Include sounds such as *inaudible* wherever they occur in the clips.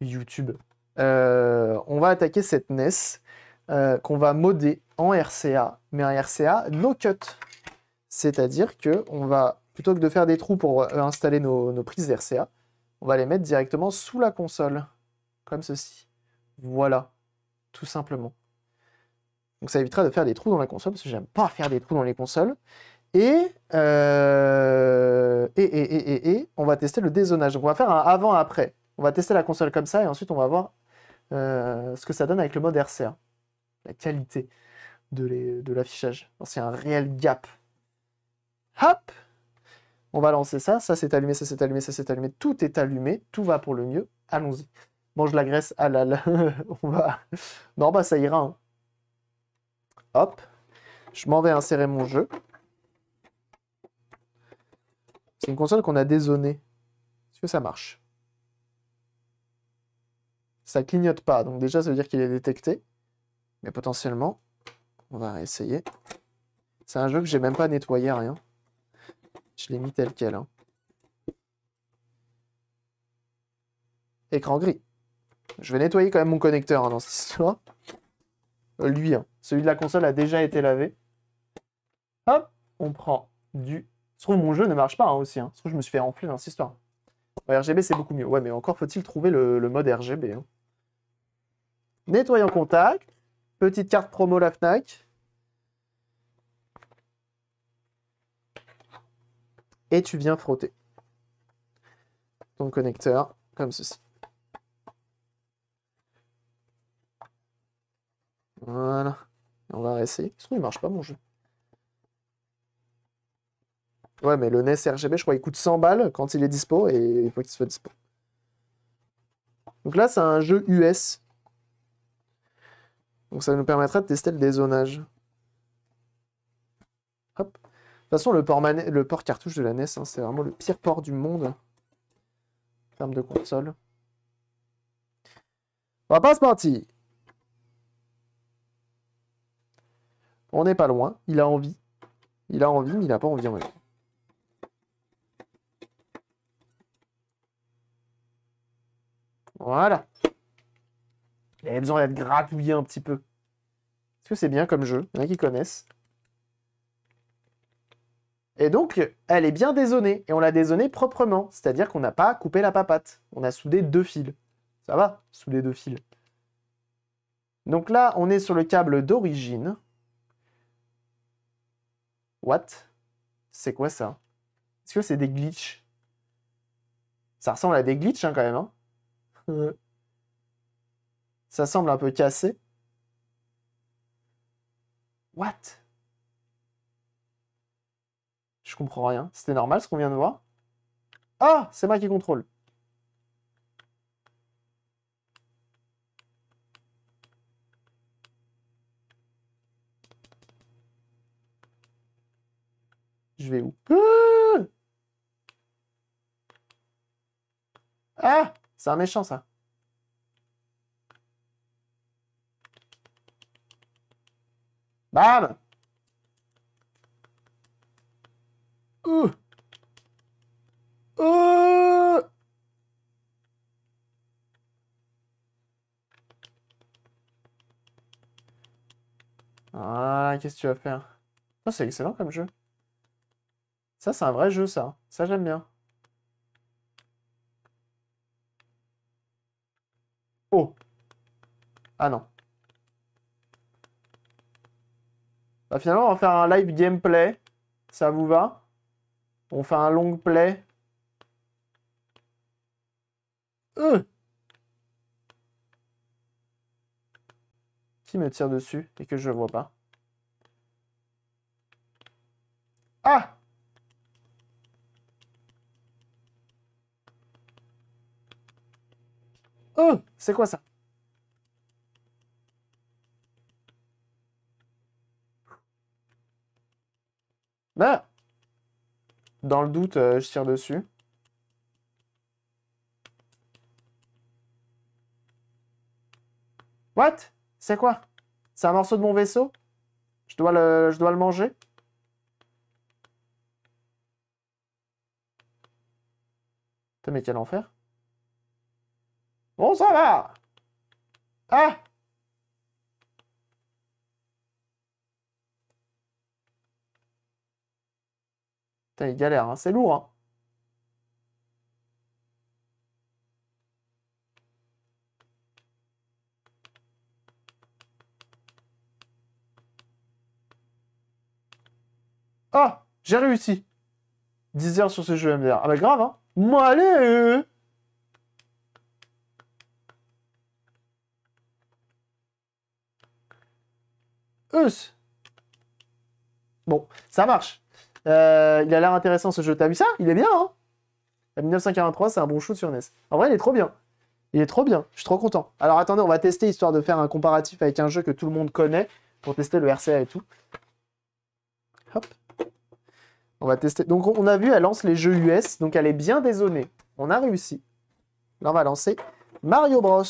YouTube. Euh, on va attaquer cette NES euh, qu'on va modder en RCA, mais en RCA no cut. C'est-à-dire que on va, plutôt que de faire des trous pour euh, installer nos, prises RCA, on va les mettre directement sous la console, comme ceci. Voilà, tout simplement. Donc ça évitera de faire des trous dans la console, parce que j'aime pas faire des trous dans les consoles. Et, et, et, et, et, on va tester le dézonage. Donc on va faire un avant-après. On va tester la console comme ça et ensuite on va voir euh, ce que ça donne avec le mode RCA. La qualité de l'affichage. C'est un réel gap. Hop On va lancer ça. Ça s'est allumé, ça s'est allumé, ça s'est allumé. Tout est allumé. Tout va pour le mieux. Allons-y. Mange la graisse. Ah là là. *laughs* on va... Non, bah ça ira. Hein. Hop. Je m'en vais insérer mon jeu. C'est une console qu'on a dézonée. Est-ce que ça marche ça clignote pas. Donc déjà, ça veut dire qu'il est détecté. Mais potentiellement, on va essayer. C'est un jeu que j'ai même pas nettoyé, rien. Je l'ai mis tel quel. Hein. Écran gris. Je vais nettoyer quand même mon connecteur hein, dans cette histoire. Euh, lui, hein. celui de la console a déjà été lavé. Hop, on prend du... Je trouve mon jeu ne marche pas hein, aussi. Hein. Je que je me suis fait enfler dans cette histoire. RGB, c'est beaucoup mieux. Ouais, mais encore faut-il trouver le, mode RGB. Nettoyant contact. Petite carte promo la FNAC. Et tu viens frotter ton connecteur comme ceci. Voilà. On va réessayer. Est-ce qu'il marche pas mon jeu Ouais, mais le NES RGB, je crois, il coûte 100 balles quand il est dispo et il faut qu'il soit dispo. Donc là, c'est un jeu US donc ça nous permettra de tester le dézonage. Hop. De toute façon, le port, le port cartouche de la NES, hein, c'est vraiment le pire port du monde en termes de console. On va bah, pas se mentir. On n'est pas loin. Il a envie. Il a envie, mais il n'a pas envie en même temps. Voilà. Elle a besoin d'être gratouillée un petit peu. Est-ce que c'est bien comme jeu Il y en a qui connaissent. Et donc, elle est bien dézonée. Et on l'a dézonée proprement. C'est-à-dire qu'on n'a pas coupé la papate. On a soudé deux fils. Ça va, souder deux fils. Donc là, on est sur le câble d'origine. What C'est quoi ça Est-ce que c'est des glitches Ça ressemble à des glitches hein, quand même. Hein. Euh, ça semble un peu cassé. What Je comprends rien. C'était normal ce qu'on vient de voir Ah C'est moi qui contrôle. Je vais où Ah, C'est un méchant ça. Bam Ouh Ouh Ah, qu'est-ce que tu vas faire C'est excellent comme jeu. Ça, c'est un vrai jeu, ça. Ça, j'aime bien. Oh. Ah non. Bah, finalement, on va faire un live gameplay. Ça vous va On fait un long play. Euh Qui me tire dessus et que je vois pas Ah Oh C'est quoi ça Bah Dans le doute, euh, je tire dessus. What C'est quoi C'est un morceau de mon vaisseau je dois, le, je dois le manger Putain, mais quel enfer Bon, ça va Ah il galère, hein. c'est lourd. Hein. Ah, j'ai réussi. 10 heures sur ce jeu MDR. Ah bah grave, hein. Moi, allez euh. Eus. Bon, ça marche. Euh, il a l'air intéressant ce jeu. T'as vu ça Il est bien, hein 1943, c'est un bon shoot sur NES. En vrai, il est trop bien. Il est trop bien. Je suis trop content. Alors attendez, on va tester histoire de faire un comparatif avec un jeu que tout le monde connaît pour tester le RCA et tout. Hop. On va tester. Donc on a vu, elle lance les jeux US. Donc elle est bien désolée. On a réussi. Là, on va lancer Mario Bros.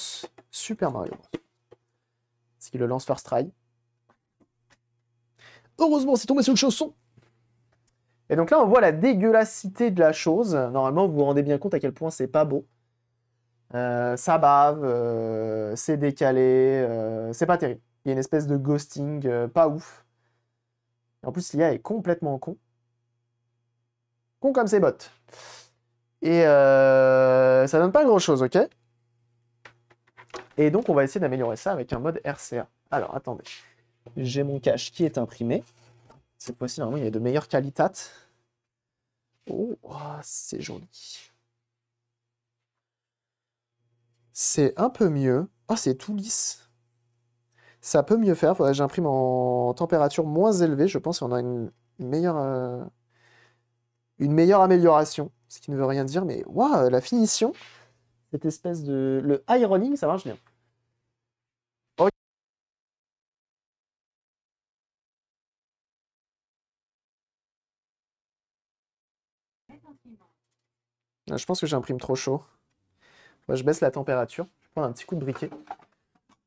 Super Mario Bros. ce qu'il le lance first try Heureusement, c'est tombé sur le chausson. Et donc là, on voit la dégueulacité de la chose. Normalement, vous vous rendez bien compte à quel point c'est pas beau. Euh, ça bave, euh, c'est décalé, euh, c'est pas terrible. Il y a une espèce de ghosting pas ouf. En plus, l'IA est complètement con. Con comme ses bottes. Et ça donne pas grand chose, ok Et donc, on va essayer d'améliorer ça avec un mode RCA. Alors, attendez. J'ai mon cache qui est imprimé. Cette fois-ci, normalement, il y a de meilleures qualités. Oh, ah, c'est joli. C'est un peu mieux. oh, c'est tout lisse. Ça peut mieux faire. Faudrait j'imprime en température moins élevée. Je pense qu'on a une meilleure, euh, une meilleure amélioration. Ce qui ne veut rien dire, mais waouh, la finition, cette espèce de. Le ironing, ça marche bien. Ah, je pense que j'imprime trop chaud. je baisse la température. Je prends un petit coup de briquet.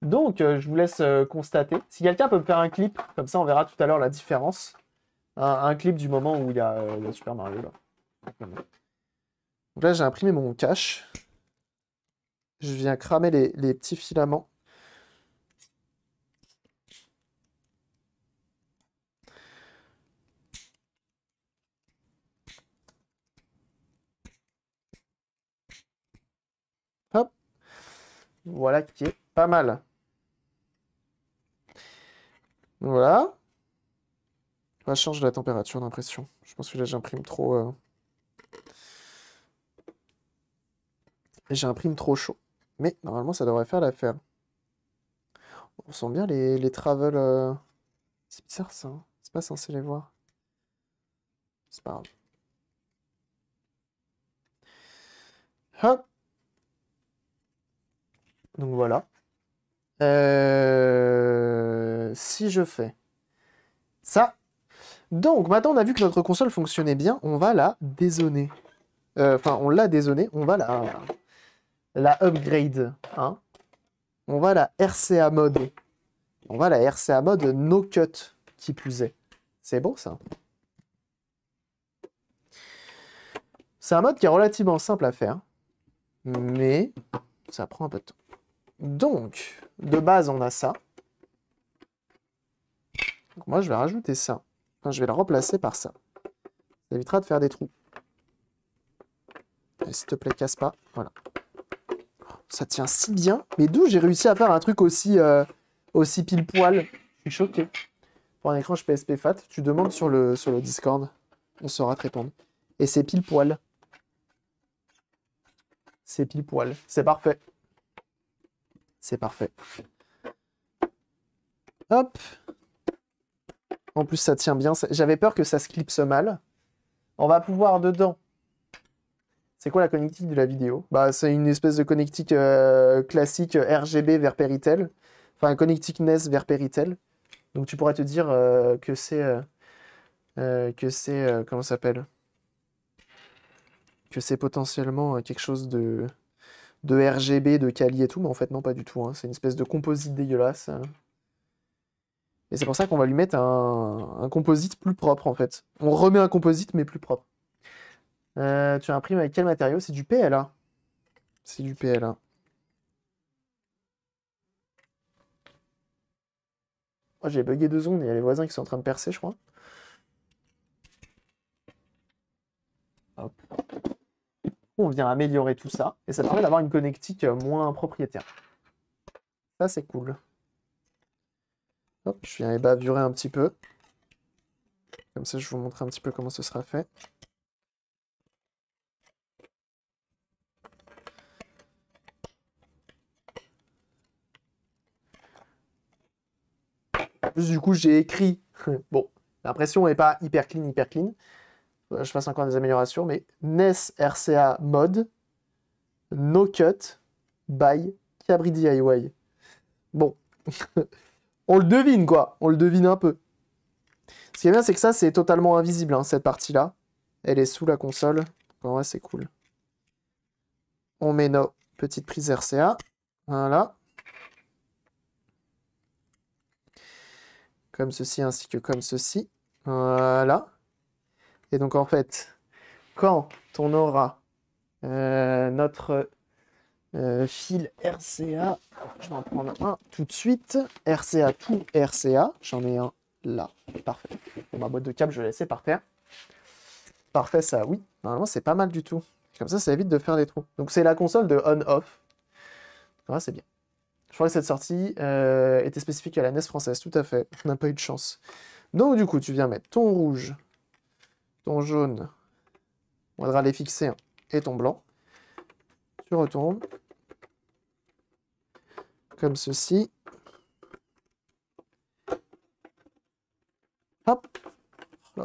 Donc, euh, je vous laisse euh, constater. Si quelqu'un peut me faire un clip, comme ça, on verra tout à l'heure la différence. Un, clip du moment où euh, il y a, Super Mario. Là. Donc là, j'ai imprimé mon cache. Je viens cramer les petits filaments. Voilà qui est pas mal. Voilà. va ah, change la température d'impression. Je pense que là j'imprime trop... Euh, j'imprime trop chaud. Mais normalement ça devrait faire l'affaire. On sent bien les, les travel... Euh, c'est bizarre ça. Hein. C'est pas censé les voir. C'est pas grave. Hop donc voilà. Euh, si je fais ça. Donc maintenant on a vu que notre console fonctionnait bien, on va la dézoner. Euh, enfin, on l'a dézonée, on va la, la upgrade. Hein. On va la RCA mode. On va la RCA mode no cut, qui plus est. C'est bon, ça. C'est un mode qui est relativement simple à faire, mais ça prend un peu de temps. Donc, de base, on a ça. moi, je vais rajouter ça. je vais le remplacer par ça. Ça évitera de faire des trous. S'il te plaît, casse pas. Voilà. Ça tient si bien. Mais d'où j'ai réussi à faire un truc aussi, euh, aussi pile-poil Je suis choqué. Pour un écran je PSP FAT, tu demandes sur le, sur le Discord. On saura te répondre. Et c'est pile-poil. C'est pile-poil. C'est parfait. C'est parfait. Hop. En plus, ça tient bien. J'avais peur que ça se clipse mal. On va pouvoir dedans. C'est quoi la connectique de la vidéo bah, C'est une espèce de connectique euh, classique euh, RGB vers Peritel. Enfin, connectique NES vers Peritel. Donc tu pourrais te dire euh, que c'est... que c'est... comment ça s'appelle Que c'est potentiellement quelque chose de de RGB, de Kali et tout, mais en fait non pas du tout, hein. c'est une espèce de composite dégueulasse. Hein. Et c'est pour ça qu'on va lui mettre un, composite plus propre en fait. On remet un composite mais plus propre. Euh, tu tu imprimé avec quel matériau C'est du PLA. C'est du PLA. j'ai bugué deux ondes, il y a les voisins qui sont en train de percer, je crois. Hop on vient améliorer tout ça et ça permet d'avoir une connectique moins propriétaire. Ça, c'est cool. Hop, je viens les bavurer un petit peu. Comme ça, je vous montre un petit peu comment ce sera fait. Plus, du coup, j'ai écrit... *laughs* bon, l'impression n'est pas hyper clean, hyper clean. Euh, je fasse encore des améliorations, mais NES RCA Mode, No Cut, by Cabri DIY. Bon, *laughs* on le devine quoi, on le devine un peu. Ce qui est bien, c'est que ça, c'est totalement invisible, hein, cette partie-là. Elle est sous la console. En vrai, c'est cool. On met nos petites prises RCA. Voilà. Comme ceci, ainsi que comme ceci. Voilà. Et donc en fait, quand on aura euh, notre euh, fil RCA, je vais en prendre un tout de suite, RCA tout RCA, j'en ai un là, parfait. Pour ma boîte de câble, je vais laisser par terre. Parfait ça, oui, normalement c'est pas mal du tout. Comme ça, ça évite de faire des trous. Donc c'est la console de on-off. Ah, c'est bien. Je crois que cette sortie euh, était spécifique à la NES française, tout à fait. On n'a pas eu de chance. Donc du coup, tu viens mettre ton rouge ton jaune, on va les fixer, hein, et ton blanc. Tu retournes, comme ceci. Hop oh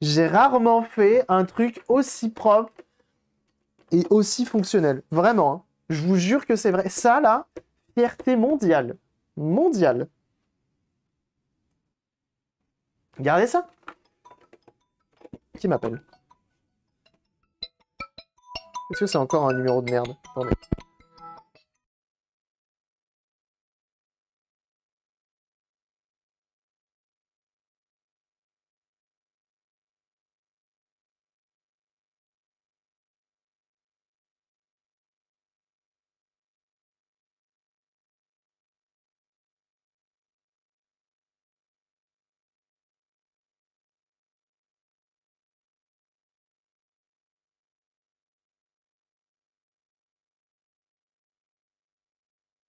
J'ai rarement fait un truc aussi propre et aussi fonctionnel. Vraiment, hein. je vous jure que c'est vrai. Ça, là, fierté mondiale. Mondiale. Regardez ça qui m'appelle Est-ce que c'est encore un numéro de merde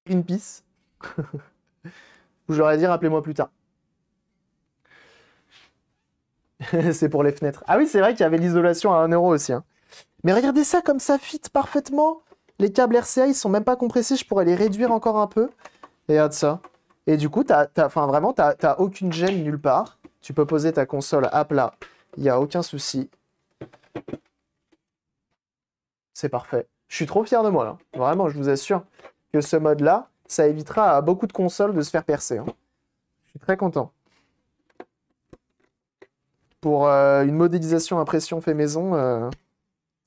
Une je leur ai dit, rappelez-moi plus tard. *laughs* c'est pour les fenêtres. Ah oui, c'est vrai qu'il y avait l'isolation à 1 euro aussi. Hein. Mais regardez ça, comme ça fit parfaitement. Les câbles RCA, ils sont même pas compressés. Je pourrais les réduire encore un peu. Et de ça. Et du coup, t'as, enfin, vraiment, tu n'as aucune gêne nulle part. Tu peux poser ta console à plat. Il n'y a aucun souci. C'est parfait. Je suis trop fier de moi, là. Vraiment, je vous assure que ce mode-là, ça évitera à beaucoup de consoles de se faire percer. Hein. Je suis très content. Pour euh, une modélisation impression fait maison, euh,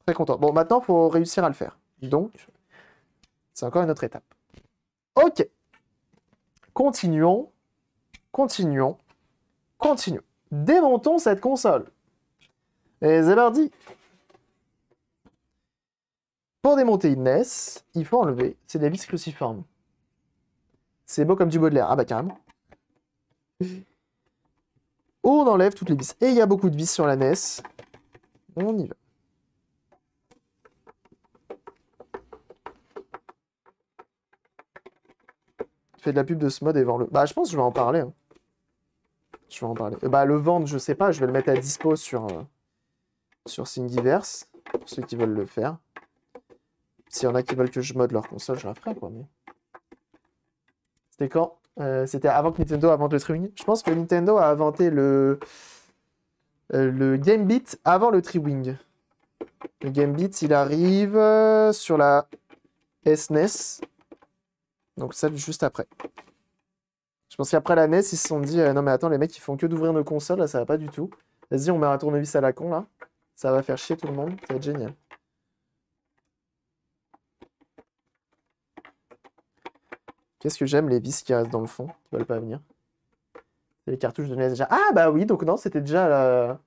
très content. Bon, maintenant, il faut réussir à le faire. Donc, c'est encore une autre étape. Ok. Continuons. Continuons. Continuons. Démontons cette console. Et c'est parti pour démonter une NES, il faut enlever. C'est des vis cruciformes. C'est beau comme du Baudelaire. Ah bah carrément. On enlève toutes les vis. Et il y a beaucoup de vis sur la NES. On y va. Fais de la pub de ce mode et vends-le. Bah je pense que je vais en parler. Hein. Je vais en parler. Euh, bah le vendre, je sais pas. Je vais le mettre à dispo sur, euh, sur Singiverse Pour ceux qui veulent le faire. S'il y en a qui veulent que je mode leur console, je la ferai, quoi. Mais... C'était quand euh, C'était avant que Nintendo invente le triwing Je pense que Nintendo a inventé le, euh, le Game Beat avant le Tri-Wing. Le Game Beat, il arrive euh, sur la SNES. E donc celle juste après. Je pense qu'après la NES, ils se sont dit Non, mais attends, les mecs, ils font que d'ouvrir nos consoles, là, ça va pas du tout. Vas-y, on met un tournevis à la con, là. Ça va faire chier tout le monde, ça va être génial. Qu'est-ce que j'aime les vis qui restent dans le fond, qui veulent pas venir Les cartouches de NES déjà. Ah bah oui, donc non, c'était déjà la...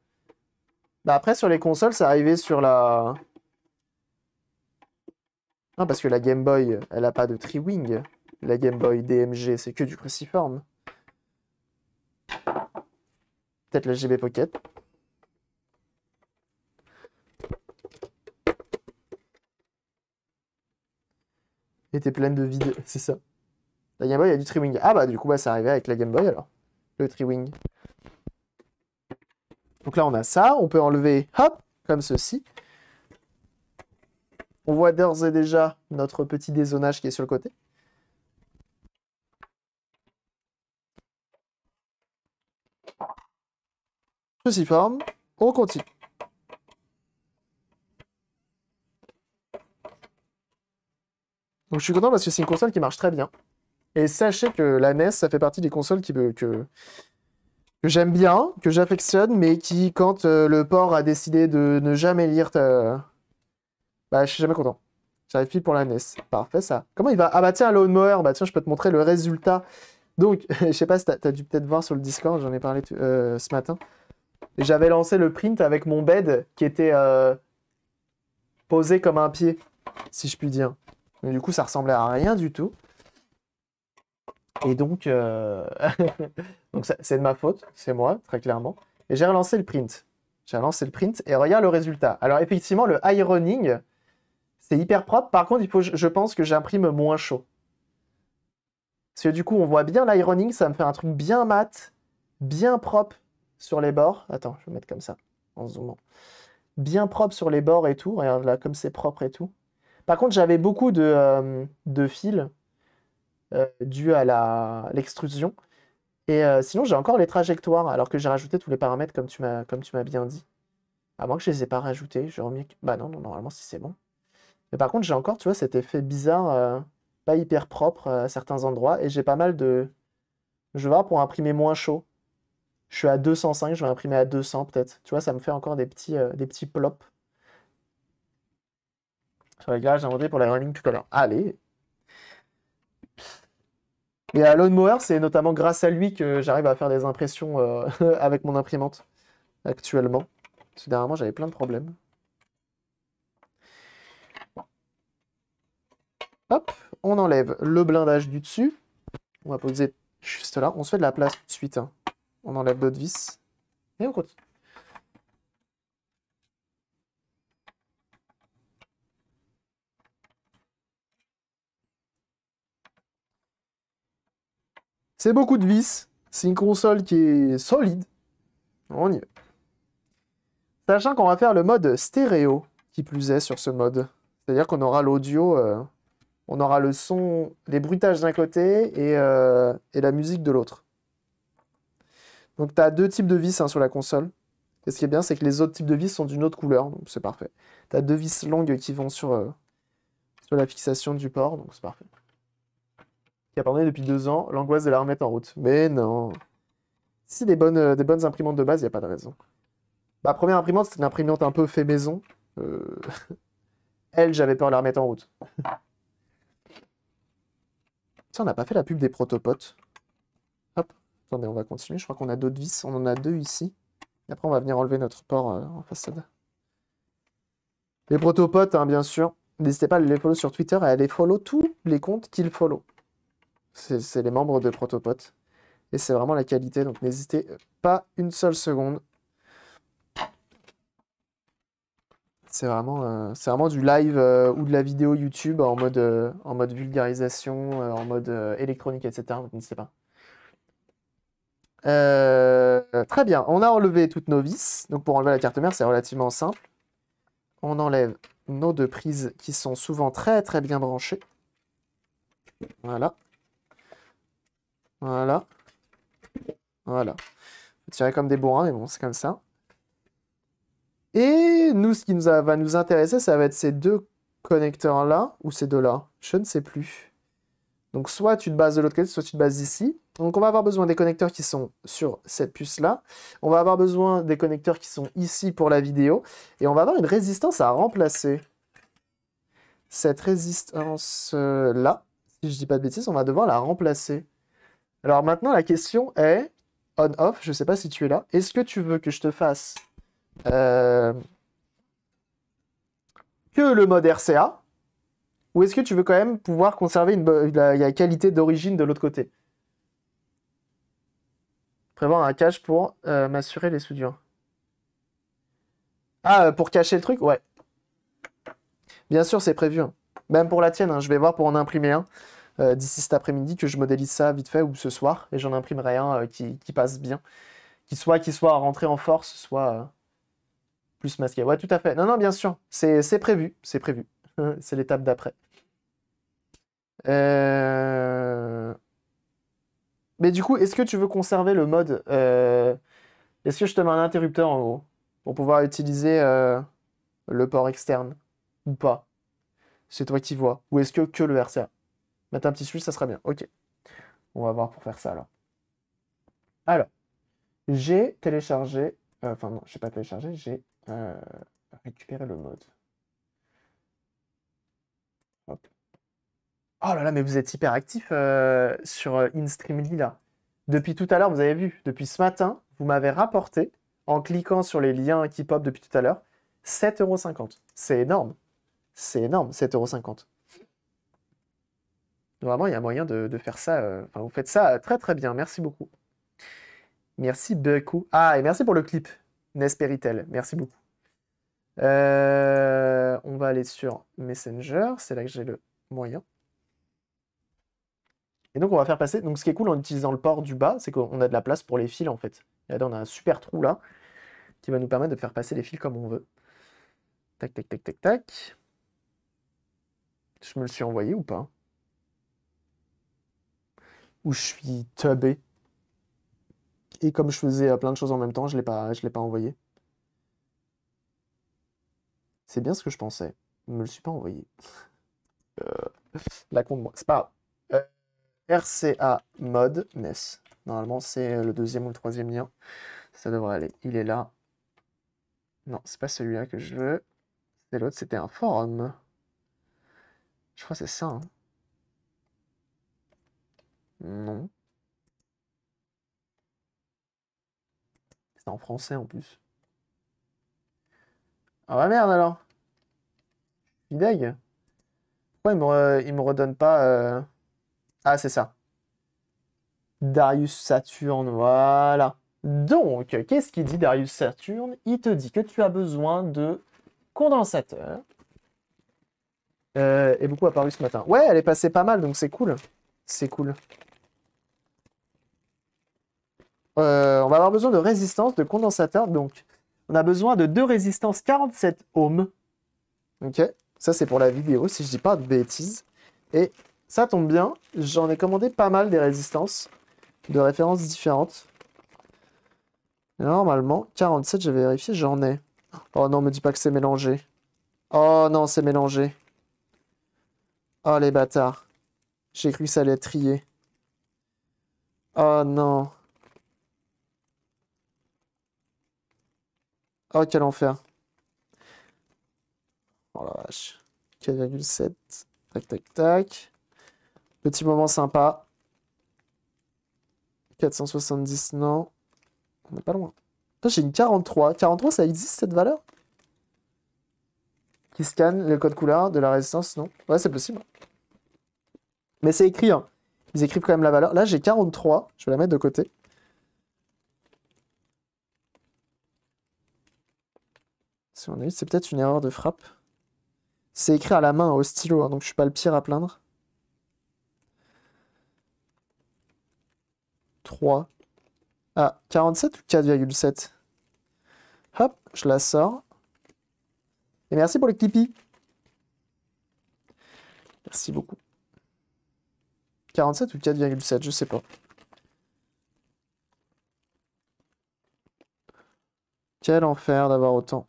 Bah après, sur les consoles, ça arrivait sur la... Non, parce que la Game Boy, elle a pas de tri-wing. La Game Boy DMG, c'est que du cruciforme. Peut-être la GB Pocket. était pleine de vide, *laughs* c'est ça. La Game Boy a du Triwing. Ah bah du coup bah c'est arrivé avec la Game Boy alors. Le Triwing. Donc là on a ça, on peut enlever hop comme ceci. On voit d'ores et déjà notre petit dézonage qui est sur le côté. Ceci forme, on continue. Donc je suis content parce que c'est une console qui marche très bien. Et sachez que la NES, ça fait partie des consoles que, j'aime bien, que j'affectionne, mais qui, quand euh, le port a décidé de ne jamais lire, bah, je suis jamais content. J'arrive plus pour la NES. Parfait, ça. Comment il va Ah bah tiens, Lone bah tiens, je peux te montrer le résultat. Donc, *laughs* je sais pas si t'as as dû peut-être voir sur le Discord, j'en ai parlé euh, ce matin. J'avais lancé le print avec mon bed qui était euh, posé comme un pied, si je puis dire. Mais du coup, ça ressemblait à rien du tout. Et donc, euh, *laughs* donc c'est de ma faute, c'est moi, très clairement. Et j'ai relancé le print. J'ai relancé le print et regarde le résultat. Alors effectivement, le ironing, c'est hyper propre. Par contre, je pense que j'imprime moins chaud. Parce que du coup, on voit bien l'ironing, ça me fait un truc bien mat, bien propre sur les bords. Attends, je vais mettre comme ça, en zoomant. Bien propre sur les bords et tout. Regarde là, comme c'est propre et tout. Par contre, j'avais beaucoup de, euh, de fils euh, dû à l'extrusion. Et euh, sinon, j'ai encore les trajectoires, alors que j'ai rajouté tous les paramètres comme tu m'as bien dit. À moins que je les ai pas rajoutés, j'ai remis... Bah non, normalement, si c'est bon. Mais par contre, j'ai encore, tu vois, cet effet bizarre, euh, pas hyper propre à certains endroits, et j'ai pas mal de... Je vais voir pour imprimer moins chaud. Je suis à 205, je vais imprimer à 200 peut-être. Tu vois, ça me fait encore des petits, des petits plops. Sur les gars, j'ai inventé pour la running tout Allez, et à Moore, c'est notamment grâce à lui que j'arrive à faire des impressions euh, *laughs* avec mon imprimante actuellement. Parce que dernièrement, j'avais plein de problèmes. Hop, on enlève le blindage du dessus. On va poser juste là. On se fait de la place tout de suite. Hein. On enlève d'autres vis. Et on continue. C'est beaucoup de vis. C'est une console qui est solide. On y va. Sachant qu'on va faire le mode stéréo, qui plus est sur ce mode. C'est-à-dire qu'on aura l'audio, euh, on aura le son, les bruitages d'un côté et, euh, la musique de l'autre. Donc tu as deux types de vis hein, sur la console. Et ce qui est bien, c'est que les autres types de vis sont d'une autre couleur, donc c'est parfait. Tu as deux vis longues qui vont sur, euh, sur la fixation du port, donc c'est parfait qui parlé depuis deux ans l'angoisse de la remettre en route. Mais non. Si des bonnes, euh, des bonnes imprimantes de base, il n'y a pas de raison. Ma première imprimante, c'était une imprimante un peu fait maison. Euh, *laughs* elle, j'avais peur de la remettre en route. *laughs* Tiens, on n'a pas fait la pub des protopotes. Hop, attendez, on va continuer. Je crois qu'on a d'autres vis. On en a deux ici. Et après, on va venir enlever notre port euh, en façade. Les protopotes, hein, bien sûr. N'hésitez pas à les follow sur Twitter et à les follow tous les comptes qu'ils follow. C'est les membres de Protopot. Et c'est vraiment la qualité, donc n'hésitez pas une seule seconde. C'est vraiment, euh, vraiment du live euh, ou de la vidéo YouTube en mode, euh, en mode vulgarisation, en mode électronique, etc. Donc sais pas. très bien, on a enlevé toutes nos vis. Donc pour enlever la carte mère, c'est relativement simple. On enlève nos deux prises qui sont souvent très très bien branchées. Voilà. Voilà. Voilà. Ça tirer comme des bourrins, mais bon, c'est comme ça. Et nous, ce qui va nous intéresser, ça va être ces deux connecteurs-là, ou ces deux-là. Je ne sais plus. Donc, soit tu te bases de l'autre côté, soit tu te bases ici. Donc, on va avoir besoin des connecteurs qui sont sur cette puce-là. On va avoir besoin des connecteurs qui sont ici pour la vidéo. Et on va avoir une résistance à remplacer. Cette résistance-là, si je ne dis pas de bêtises, on va devoir la remplacer. Alors maintenant, la question est, on-off, je ne sais pas si tu es là, est-ce que tu veux que je te fasse euh, que le mode RCA ou est-ce que tu veux quand même pouvoir conserver une, la, qualité d'origine de l'autre côté Prévoir un cache pour euh, m'assurer les soudures. Ah, euh, pour cacher le truc Ouais. Bien sûr, c'est prévu. Hein. Même pour la tienne, hein, je vais voir pour en imprimer un. Euh, d'ici cet après-midi, que je modélise ça vite fait ou ce soir, et j'en imprimerai euh, un qui, passe bien. Qui soit, qui soit rentré en force, soit euh, plus masqué. Ouais, tout à fait. Non, non, bien sûr, c'est prévu, c'est prévu. *laughs* c'est l'étape d'après. Mais du coup, est-ce que tu veux conserver le mode Est-ce que je te mets un interrupteur en haut pour pouvoir utiliser le port externe ou pas C'est toi qui vois. Ou est-ce que que le RCA un petit switch, ça sera bien. Ok. On va voir pour faire ça alors. Alors, j'ai téléchargé. Euh, enfin, non, je pas téléchargé, j'ai euh, récupéré le mode. Hop. Oh là là, mais vous êtes hyper actif euh, sur InStreamly là. Depuis tout à l'heure, vous avez vu, depuis ce matin, vous m'avez rapporté, en cliquant sur les liens qui pop depuis tout à l'heure, 7,50€. C'est énorme. C'est énorme, 7,50€. Vraiment, il y a moyen de, faire ça. Euh, vous faites ça euh, très très bien. Merci beaucoup. Merci beaucoup. Ah, et merci pour le clip, Nesperitel. Merci beaucoup. Euh, on va aller sur Messenger. C'est là que j'ai le moyen. Et donc, on va faire passer. Donc, ce qui est cool en utilisant le port du bas, c'est qu'on a de la place pour les fils en fait. Là, on a un super trou là qui va nous permettre de faire passer les fils comme on veut. Tac, tac, tac, tac, tac. Je me le suis envoyé ou pas où je suis tubé. Et comme je faisais euh, plein de choses en même temps, je ne l'ai pas envoyé. C'est bien ce que je pensais. Je me le suis pas envoyé. *laughs* Euh, la compte moi. C'est pas RCA euh, mode NES. Normalement, c'est le deuxième ou le troisième lien. Ça devrait aller. Il est là. Non, c'est pas celui-là que je veux. C'est l'autre. C'était un forum. Je crois que c'est ça. Hein. Non. C'est en français en plus. Ah bah merde alors. Il Pourquoi il me, me redonne pas... Euh, ah c'est ça. Darius Saturne, voilà. Donc, qu'est-ce qu'il dit Darius Saturne Il te dit que tu as besoin de condensateur. Euh, et beaucoup apparu ce matin. Ouais, elle est passée pas mal, donc c'est cool. C'est cool. Euh, on va avoir besoin de résistance de condensateur. Donc, on a besoin de deux résistances 47 ohms. Ok, ça c'est pour la vidéo, si je dis pas de bêtises. Et ça tombe bien, j'en ai commandé pas mal des résistances de références différentes. Normalement, 47, je vais vérifier, j'en ai. Oh non, me dis pas que c'est mélangé. Oh non, c'est mélangé. Oh les bâtards. J'ai cru que ça allait trié. Oh non. Oh, quel enfer. Oh la vache. 4,7. Tac, tac, tac. Petit moment sympa. 470, non. On n'est pas loin. J'ai une 43. 43, ça existe cette valeur Qui scanne le code couleur de la résistance Non. Ouais, c'est possible. Mais c'est écrit. Hein. Ils écrivent quand même la valeur. Là, j'ai 43. Je vais la mettre de côté. C'est peut-être une erreur de frappe. C'est écrit à la main, au stylo, hein, donc je suis pas le pire à plaindre. 3. Ah, 47 ou 4,7 Hop, je la sors. Et merci pour le Clippy. Merci beaucoup. 47 ou 4,7, je sais pas. Quel enfer d'avoir autant.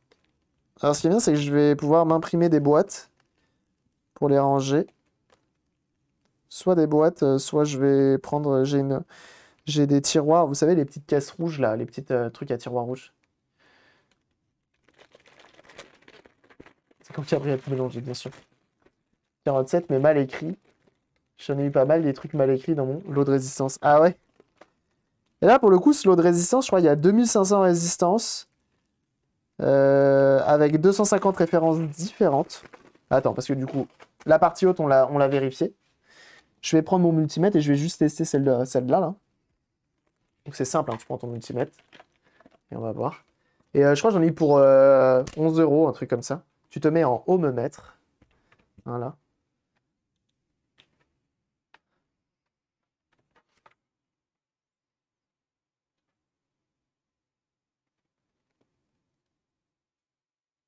Alors ce qui est bien, c'est que je vais pouvoir m'imprimer des boîtes pour les ranger. Soit des boîtes, euh, soit je vais prendre... Euh, j'ai une... J'ai des tiroirs, vous savez, les petites caisses rouges là, les petits euh, trucs à tiroirs rouges. C'est comme Gabriel mélangé, bien sûr. 47, mais mal écrit. J'en ai eu pas mal des trucs mal écrits dans mon lot de résistance. Ah ouais Et là, pour le coup, ce lot de résistance, je crois qu'il y a 2500 résistances euh, avec 250 références différentes. Attends, parce que du coup, la partie haute, on l'a vérifiée. Je vais prendre mon multimètre et je vais juste tester celle-là. là, Donc c'est simple, hein, tu prends ton multimètre et on va voir. Et euh, je crois que j'en ai pour 11€, euh, euros, un truc comme ça. Tu te mets en ohmmètre, Voilà.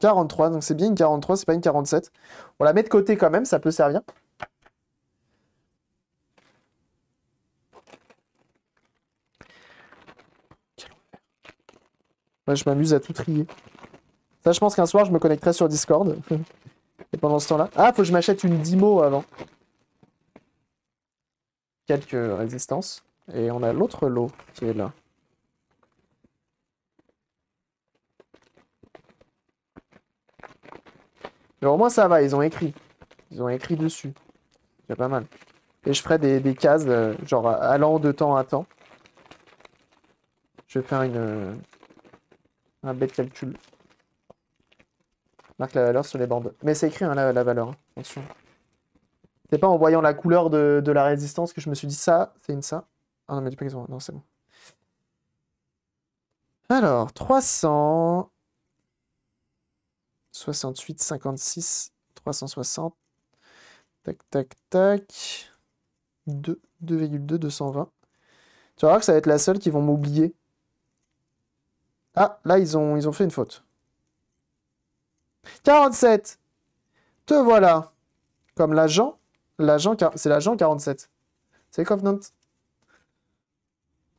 43, donc c'est bien une 43, c'est pas une 47. On la met de côté quand même, ça peut servir. Moi, je m'amuse à tout trier. Ça, je pense qu'un soir, je me connecterai sur Discord. *laughs* Et pendant ce temps-là... Ah, faut que je m'achète une Dimo avant. Quelques résistances. Et on a l'autre lot qui est là. Mais au moins, ça va, ils ont écrit. Ils ont écrit dessus. C'est pas mal. Et je ferai des, cases, euh, genre allant de temps à temps. Je vais faire une, euh, un bête calcul. Marque la valeur sur les bandes. Mais c'est écrit hein, la, valeur, hein. attention. C'est pas en voyant la couleur de, la résistance que je me suis dit ça, c'est une ça. Ah non, mais du pas non, c'est bon. Alors, 300. 68, 56, 360. Tac, tac, tac. 2,2, 220. Tu vas voir que ça va être la seule qui vont m'oublier. Ah, là, ils ont, ils ont fait une faute. 47 Te voilà Comme l'agent. l'agent c'est l'agent 47. C'est Covenant.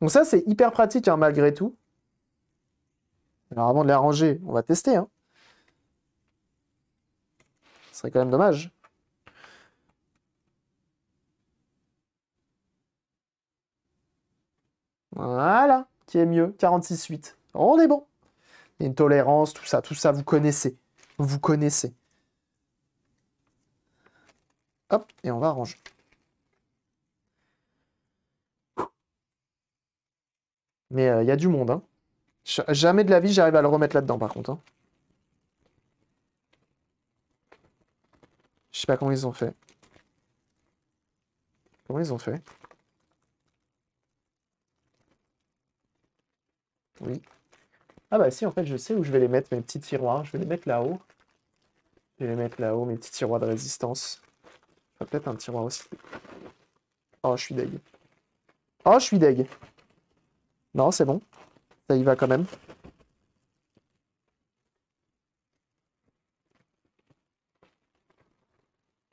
Donc ça, c'est hyper pratique, hein, malgré tout. Alors avant de les ranger, on va tester. Hein. Ce serait quand même dommage. Voilà, qui est mieux. 46-8. On est bon. Une tolérance, tout ça, tout ça, vous connaissez. Vous connaissez. Hop, et on va ranger. Mais euh, il y a du monde. Hein. Jamais de la vie, j'arrive à le remettre là-dedans, par contre. Hein. Je sais pas comment ils ont fait. Comment ils ont fait Oui. Ah bah si, en fait, je sais où je vais les mettre, mes petits tiroirs. Je vais les mettre là-haut. Je vais les mettre là-haut, mes petits tiroirs de résistance. peut-être un tiroir aussi. Oh, je suis deg. Oh, je suis deg. Non, c'est bon. Ça y va quand même.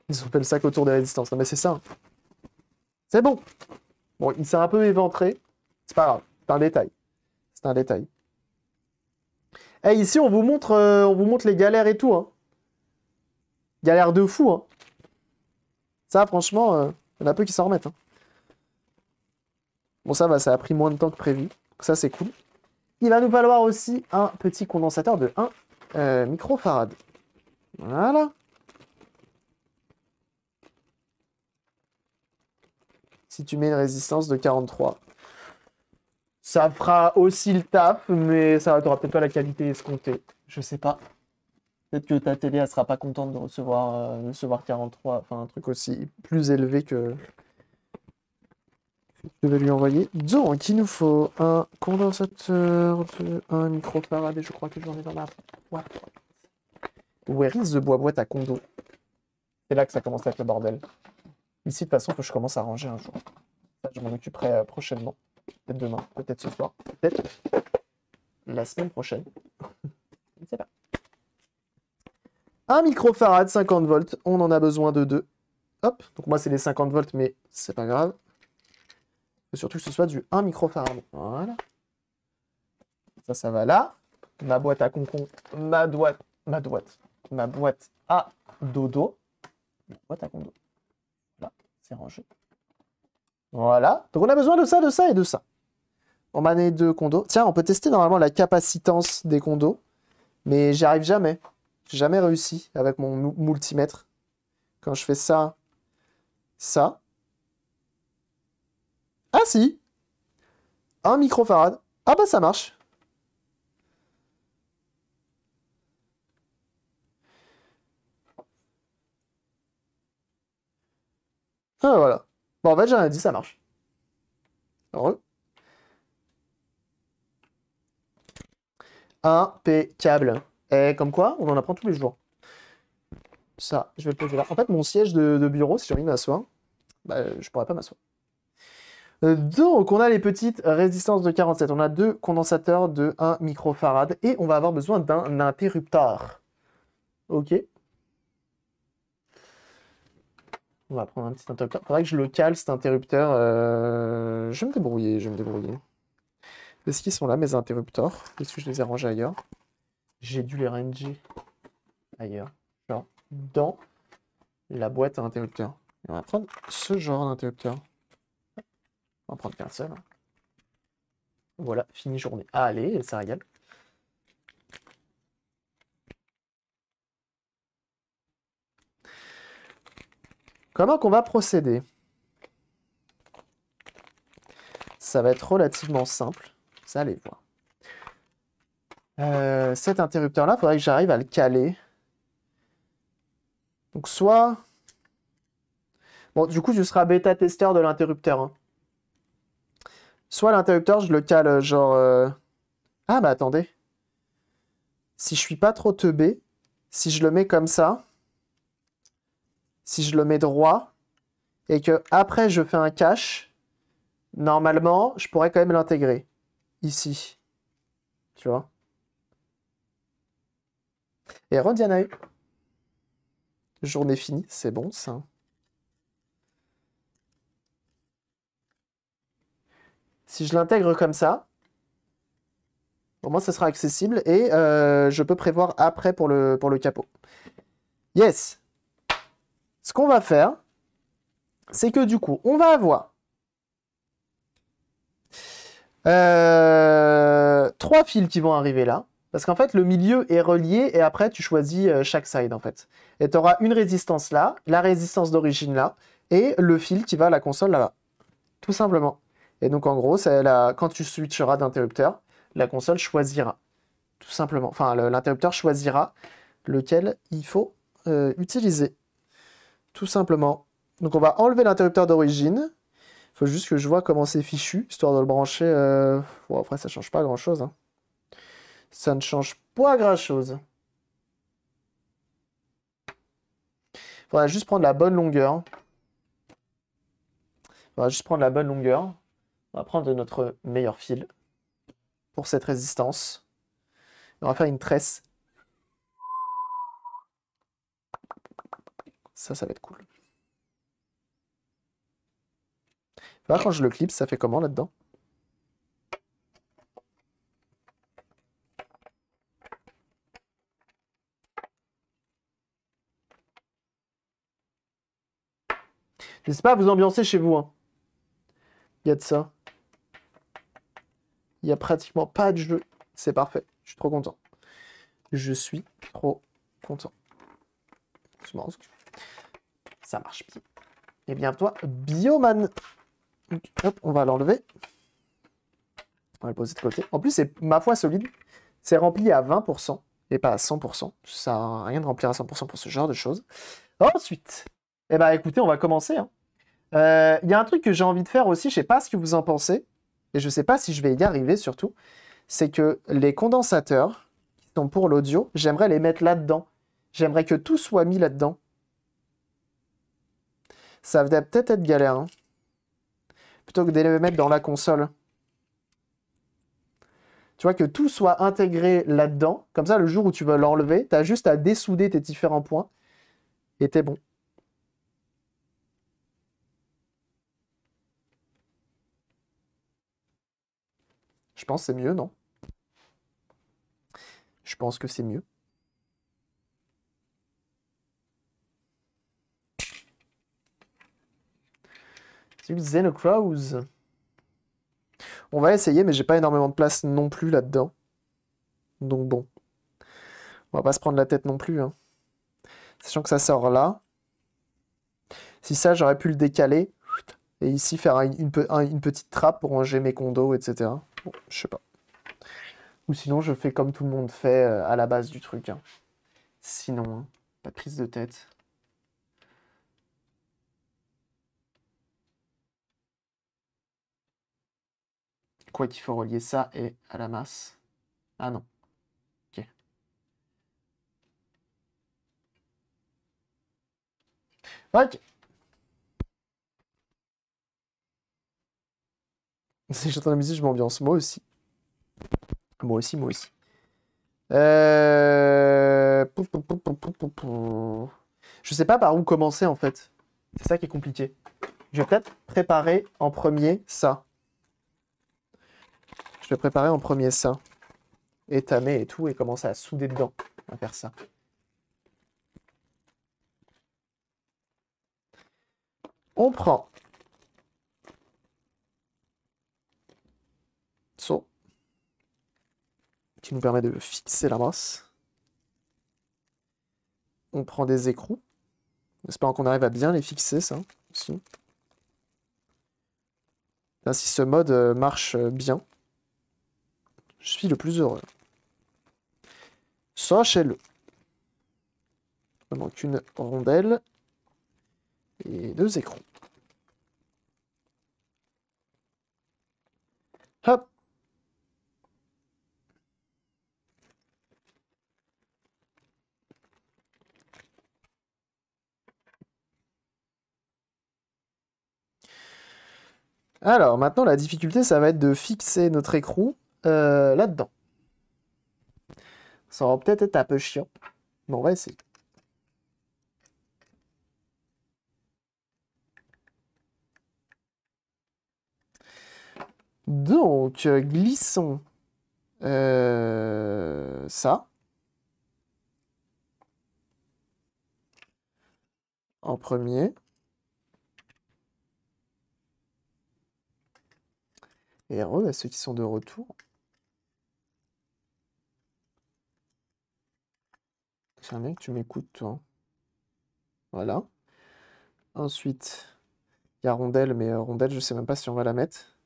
Ils ont fait sac autour de la distance. Non, mais c'est ça. Hein. C'est bon. Bon, il s'est un peu éventré. C'est pas grave. C'est un détail. C'est un détail. Et eh, ici, on vous montre, euh, on vous montre les galères et tout. Galère hein. Galères de fou. Hein. Ça, franchement, il euh, y en a peu qui s'en remettent. Bon, ça va, ça a pris moins de temps que prévu. Ça, c'est cool. Il va nous falloir aussi un petit condensateur de 1 microfarade. Euh, microfarad. Voilà. si tu mets une résistance de 43. Ça fera aussi le taf, mais ça aura peut-être pas la qualité escomptée. Je sais pas. Peut-être que ta télé, elle sera pas contente de recevoir, euh, recevoir 43, enfin un truc aussi plus élevé que... Je vais lui envoyer. Donc, il nous faut un condensateur, de... un microfarad, et je crois que j'en ai dans ma boîte. Where is the bois boîte à condo C'est là que ça commence à être le bordel. Ici, de façon, que je commence à ranger un jour. je m'en occuperai euh, prochainement. Peut-être demain, peut-être ce soir, peut-être la semaine prochaine. *laughs* je ne sais pas. Un microfarad, 50 volts. On en a besoin de deux. Hop. Donc moi, c'est les 50 volts, mais c'est pas grave. surtout que ce soit du 1 microfarad. Voilà. Ça, ça va là. Ma boîte à concon. Ma boîte. Ma boîte. Ma boîte à dodo. Ma boîte à condo. C'est rangé. Voilà. Donc on a besoin de ça, de ça et de ça. On manait deux condos. Tiens, on peut tester normalement la capacitance des condos. Mais j'y arrive jamais. J'ai jamais réussi avec mon multimètre. Quand je fais ça, ça. Ah si Un microfarad. Ah bah ça marche. Ah, voilà. Bon, en fait, j'ai rien dit, ça marche. Heureux. Impeccable. Et eh, comme quoi, on en apprend tous les jours. Ça, je vais le poser là. En fait, mon siège de, bureau, si j'ai envie de m'asseoir, bah, je pourrais pas m'asseoir. Euh, donc, on a les petites résistances de 47. On a deux condensateurs de 1 microfarad et on va avoir besoin d'un interrupteur. Ok On va prendre un petit interrupteur. Faudrait que je le cale, cet interrupteur. Euh, je vais me débrouiller, je vais me débrouiller. Est-ce qu'ils sont là, mes interrupteurs Est-ce que je les ai rangés ailleurs J'ai dû les ranger ailleurs. Genre, dans la boîte à interrupteurs. on va prendre ce genre d'interrupteur. On va prendre qu'un seul. Voilà, fini journée. Ah, allez, ça régale. Comment qu'on va procéder Ça va être relativement simple, vous allez voir. Euh, cet interrupteur-là, il faudrait que j'arrive à le caler. Donc soit... Bon, du coup, je serai bêta-testeur de l'interrupteur. Hein. Soit l'interrupteur, je le cale euh, genre... Euh, ah bah attendez. Si je suis pas trop teubé, si je le mets comme ça si je le mets droit et que après je fais un cache, normalement, je pourrais quand même l'intégrer ici. Tu vois Et eu Journée finie, c'est bon ça. Si je l'intègre comme ça, au moins ça sera accessible et euh, je peux prévoir après pour le, pour le capot. Yes ce qu'on va faire, c'est que du coup, on va avoir euh, trois fils qui vont arriver là. Parce qu'en fait, le milieu est relié et après, tu choisis euh, chaque side, en fait. Et tu auras une résistance là, la résistance d'origine là, et le fil qui va à la console là-bas. Tout simplement. Et donc, en gros, quand tu switcheras d'interrupteur, la console choisira. Tout simplement. Enfin, l'interrupteur choisira lequel il faut euh, utiliser tout simplement. Donc on va enlever l'interrupteur d'origine. faut juste que je vois comment c'est fichu, histoire de le brancher. Euh, bon, après, ça change pas grand-chose. Hein. Ça ne change pas grand-chose. on va juste prendre la bonne longueur. on va juste prendre la bonne longueur. On va prendre notre meilleur fil pour cette résistance. On va faire une tresse Ça, ça va être cool. quand je le clip, ça fait comment là-dedans N'hésitez pas à vous ambiancer chez vous. Hein. Il y a de ça. Il n'y a pratiquement pas de jeu. C'est parfait. Je suis trop content. Je suis trop content. Je pense que ça marche. bien. Et eh bien toi, Bioman. on va l'enlever. On va le poser de côté. En plus, c'est ma foi solide. C'est rempli à 20% et pas à 100%. Ça n'a rien de remplir à 100% pour ce genre de choses. Ensuite, eh ben, écoutez, on va commencer. Hein. Euh, il y a un truc que j'ai envie de faire aussi, je ne sais pas ce que vous en pensez, et je ne sais pas si je vais y arriver surtout, c'est que les condensateurs qui sont pour l'audio, j'aimerais les mettre là-dedans. J'aimerais que tout soit mis là-dedans. Ça va peut-être être galère. Hein. Plutôt que d'aller les mettre dans la console. Tu vois, que tout soit intégré là-dedans. Comme ça, le jour où tu veux l'enlever, tu as juste à dessouder tes différents points. Et t'es bon. Je pense que c'est mieux, non Je pense que c'est mieux. Xenocrows. On va essayer, mais j'ai pas énormément de place non plus là-dedans. Donc bon. On va pas se prendre la tête non plus. Hein. Sachant que ça sort là. Si ça, j'aurais pu le décaler. Et ici, faire une, petite trappe pour ranger mes condos, etc. Bon, je sais pas. Ou sinon, je fais comme tout le monde fait euh, à la base du truc. Hein. Sinon, hein, pas de prise de tête. Quoi qu'il faut relier ça et à la masse. Ah non. Ok. Ok. *laughs* Si j'entends la musique, je m'ambiance. Moi aussi. Moi aussi, moi aussi. Euh... Je sais pas par où commencer en fait. C'est ça qui est compliqué. Je vais peut-être préparer en premier ça. Je vais préparer en premier ça. Étamer et tout, et commencer à souder dedans. On va faire ça. On prend ça qui nous permet de fixer la masse. On prend des écrous. J'espère qu'on arrive à bien les fixer, ça aussi. si ce mode euh, marche euh, bien, je suis le plus heureux. Sachez-le. Il manque une rondelle et deux écrans Hop Alors, maintenant, la difficulté, ça va être de fixer notre écrou euh, là-dedans. Ça va peut-être être un peu chiant, mais on va essayer. Donc, euh, glissons euh, ça. En premier. Et à ceux qui sont de retour. Tiens, bien que tu m'écoutes, toi. Voilà. Ensuite, il y a Rondelle, mais euh, Rondelle, je sais même pas si on va la mettre.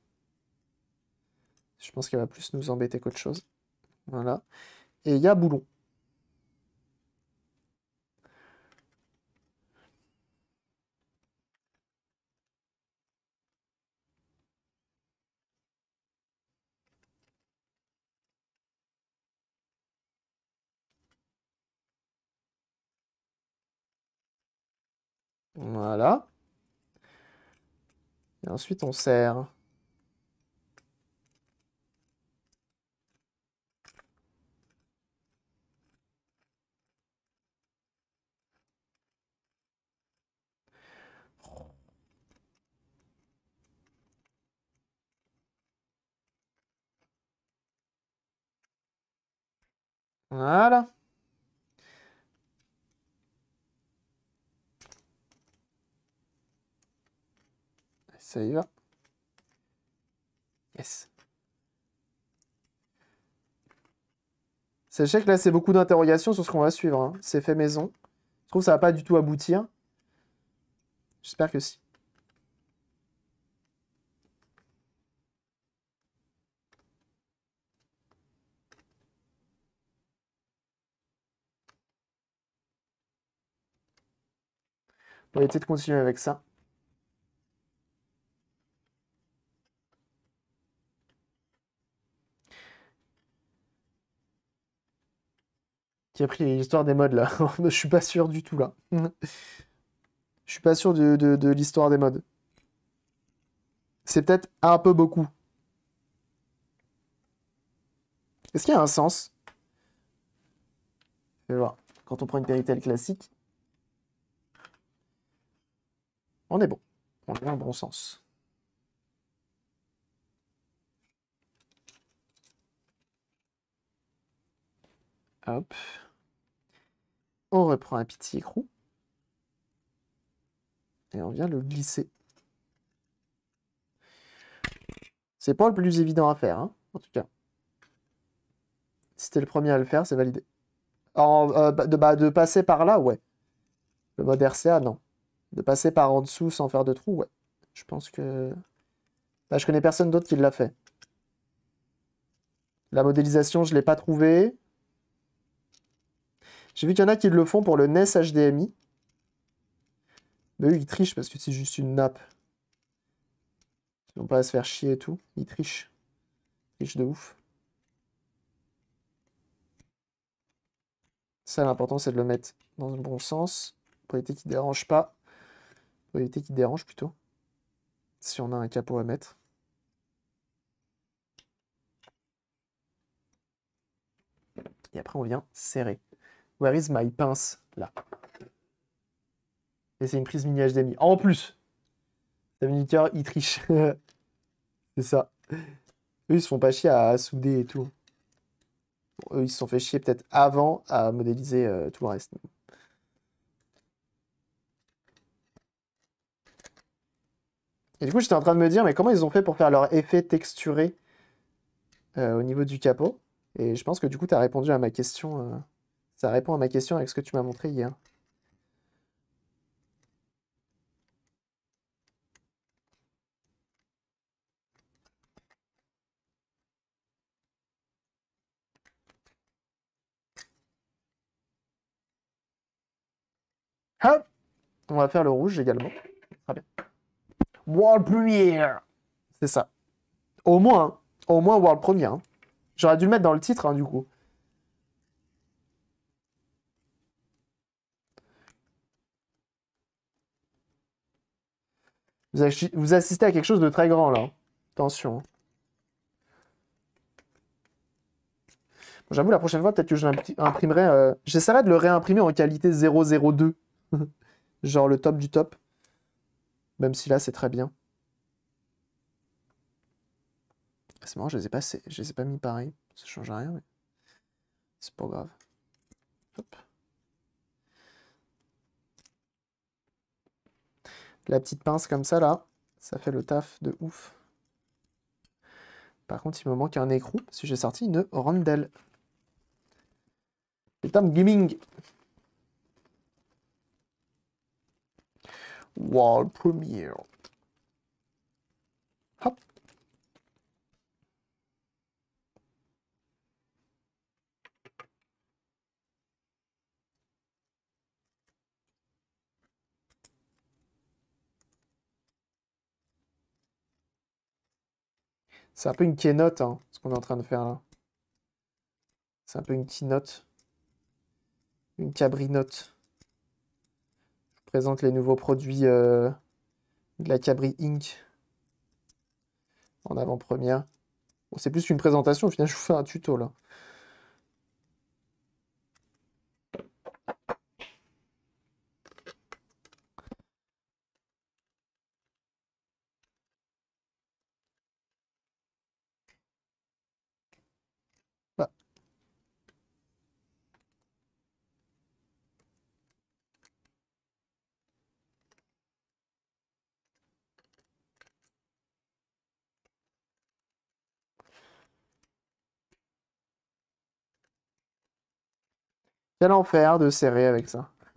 Je pense qu'elle va plus nous embêter qu'autre chose. Voilà. Et il y a Boulon. Voilà. Et ensuite, on serre. Voilà. Ça y va Yes. Sachez que là, c'est beaucoup d'interrogations sur ce qu'on va suivre. Hein. C'est fait maison. Je trouve que ça va pas du tout aboutir. J'espère que si. On va essayer de continuer avec ça. qui a pris l'histoire des modes là. *laughs* je suis pas sûr du tout là. *laughs* je suis pas sûr de, l'histoire des modes. C'est peut-être un peu beaucoup. Est-ce qu'il y a un sens voir. Quand on prend une péritel classique, on est bon. On dans un bon sens. Hop. On reprend un petit écrou. Et on vient le glisser. C'est pas le plus évident à faire, hein, en tout cas. Si t'es le premier à le faire, c'est validé. Euh, bah, de, bah, de passer par là, ouais. Le mode RCA, non. De passer par en dessous sans faire de trou, ouais. Je pense que... Bah, je connais personne d'autre qui l'a fait. La modélisation, je l'ai pas trouvée. J'ai vu qu'il y en a qui le font pour le NES HDMI. Mais eux, ils trichent parce que c'est juste une nappe. Ils n'ont pas à se faire chier et tout. Ils trichent. Ils trichent de ouf. Ça, l'important, c'est de le mettre dans le bon sens. Pour éviter qu'il dérange pas. Pour éviter qu'il dérange plutôt. Si on a un capot à mettre. Et après, on vient serrer. Where is my pince Là. Et c'est une prise mini HDMI. En plus, Savnicker, il triche. *laughs* c'est ça. Eux, ils se font pas chier à, souder et tout. eux, ils se sont fait chier peut-être avant à modéliser euh, tout le reste. Et du coup, j'étais en train de me dire, mais comment ils ont fait pour faire leur effet texturé euh, au niveau du capot Et je pense que du coup, tu as répondu à ma question. Euh, ça répond à ma question avec ce que tu m'as montré hier. Hop ah On va faire le rouge également. Très bien. World Premiere C'est ça. Au moins, hein. au moins World premier. Hein. J'aurais dû le mettre dans le titre, hein, du coup. Vous assistez à quelque chose de très grand là. Hein. Attention. J'avoue, la prochaine fois, peut-être que je l'imprimerai. Euh, j'essaierai de le réimprimer en qualité 002. *laughs* Genre le top du top. Même si là, c'est très bien. Ah, c'est marrant, je les ai pas, je les ai pas mis pareil. Ça change rien, mais c'est pas grave. Hop. La petite pince comme ça, là, ça fait le taf de ouf. Par contre, il me manque un écrou, si j'ai sorti une rondelle. Et un gaming Wall premier. C'est un peu une keynote, hein, ce qu'on est en train de faire là. C'est un peu une keynote. Une cabri note. Je présente les nouveaux produits euh, de la Cabri Inc. En avant-première. c'est plus qu'une présentation, au final je vous fais un tuto là. Quel enfer de serrer avec ça. *laughs*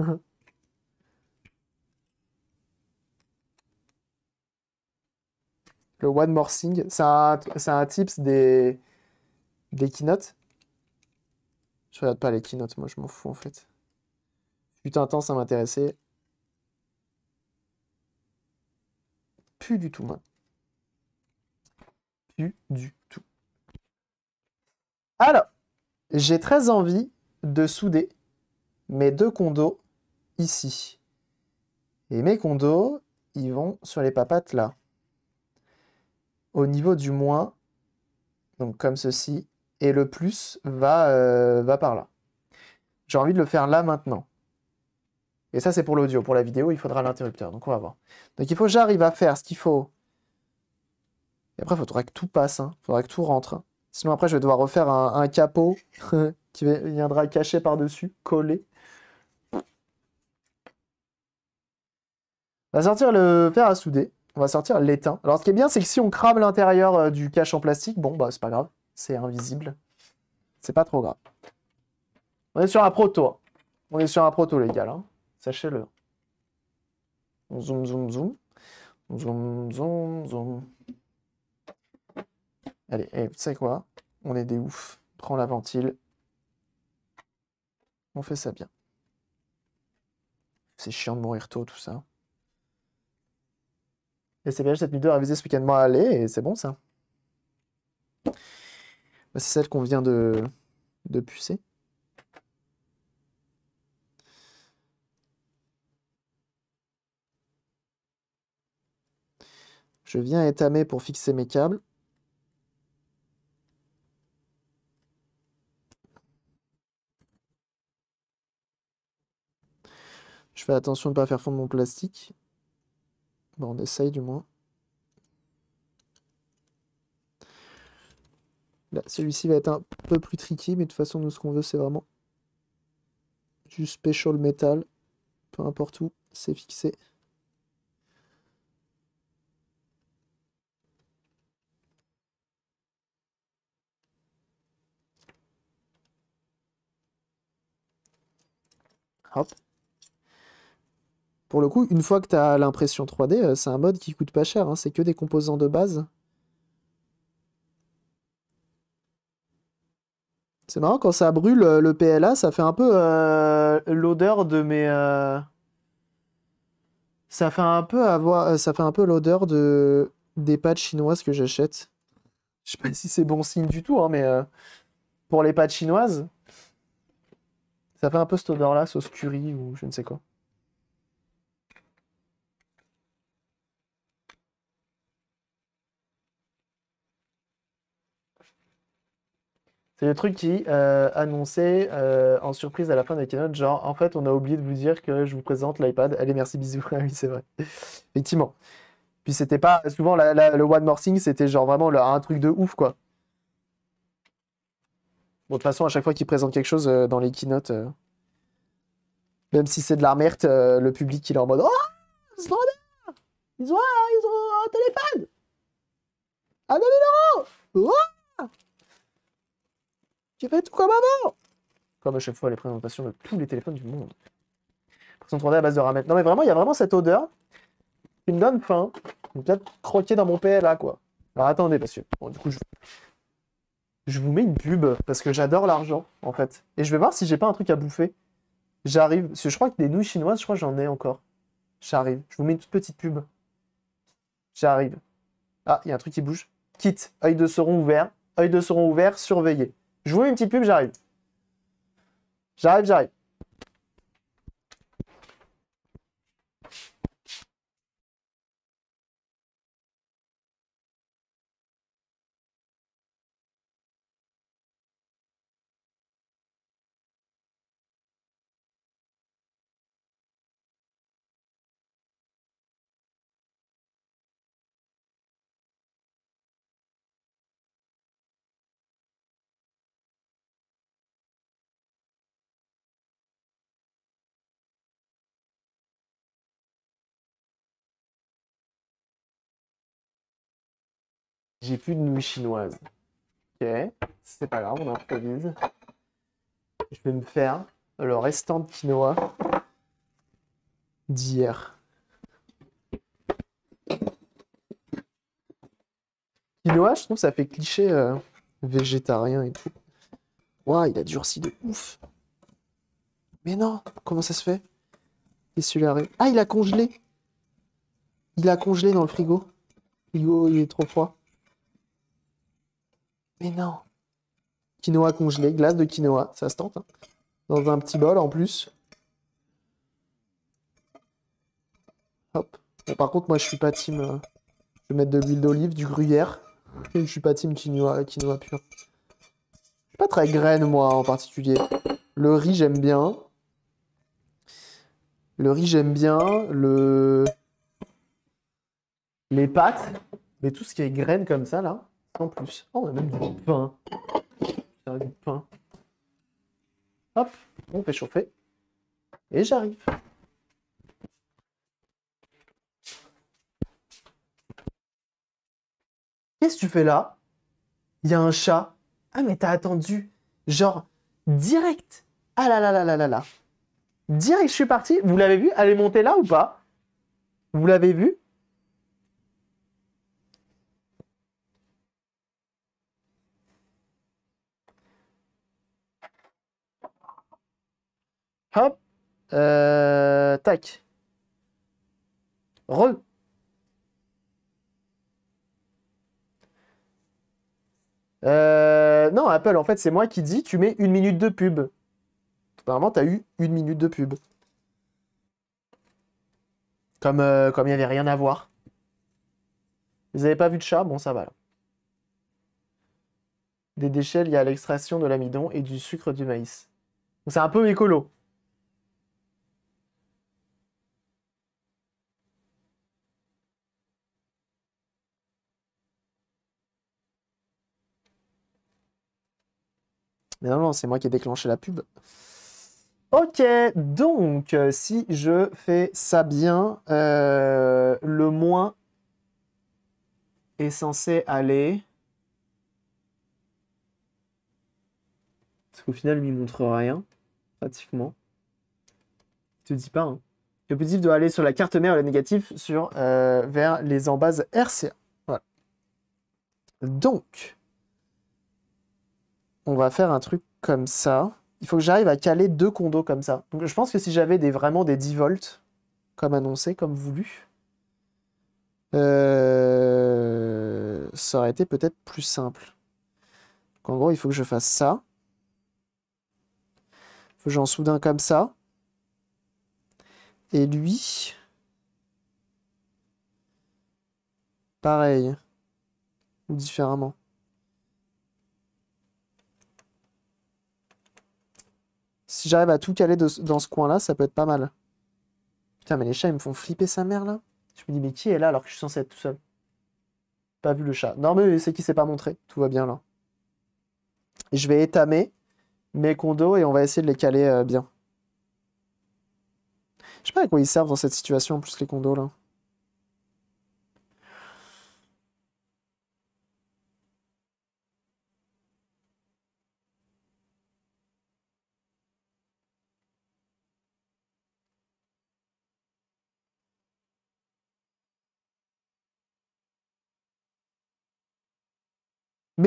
le One More Thing, c'est un, un, tips des, des keynotes. Je regarde pas les keynotes, moi je m'en fous en fait. Putain, temps, ça m'intéressait. Plus du tout, moi. Plus du tout. Alors, j'ai très envie de souder mes deux condos ici. Et mes condos, ils vont sur les papates là. Au niveau du moins, donc comme ceci, et le plus va, euh, va par là. J'ai envie de le faire là maintenant. Et ça, c'est pour l'audio. Pour la vidéo, il faudra l'interrupteur. Donc, on va voir. Donc, il faut que j'arrive à faire ce qu'il faut. Et après, il faudra que tout passe. Il hein. faudra que tout rentre. Sinon, après, je vais devoir refaire un, capot *laughs* qui viendra cacher par-dessus, coller. On va sortir le fer à souder. On va sortir l'étain. Alors, ce qui est bien, c'est que si on crame l'intérieur euh, du cache en plastique, bon, bah, c'est pas grave. C'est invisible. C'est pas trop grave. On est sur un proto. Hein. On est sur un proto, les gars, hein. Sachez-le. zoom, zoom, zoom. Zoom, zoom, zoom. Allez, eh, tu sais quoi On est des oufs. Prends la ventile. On fait ça bien. C'est chiant de mourir tôt, tout ça. Et c'est bien, cette vidéo à viser ce week-end. Moi, allez, et c'est bon, ça. Bah, c'est celle qu'on vient de pucer. Je viens étamer pour fixer mes câbles. Je fais attention de ne pas faire fondre mon plastique. Bon, on essaye du moins. Celui-ci va être un peu plus tricky, mais de toute façon, nous, ce qu'on veut, c'est vraiment du special metal. Peu importe où, c'est fixé. Hop. Pour le coup, une fois que tu as l'impression 3D, euh, c'est un mode qui coûte pas cher, hein, c'est que des composants de base. C'est marrant, quand ça brûle euh, le PLA, ça fait un peu euh, l'odeur de mes... Ça fait un peu avoir... Ça fait un peu l'odeur de... des pâtes chinoises que j'achète. Je sais pas si c'est bon signe du tout, hein, mais pour les pâtes chinoises, ça fait un peu cette odeur-là, sauce curry ou je ne sais quoi. le truc qui euh, annonçait euh, en surprise à la fin de la keynote, genre en fait on a oublié de vous dire que je vous présente l'iPad. Allez merci bisous. *laughs* Ah oui c'est vrai. Effectivement. Puis c'était pas souvent le one more thing, c'était genre vraiment un truc de ouf quoi. Bon de toute façon à chaque fois qu'ils présentent quelque chose euh, dans les keynotes, même si c'est de la merde, le public il est en mode oh ils ont, ils ont, un téléphone à 2000 euros. Oh tu tout comme avant Comme à chaque fois les présentations de tous les téléphones du monde. sont 3D à base de ramen. Non mais vraiment, il y a vraiment cette odeur qui me donne faim. peut-être croquer dans mon PLA, quoi. Alors attendez, parce que... Bon, du coup, je... Je vous mets une pub, parce que j'adore l'argent, en fait. Et je vais voir si j'ai pas un truc à bouffer. J'arrive, je crois que des nouilles chinoises, je crois que j'en ai encore. J'arrive. Je vous mets une toute petite pub. J'arrive. Ah, il y a un truc qui bouge. Quitte. Oeil de seront ouvert. Oeil de seront ouvert, surveillé. Je vous une petite pub, j'arrive. J'arrive, j'arrive. J'ai plus de nouilles chinoises. Ok, c'est pas grave, on improvise. Je vais me faire le restant de quinoa d'hier. Quinoa, je trouve ça fait cliché euh, végétarien et tout. Waouh, il a durci de ouf. Mais non, comment ça se fait Ah, il a congelé. Il a congelé dans le frigo. Le frigo, il est trop froid. Mais non. Quinoa congelé, glace de quinoa, ça se tente. Hein. Dans un petit bol en plus. Hop. par contre, moi, je suis pas team. Euh, je vais mettre de l'huile d'olive, du gruyère. *laughs* je suis pas team quinoa, quinoa pur. Je suis pas très graine, moi, en particulier. Le riz, j'aime bien. Le riz, j'aime bien. Le... Les pâtes. Mais tout ce qui est graine comme ça, là en plus. Ah, on a même du pain. du pain. Hop, on fait chauffer. Et j'arrive. Qu'est-ce que tu fais là Il y a un chat. Ah, mais t'as attendu. Genre, direct. Ah là là là là là là. Direct, je suis parti. Vous l'avez vu Elle est montée là ou pas Vous l'avez vu Hop. Euh, tac. Re. Euh, non, Apple, en fait, c'est moi qui dis tu mets une minute de pub. Apparemment, tu as eu une minute de pub. Comme euh, comme il n'y avait rien à voir. Vous n'avez pas vu de chat Bon, ça va. Là. Des déchets liés à l'extraction de l'amidon et du sucre du maïs. c'est un peu écolo. Mais non, non, c'est moi qui ai déclenché la pub. Ok, donc euh, si je fais ça bien, euh, le moins est censé aller. Parce qu'au final, il ne montre rien, pratiquement. Il te dis pas. Hein. Le positif doit aller sur la carte mère le négatif sur, euh, vers les embases RCA. Voilà. Donc, on va faire un truc comme ça. Il faut que j'arrive à caler deux condos comme ça. Donc je pense que si j'avais des, vraiment des 10 volts, comme annoncé, comme voulu, euh, ça aurait été peut-être plus simple. en gros, il faut que je fasse ça. Il faut que j'en soudain comme ça. Et lui... Pareil. Ou différemment. Si j'arrive à tout caler dans ce coin-là, ça peut être pas mal. Putain, mais les chats, ils me font flipper sa mère, là. Je me dis, mais qui est là alors que je suis censé être tout seul Pas vu le chat. Non, mais c'est qui s'est pas montré. Tout va bien, là. je vais étamer mes condos et on va essayer de les caler euh, bien. Je sais pas à quoi ils servent dans cette situation, en plus les condos, là.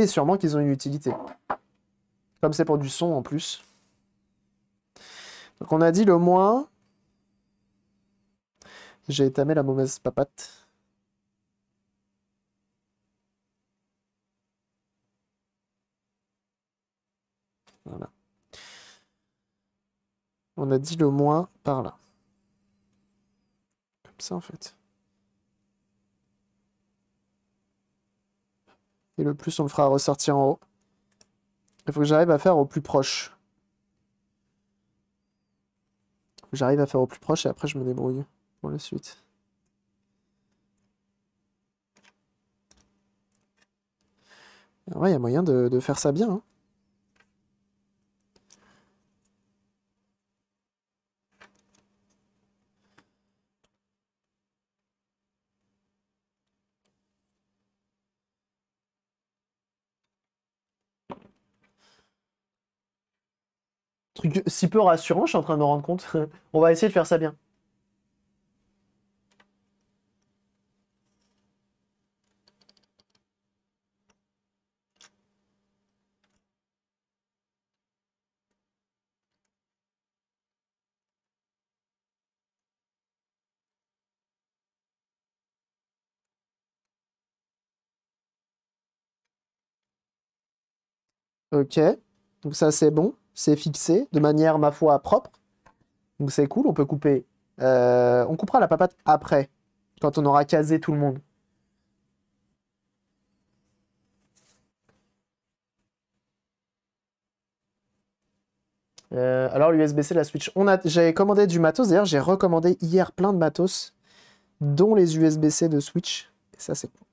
sûrement qu'ils ont une utilité. Comme c'est pour du son en plus. Donc on a dit le moins. J'ai étamé la mauvaise papate. Voilà. On a dit le moins par là. Comme ça en fait. Et le plus on le fera ressortir en haut. Il faut que j'arrive à faire au plus proche. J'arrive à faire au plus proche et après je me débrouille pour la suite. il y a moyen de, faire ça bien. Hein. si peu rassurant, je suis en train de me rendre compte. *laughs* On va essayer de faire ça bien. Ok, donc ça c'est bon c'est fixé de manière, ma foi, propre. Donc c'est cool, on peut couper. Euh, on coupera la papate après, quand on aura casé tout le monde. Euh, alors l'USB-C, la Switch. J'avais commandé du matos, d'ailleurs j'ai recommandé hier plein de matos, dont les USB-C de Switch. Et ça c'est cool.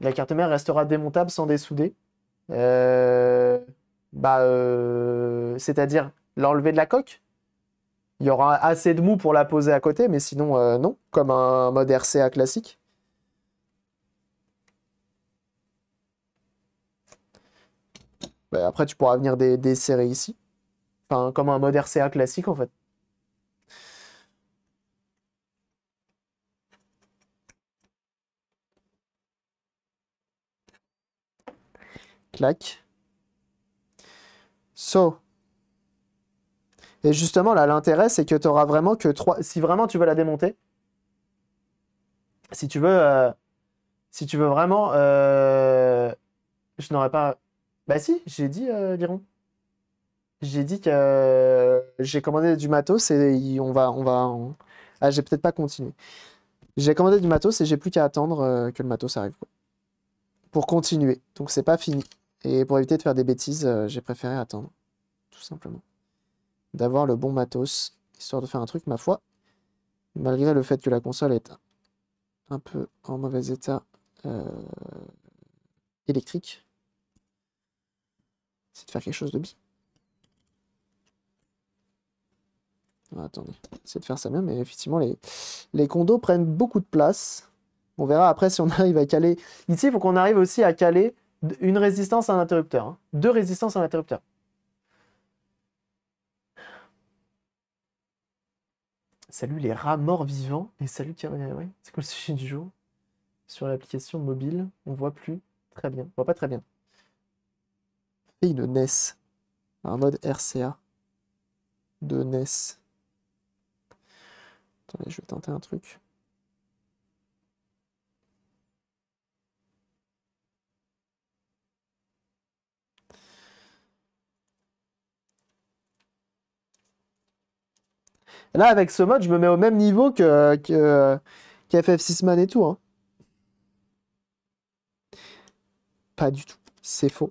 La carte mère restera démontable sans dessouder. Euh, bah, euh, c'est-à-dire l'enlever de la coque. Il y aura assez de mou pour la poser à côté, mais sinon, euh, non, comme un mode RCA classique. Bah, après, tu pourras venir desserrer ici. Enfin, comme un mode RCA classique, en fait. Clac. So. Et justement, là, l'intérêt, c'est que tu auras vraiment que trois. Si vraiment tu veux la démonter, si tu veux, euh, si tu veux vraiment... Euh, je n'aurais pas... Bah si, j'ai dit, euh, J'ai dit que euh, j'ai commandé du matos et on va... On va Ah, j'ai peut-être pas continué. J'ai commandé du matos et j'ai plus qu'à attendre que le matos arrive. Pour continuer. Donc c'est pas fini. Et pour éviter de faire des bêtises, euh, j'ai préféré attendre, tout simplement. D'avoir le bon matos, histoire de faire un truc, ma foi. Malgré le fait que la console est un peu en mauvais état euh, électrique. C'est de faire quelque chose de bien. Ah, attendez, c'est de faire ça bien, mais effectivement, les, les condos prennent beaucoup de place. On verra après si on *laughs* arrive à caler. Ici, il faut qu'on arrive aussi à caler une résistance à un interrupteur, hein. deux résistances à un interrupteur. Salut les rats morts vivants et salut Thierry, euh, C'est quoi le sujet du jour Sur l'application mobile, on voit plus très bien. On voit pas très bien. et une NES. Un mode RCA de NES. Attendez, je vais tenter un truc. là, avec ce mode, je me mets au même niveau que, FF6 Man et tout. Hein. Pas du tout. C'est faux.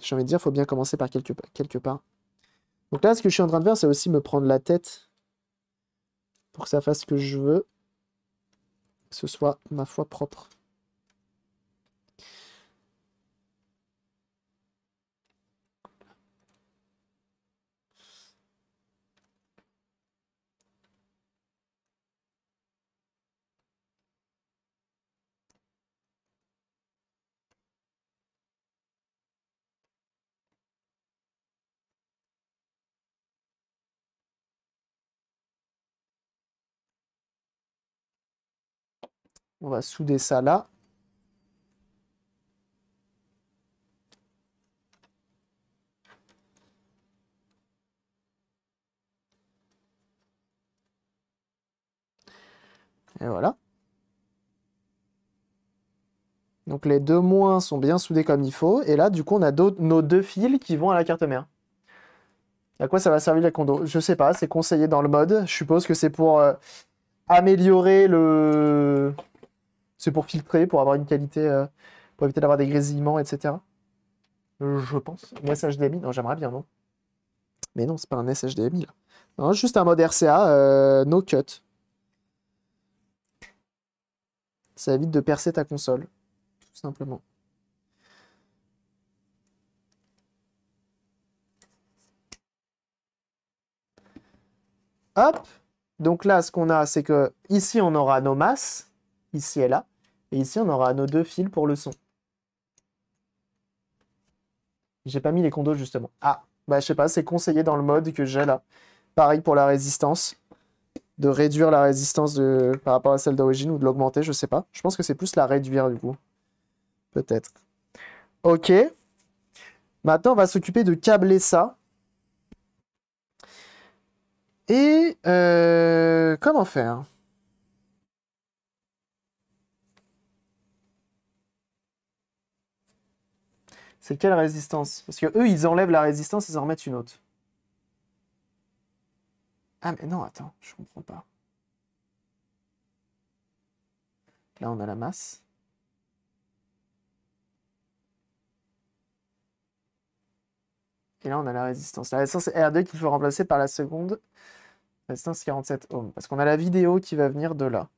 J'ai envie de dire, faut bien commencer par quelque, quelque part. Donc là, ce que je suis en train de faire, c'est aussi me prendre la tête pour que ça fasse ce que je veux. Que ce soit ma foi propre. On va souder ça là. Et voilà. Donc les deux moins sont bien soudés comme il faut. Et là, du coup, on a nos deux fils qui vont à la carte mère. À quoi ça va servir la condo Je sais pas, c'est conseillé dans le mode. Je suppose que c'est pour euh, améliorer le... C'est pour filtrer, pour avoir une qualité, euh, pour éviter d'avoir des grésillements, etc. Euh, je pense. Ou SHDMI Non, j'aimerais bien, non Mais non, c'est pas un SHDMI, là. Non, juste un mode RCA, euh, no cut. Ça évite de percer ta console, tout simplement. Hop Donc là, ce qu'on a, c'est que ici, on aura nos masses, ici et là. Et ici, on aura nos deux fils pour le son. J'ai pas mis les condos, justement. Ah, bah je sais pas, c'est conseillé dans le mode que j'ai là. Pareil pour la résistance. De réduire la résistance de... par rapport à celle d'origine ou de l'augmenter, je sais pas. Je pense que c'est plus la réduire, du coup. Peut-être. Ok. Maintenant, on va s'occuper de câbler ça. Et... Euh, comment faire C'est quelle résistance Parce que eux, ils enlèvent la résistance, ils en remettent une autre. Ah mais non, attends, je comprends pas. Là, on a la masse. Et là, on a la résistance. La résistance R2 qu'il faut remplacer par la seconde résistance 47 ohms. Parce qu'on a la vidéo qui va venir de là.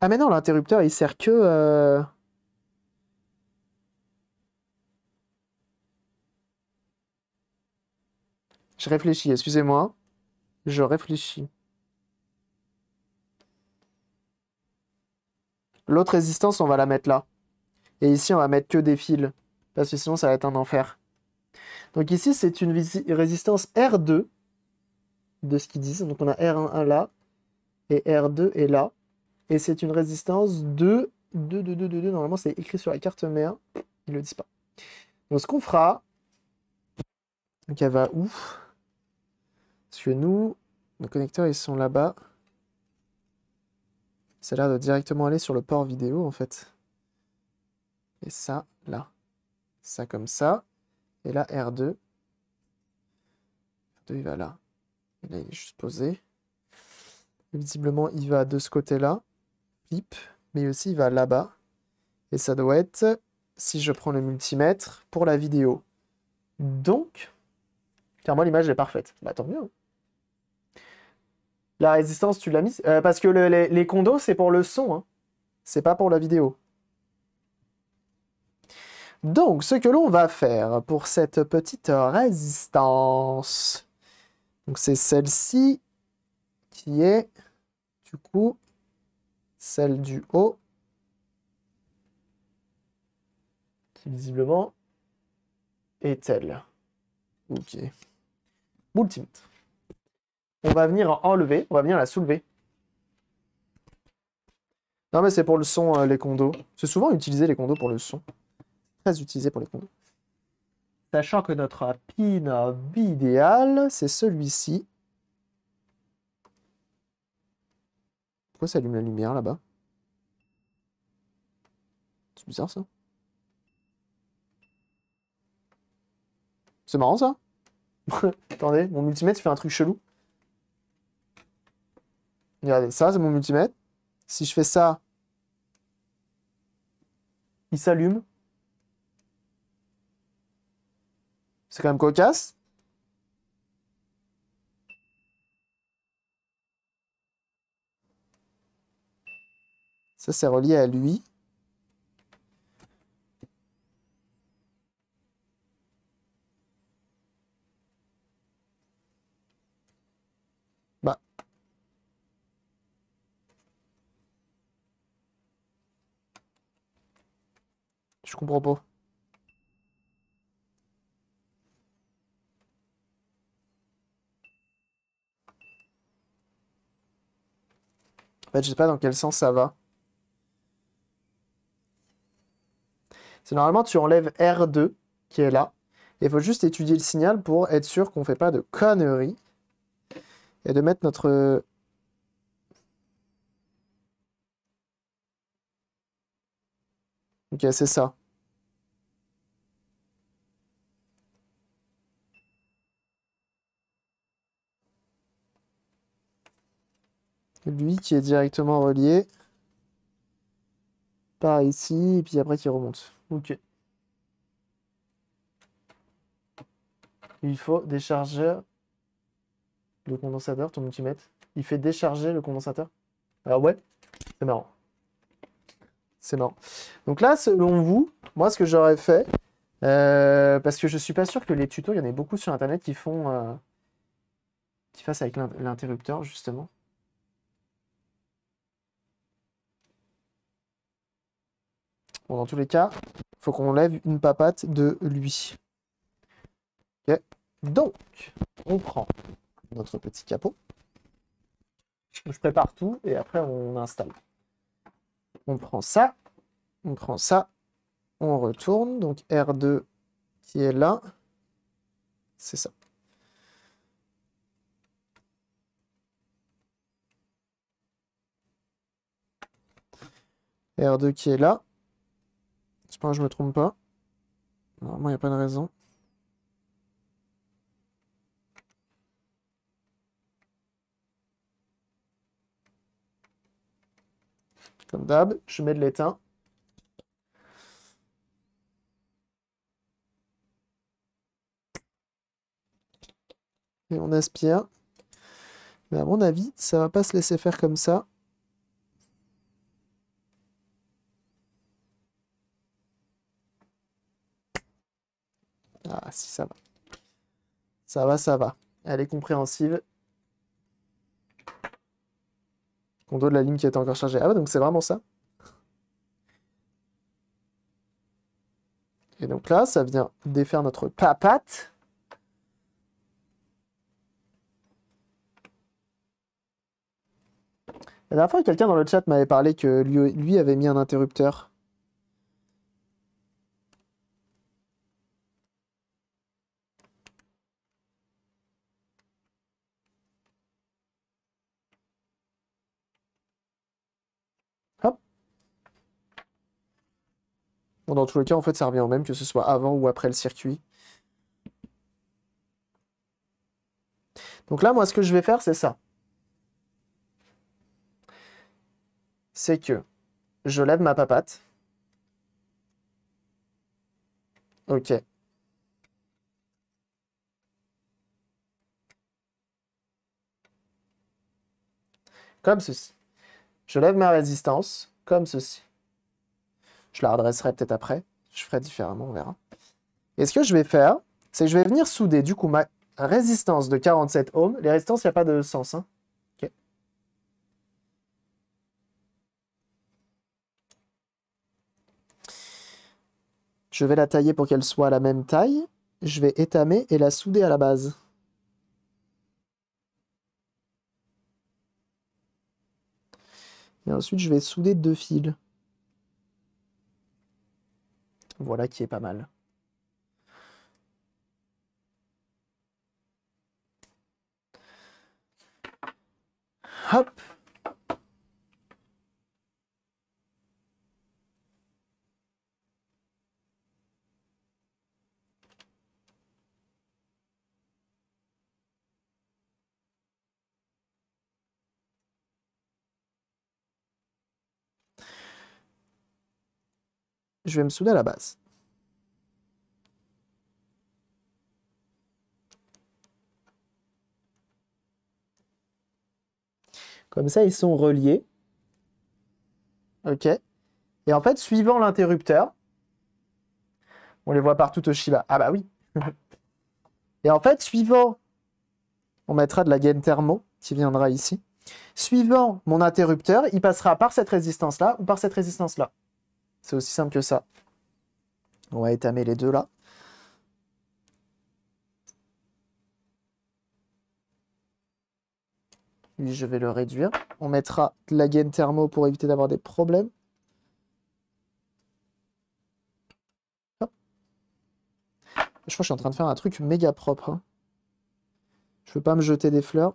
Ah mais non, l'interrupteur, il sert que... Euh, Je réfléchis, excusez-moi. Je réfléchis. L'autre résistance, on va la mettre là. Et ici, on va mettre que des fils. Parce que sinon, ça va être un enfer. Donc ici, c'est une résistance R2 de ce qu'ils disent. Donc on a R1 là et R2 est là. Et c'est une résistance de 2, 2, 2, 2, 2. Normalement, c'est écrit sur la carte mère. Ils ne le disent pas. Donc ce qu'on fera... Donc elle va où parce que nous, nos connecteurs, ils sont là-bas. Ça a l'air de directement aller sur le port vidéo, en fait. Et ça, là. Ça comme ça. Et là, R2. R2, il va là. Et là, il est juste posé. visiblement, il va de ce côté-là. Plip. Mais aussi, il va là-bas. Et ça doit être, si je prends le multimètre, pour la vidéo. Donc, clairement, l'image est parfaite. Bah, tant mieux. Hein. La résistance, tu l'as mise euh, Parce que les, condos, c'est pour le son. Hein. C'est pas pour la vidéo. Donc, ce que l'on va faire pour cette petite résistance, donc c'est celle-ci qui est, du coup, celle du haut, qui visiblement est elle. Ok. Ultimate on va venir enlever, on va venir la soulever. Non mais c'est pour le son, euh, les condos. C'est souvent utilisé les condos pour le son. Très utilisé pour les condos. Sachant que notre pin idéal, c'est celui-ci. Pourquoi ça allume la lumière là-bas C'est bizarre ça. C'est marrant ça *laughs* Attendez, mon multimètre fait un truc chelou. Regardez, ça, c'est mon multimètre. Si je fais ça, il s'allume. C'est quand même cocasse. Ça, c'est relié à lui. Je comprends pas. En fait, je sais pas dans quel sens ça va. C'est normalement, tu enlèves R2 qui est là. Il faut juste étudier le signal pour être sûr qu'on fait pas de conneries. Et de mettre notre Ok, c'est ça. Lui qui est directement relié par ici, et puis après qui remonte. Ok. Il faut décharger le condensateur, ton multimètre. Il fait décharger le condensateur. Alors ouais, c'est marrant. C'est marrant. Donc là, selon vous, moi, ce que j'aurais fait, euh, parce que je suis pas sûr que les tutos, il y en a beaucoup sur Internet qui font... Euh, qui fassent avec l'interrupteur, justement. dans tous les cas, il faut qu'on lève une papate de lui. Donc, on prend notre petit capot. Je prépare tout et après on installe. On prend ça, on prend ça, on retourne. Donc R2 qui est là, c'est ça. R2 qui est là je me trompe pas. Normalement, il n'y a pas de raison. Comme d'hab, je mets de l'étain. Et on aspire. Mais à mon avis, ça va pas se laisser faire comme ça. Ah, si, ça va. Ça va, ça va. Elle est compréhensive. Condo de la ligne qui est encore chargée. Ah bah, donc c'est vraiment ça. Et donc là, ça vient défaire notre papate. La dernière fois, quelqu'un dans le chat m'avait parlé que lui, lui avait mis un interrupteur. dans tous les cas, en fait, ça revient au même, que ce soit avant ou après le circuit. Donc là, moi, ce que je vais faire, c'est ça. C'est que je lève ma papate. Ok. Comme ceci. Je lève ma résistance, comme ceci. Je la redresserai peut-être après. Je ferai différemment, on verra. Et ce que je vais faire, c'est que je vais venir souder du coup ma résistance de 47 ohms. Les résistances, il n'y a pas de sens. Hein. Je vais la tailler pour qu'elle soit à la même taille. Je vais étamer et la souder à la base. Et ensuite, je vais souder deux fils. Voilà qui est pas mal. Hop je vais me souder à la base. Comme ça, ils sont reliés. OK. Et en fait, suivant l'interrupteur, on les voit partout au Shiba. Ah bah oui. *laughs* Et en fait, suivant, on mettra de la gaine thermo qui viendra ici. Suivant mon interrupteur, il passera par cette résistance-là ou par cette résistance-là. C'est aussi simple que ça. On va étamer les deux là. Lui, je vais le réduire. On mettra de la gaine thermo pour éviter d'avoir des problèmes. Je crois que je suis en train de faire un truc méga propre. Je hein. Je veux pas me jeter des fleurs.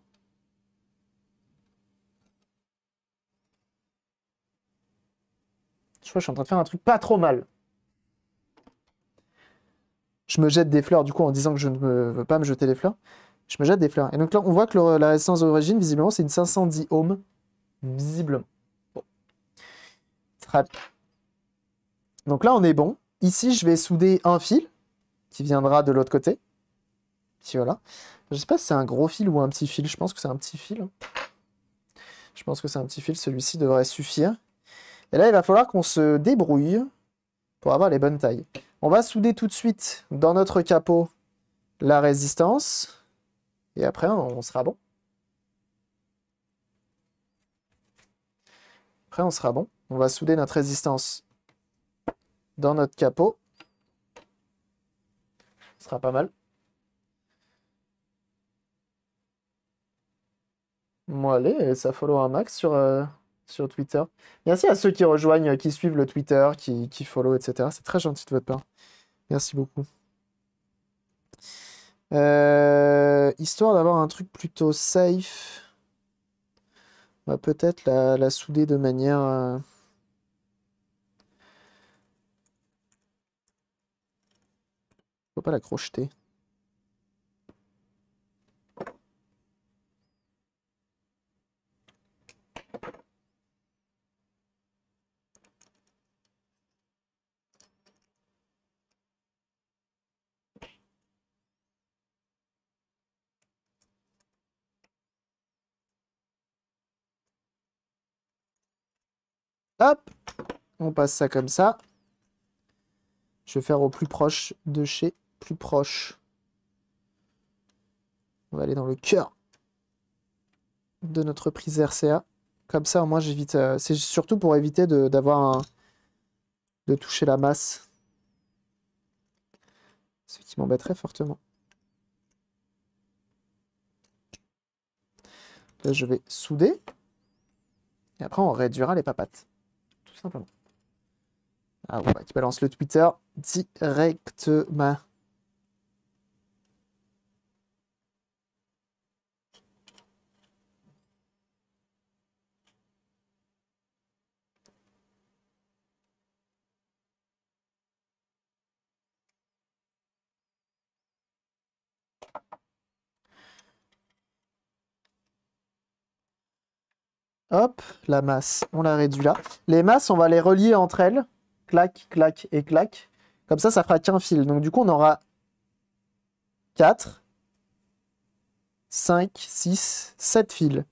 Je crois que je suis en train de faire un truc pas trop mal. Je me jette des fleurs, du coup, en disant que je ne veux pas me jeter des fleurs. Je me jette des fleurs. Et donc là, on voit que la essence d'origine, visiblement, c'est une 510 ohms. Visiblement. Bon. Donc là, on est bon. Ici, je vais souder un fil qui viendra de l'autre côté. Qui voilà. Je sais pas si c'est un gros fil ou un petit fil. Je pense que c'est un petit fil. Hein. Je pense que c'est un petit fil. Celui-ci devrait suffire. Et là, il va falloir qu'on se débrouille pour avoir les bonnes tailles. On va souder tout de suite dans notre capot la résistance. Et après, on sera bon. Après, on sera bon. On va souder notre résistance dans notre capot. Ce sera pas mal. Bon, allez, ça follow un max sur, euh, sur Twitter. Merci à ceux qui rejoignent, qui suivent le Twitter, qui, qui follow, etc. C'est très gentil de votre part. Merci beaucoup. Euh, histoire d'avoir un truc plutôt safe, on va peut-être la, souder de manière... Euh, Faut pas la crocheter. Hop, on passe ça comme ça. Je vais faire au plus proche de chez plus proche. On va aller dans le cœur de notre prise RCA. Comme ça, moins, j'évite. Euh, c'est surtout pour éviter d'avoir de, de toucher la masse. Ce qui m'embêterait fortement. Là, je vais souder. Et après, on réduira les papates. Ah ouais, tu balances le Twitter directement. Hop, la masse, on la réduit là. Les masses, on va les relier entre elles. Clac, clac et clac. Comme ça, ça fera qu'un fil. Donc du coup, on aura 4, 5, 6, 7 fils.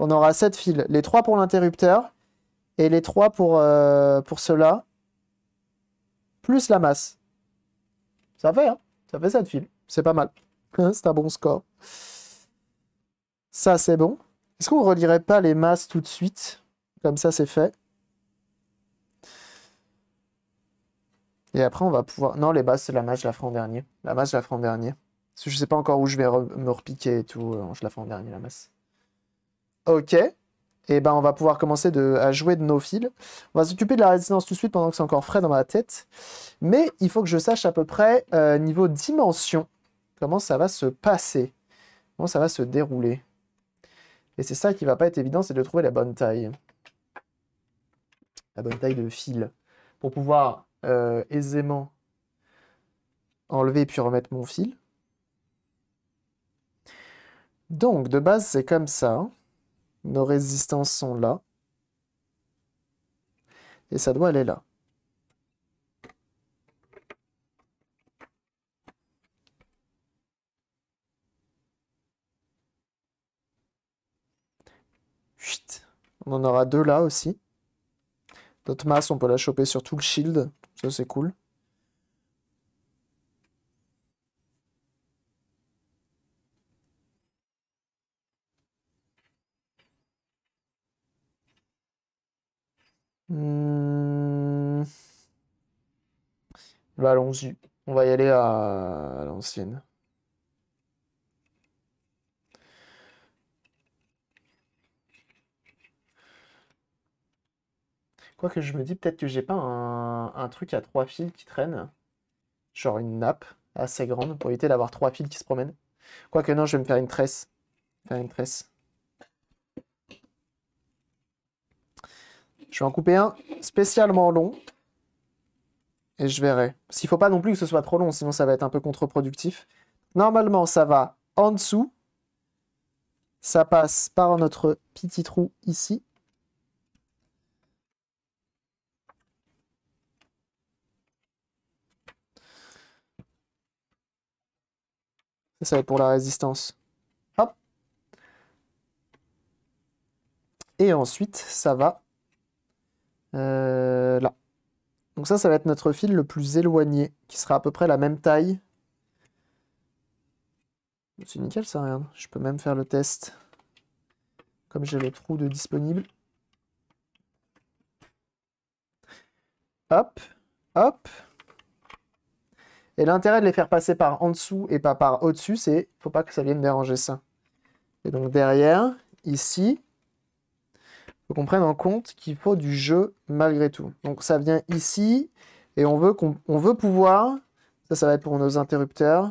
On aura 7 fils. Les 3 pour l'interrupteur et les 3 pour, euh, pour cela, plus la masse. Ça fait, hein Ça fait 7 fils. C'est pas mal. *laughs* C'est un bon score. Ça, c'est bon. Est-ce qu'on relierait pas les masses tout de suite Comme ça, c'est fait. Et après, on va pouvoir... Non, les c'est la masse, je la ferai en dernier. La masse, je la ferai en dernier. Parce que je sais pas encore où je vais me repiquer et tout. Euh, je la ferai en dernier, la masse. Ok. Et eh ben, on va pouvoir commencer à jouer de nos fils. On va s'occuper de la résistance tout de suite pendant que c'est encore frais dans ma tête. Mais il faut que je sache à peu près, euh, niveau dimension, comment ça va se passer. Comment ça va se dérouler. Et c'est ça qui va pas être évident, c'est de trouver la bonne taille. La bonne taille de fil. Pour pouvoir euh, aisément enlever puis remettre mon fil. Donc, de base, c'est comme ça. Hein. Nos résistances sont là. Et ça doit aller là. On en aura deux là aussi. Notre masse, on peut la choper sur tout le shield. Ça, c'est cool. Hmm. Bah, allons On va y aller à l'ancienne. Quoique je me dis peut-être que j'ai pas un, truc à trois fils qui traîne. Genre une nappe assez grande pour éviter d'avoir trois fils qui se promènent. Quoique non, je vais me faire une tresse. Faire une tresse. Je vais en couper un spécialement long. Et je verrai. S'il faut pas non plus que ce soit trop long, sinon ça va être un peu contre-productif. Normalement, ça va en dessous. Ça passe par notre petit trou ici. Ça, va être pour la résistance. Hop. Et ensuite, ça va euh, là. Donc ça, ça va être notre fil le plus éloigné, qui sera à peu près la même taille. C'est nickel ça, rien. Je peux même faire le test. Comme j'ai le trou de disponible. Hop, hop. Et l'intérêt de les faire passer par en dessous et pas par au-dessus, c'est qu'il ne faut pas que ça vienne déranger ça. Et donc derrière, ici, il faut qu'on prenne en compte qu'il faut du jeu malgré tout. Donc ça vient ici, et on veut, veut pouvoir, ça ça va être pour nos interrupteurs,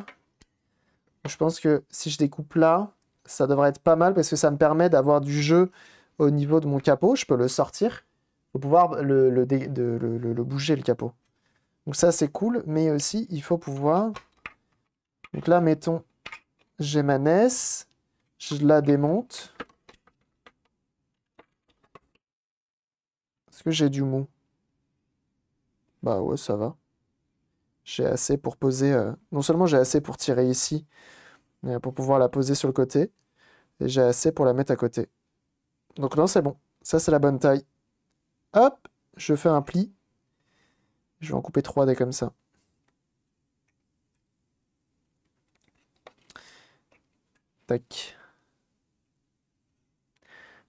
je pense que si je découpe là, ça devrait être pas mal parce que ça me permet d'avoir du jeu au niveau de mon capot. Je peux le sortir. pour pouvoir le bouger, le capot. Donc ça, c'est cool, mais aussi, il faut pouvoir... Donc là, mettons, j'ai ma NES, je la démonte. Est-ce que j'ai du mou Bah ouais, ça va. J'ai assez pour poser... Euh, non seulement j'ai assez pour tirer ici, mais pour pouvoir la poser sur le côté, et j'ai assez pour la mettre à côté. Donc non, c'est bon. Ça, c'est la bonne taille. Hop, je fais un pli je vais en couper 3 dès comme ça. Tac.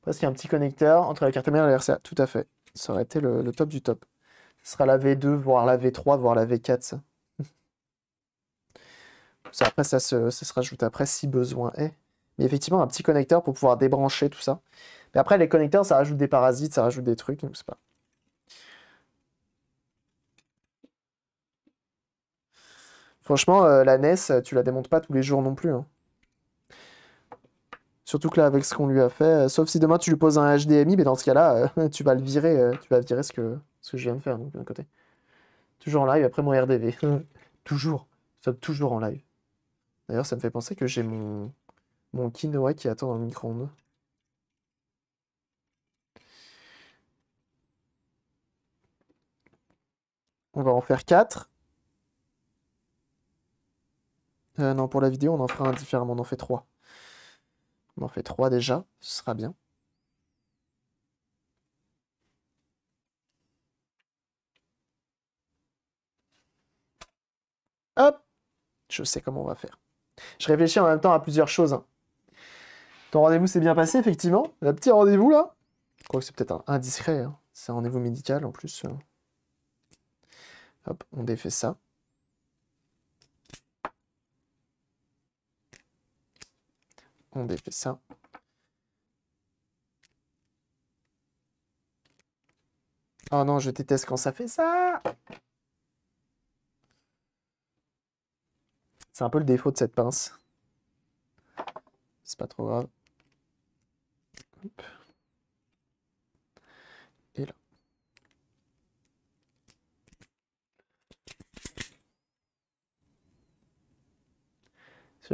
Parce qu'il y a un petit connecteur entre la carte mère et la Tout à fait. Ça aurait été le, top du top. Ce sera la V2, voire la V3, voire la V4, *laughs* ça. après, ça se, ça se rajoute après si besoin est. Mais effectivement, un petit connecteur pour pouvoir débrancher tout ça. Mais après, les connecteurs, ça rajoute des parasites, ça rajoute des trucs, donc c'est pas. Franchement, euh, la NES, euh, tu la démontes pas tous les jours non plus. Hein. Surtout que là, avec ce qu'on lui a fait, euh, sauf si demain tu lui poses un HDMI, mais dans ce cas-là, *laughs* tu vas le virer, tu vas virer ce que, ce que je viens de faire, donc d'un côté. Toujours en live après mon RDV. *laughs* toujours. toujours en live. D'ailleurs, ça me fait penser que j'ai mon, mon qui attend dans le micro-ondes. On va en faire 4. Euh, non, pour la vidéo, on en fera un différemment. On en fait trois. On en fait trois déjà. Ce sera bien. Hop Je sais comment on va faire. Je réfléchis en même temps à plusieurs choses. Hein. Ton rendez-vous s'est bien passé, effectivement. Le petit rendez-vous, là. Je crois que c'est peut-être indiscret. Hein. C'est un rendez-vous médical, en plus. Euh. Hop, on défait ça. on défait ça. Oh non, je déteste quand ça fait ça C'est un peu le défaut de cette pince. C'est pas trop grave.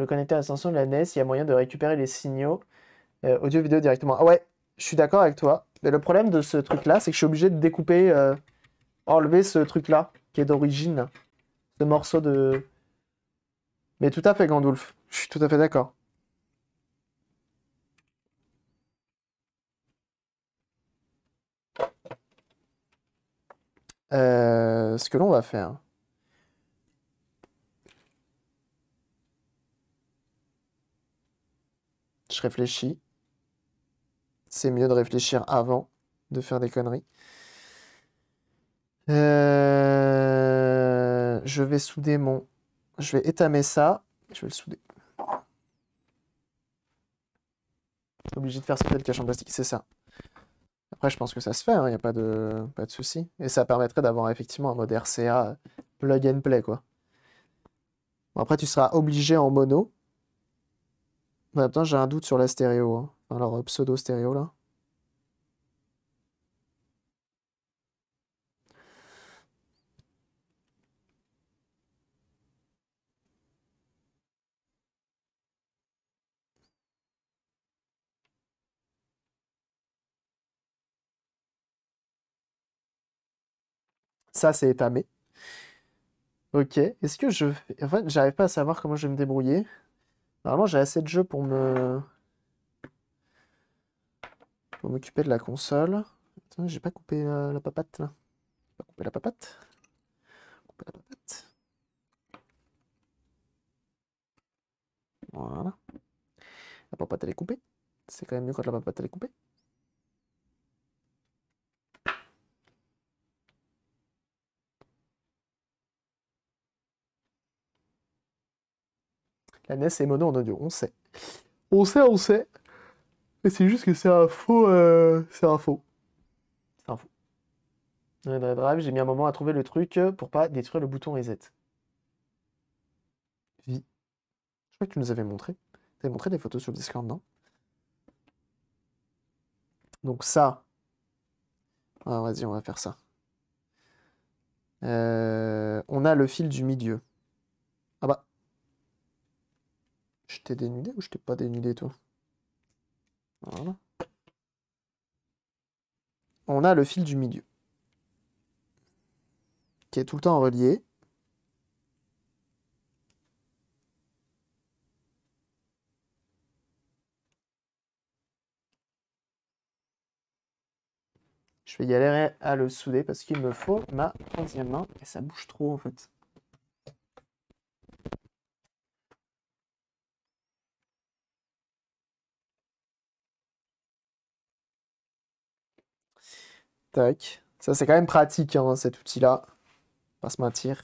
le connecter à l'ascension de la NES, il y a moyen de récupérer les signaux euh, audio-vidéo directement. Ah ouais, je suis d'accord avec toi. Mais le problème de ce truc-là, c'est que je suis obligé de découper, euh, enlever ce truc-là, qui est d'origine, ce morceau de... Mais tout à fait, Gandulf. Je suis tout à fait d'accord. Euh, ce que l'on va faire... réfléchis. C'est mieux de réfléchir avant de faire des conneries. Euh, je vais souder mon... Je vais étamer ça. Je vais le souder. Obligé de faire ce le cache en plastique, c'est ça. Après, je pense que ça se fait, il hein, n'y a pas de, pas de souci. Et ça permettrait d'avoir effectivement un mode RCA euh, plug and play, quoi. après, tu seras obligé en mono, bah, j'ai un doute sur la stéréo. Hein. Alors, euh, pseudo-stéréo, là. Ça, c'est étamé. Ok. Est-ce que je... En fait, j'arrive pas à savoir comment je vais me débrouiller. Normalement, j'ai assez de jeux pour me... Pour m'occuper de la console. Euh, j'ai pas coupé la papate, là. Pas coupé la papate. Couper la papate. Voilà. La papate, elle est coupée. C'est quand même mieux quand la papate, elle est coupée. La NES est mono en audio, on sait. On sait, on sait. Mais c'est juste que c'est un faux. Euh, c'est un faux. C'est un faux. j'ai mis un moment à trouver le truc pour pas détruire le bouton reset. Vie. Je crois que tu nous avais montré. Tu avais montré des photos sur le Discord, non Donc ça. Ah, vas-y, on va faire ça. Euh, on a le fil du milieu. Je t'ai dénudé ou je t'ai pas dénudé tout Voilà. On a le fil du milieu. Qui est tout le temps relié. Je vais galérer à le souder parce qu'il me faut ma troisième main et ça bouge trop en fait. Tac. Ça, c'est quand même pratique, hein, cet outil-là. Pas se mentir.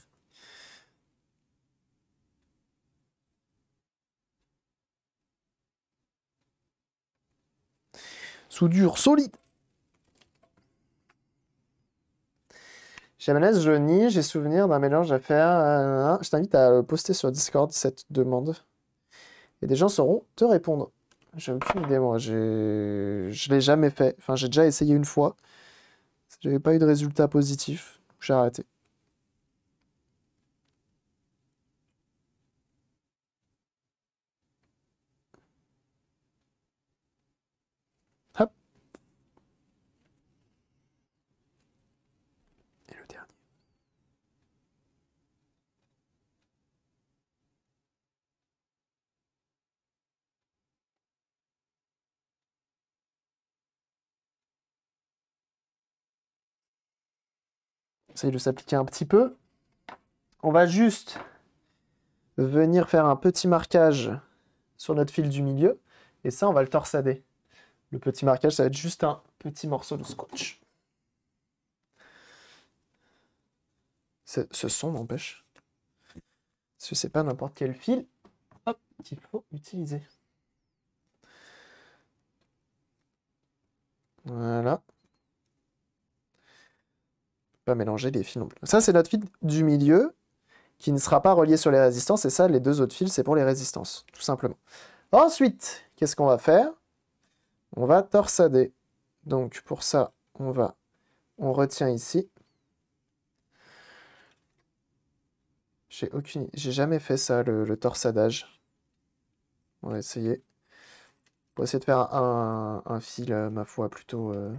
Soudure solide. Chez je nie, j'ai souvenir d'un mélange à faire. Euh, je t'invite à poster sur Discord cette demande. Et des gens sauront te répondre. J'ai aucune idée, moi. Je l'ai jamais fait. Enfin, j'ai déjà essayé une fois. J'avais pas eu de résultat positif. J'ai arrêté. essaye de s'appliquer un petit peu. On va juste venir faire un petit marquage sur notre fil du milieu. Et ça, on va le torsader. Le petit marquage, ça va être juste un petit morceau de scotch. Ce son m'empêche. Ce que pas n'importe quel fil qu'il faut utiliser. Voilà. Pas mélanger les fils non Ça, c'est notre fil du milieu qui ne sera pas relié sur les résistances. Et ça, les deux autres fils, c'est pour les résistances, tout simplement. Ensuite, qu'est-ce qu'on va faire On va torsader. Donc, pour ça, on va... On retient ici. J'ai aucune... J'ai jamais fait ça, le, torsadage. On va essayer. On va essayer de faire un, fil, euh, ma foi, plutôt... Euh,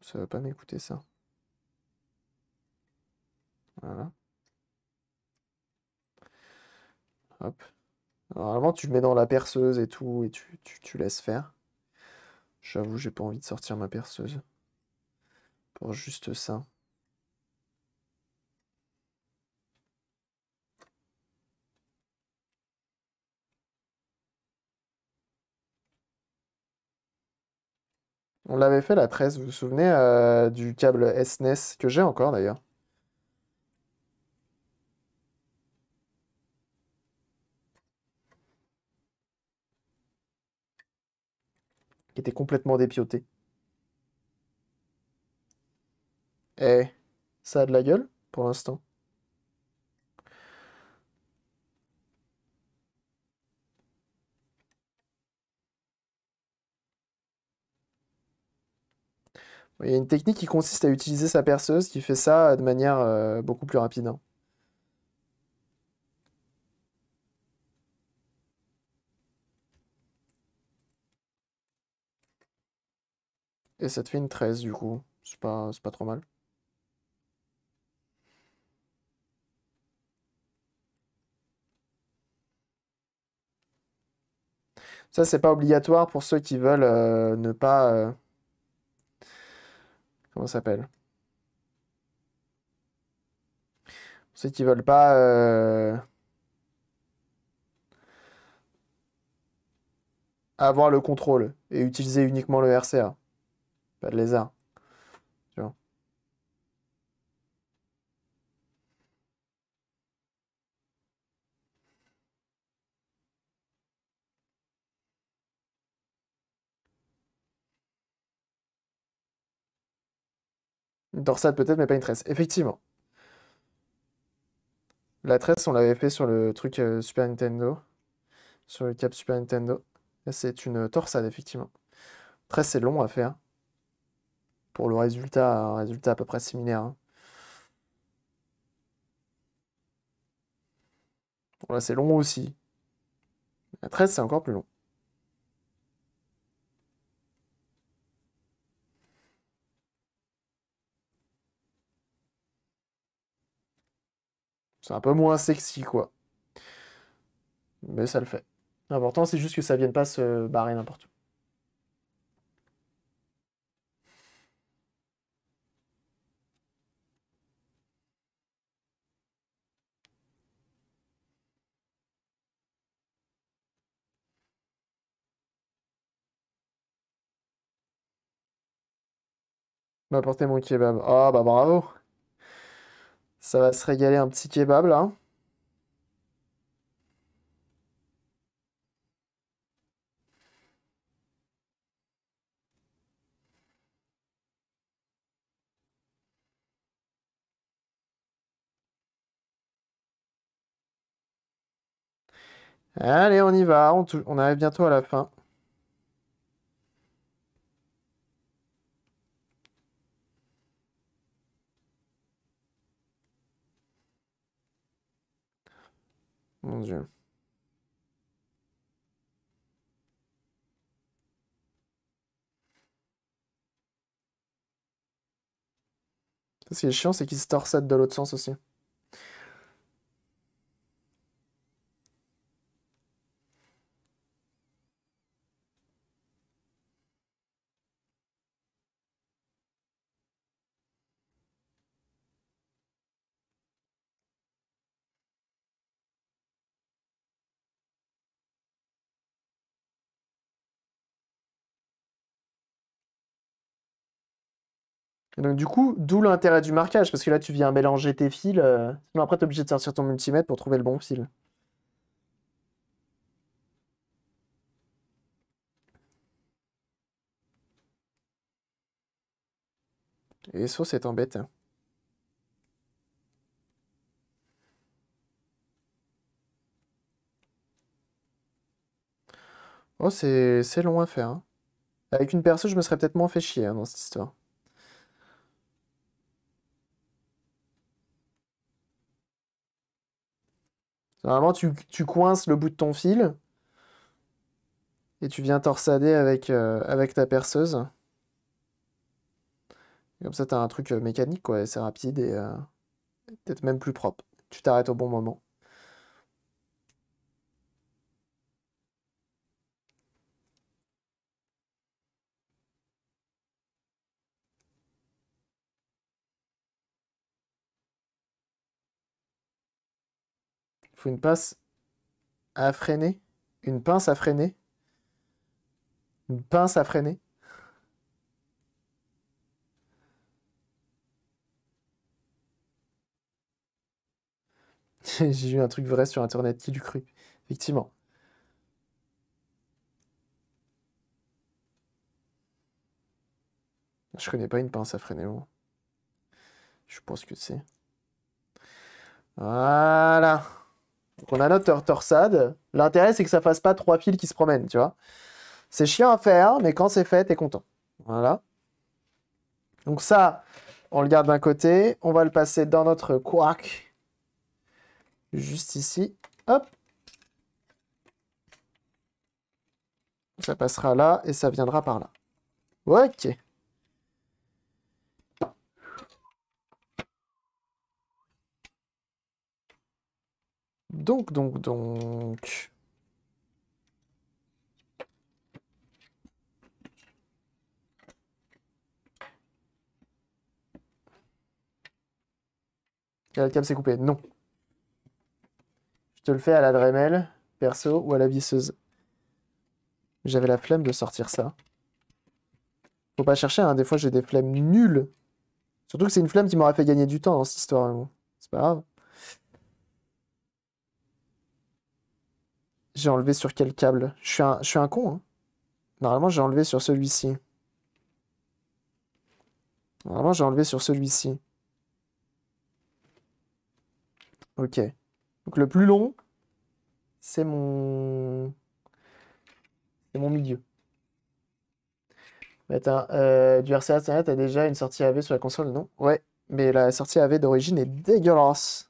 Ça va pas m'écouter ça. Voilà. Hop. Normalement, tu mets dans la perceuse et tout, et tu, tu, tu laisses faire. J'avoue, j'ai pas envie de sortir ma perceuse. Pour juste ça. On l'avait fait la 13, vous vous souvenez euh, du câble SNES e que j'ai encore d'ailleurs. Qui était complètement dépioté. Eh, ça a de la gueule pour l'instant. Il y a une technique qui consiste à utiliser sa perceuse qui fait ça de manière euh, beaucoup plus rapide. Hein. Et ça te fait une 13 du coup. C'est pas, pas trop mal. Ça, c'est pas obligatoire pour ceux qui veulent euh, ne pas... Euh, Comment ça s'appelle Ceux qui veulent pas. Euh, avoir le contrôle et utiliser uniquement le RCA. Pas de lézard. torsade peut-être, mais pas une tresse. Effectivement. La tresse, on l'avait fait sur le truc euh, Super Nintendo. Sur le cap Super Nintendo. c'est une torsade, effectivement. Tresse, c'est long à faire. Pour le résultat, un résultat à peu près similaire. voilà hein. là, c'est long aussi. La tresse, c'est encore plus long. C'est un peu moins sexy, quoi. Mais ça le fait. L'important, c'est juste que ça vienne pas se barrer n'importe où. M'apporter mon kebab. Ah bah bravo ça va se régaler un petit kebab là. Allez, on y va, on, on arrive bientôt à la fin. Mon Dieu. Ce qui est chiant, c'est qu'ils se torsettent de l'autre sens aussi. Et donc, du coup, d'où l'intérêt du marquage, parce que là, tu viens mélanger tes fils. Euh, sinon après, tu es obligé de sortir ton multimètre pour trouver le bon fil. Et ça c'est embête. Oh, c'est long à faire. Hein. Avec une perso, je me serais peut-être moins fait chier hein, dans cette histoire. Normalement, tu, tu, coinces le bout de ton fil et tu viens torsader avec, euh, avec ta perceuse. Comme ça, tu as un truc euh, mécanique, quoi, c'est rapide et euh, peut-être même plus propre. Tu t'arrêtes au bon moment. faut une pince à freiner. Une pince à freiner. Une pince à freiner. *laughs* J'ai eu un truc vrai sur Internet, qui du cru Effectivement. Je connais pas une pince à freiner. Je pense que c'est. Voilà. Donc on a notre torsade. L'intérêt, c'est que ça fasse pas trois fils qui se promènent, tu vois. C'est chiant à faire, mais quand c'est fait, t'es content. Voilà. Donc ça, on le garde d'un côté. On va le passer dans notre quark. Juste ici. Hop. Ça passera là et ça viendra par là. Ok. Donc, donc, donc... Ah, la câble s'est coupée. Non. Je te le fais à la Dremel, perso, ou à la visseuse. J'avais la flemme de sortir ça. Faut pas chercher, hein. des fois j'ai des flemmes nulles. Surtout que c'est une flemme qui m'aurait fait gagner du temps dans hein, cette histoire. Hein. C'est pas grave. J'ai enlevé sur quel câble je suis, un, je suis un con. Hein. Normalement, j'ai enlevé sur celui-ci. Normalement, j'ai enlevé sur celui-ci. Ok. Donc le plus long, c'est mon... C'est mon milieu. Mais euh, du RCA, t'as déjà une sortie AV sur la console, non Ouais, mais la sortie AV d'origine est dégueulasse.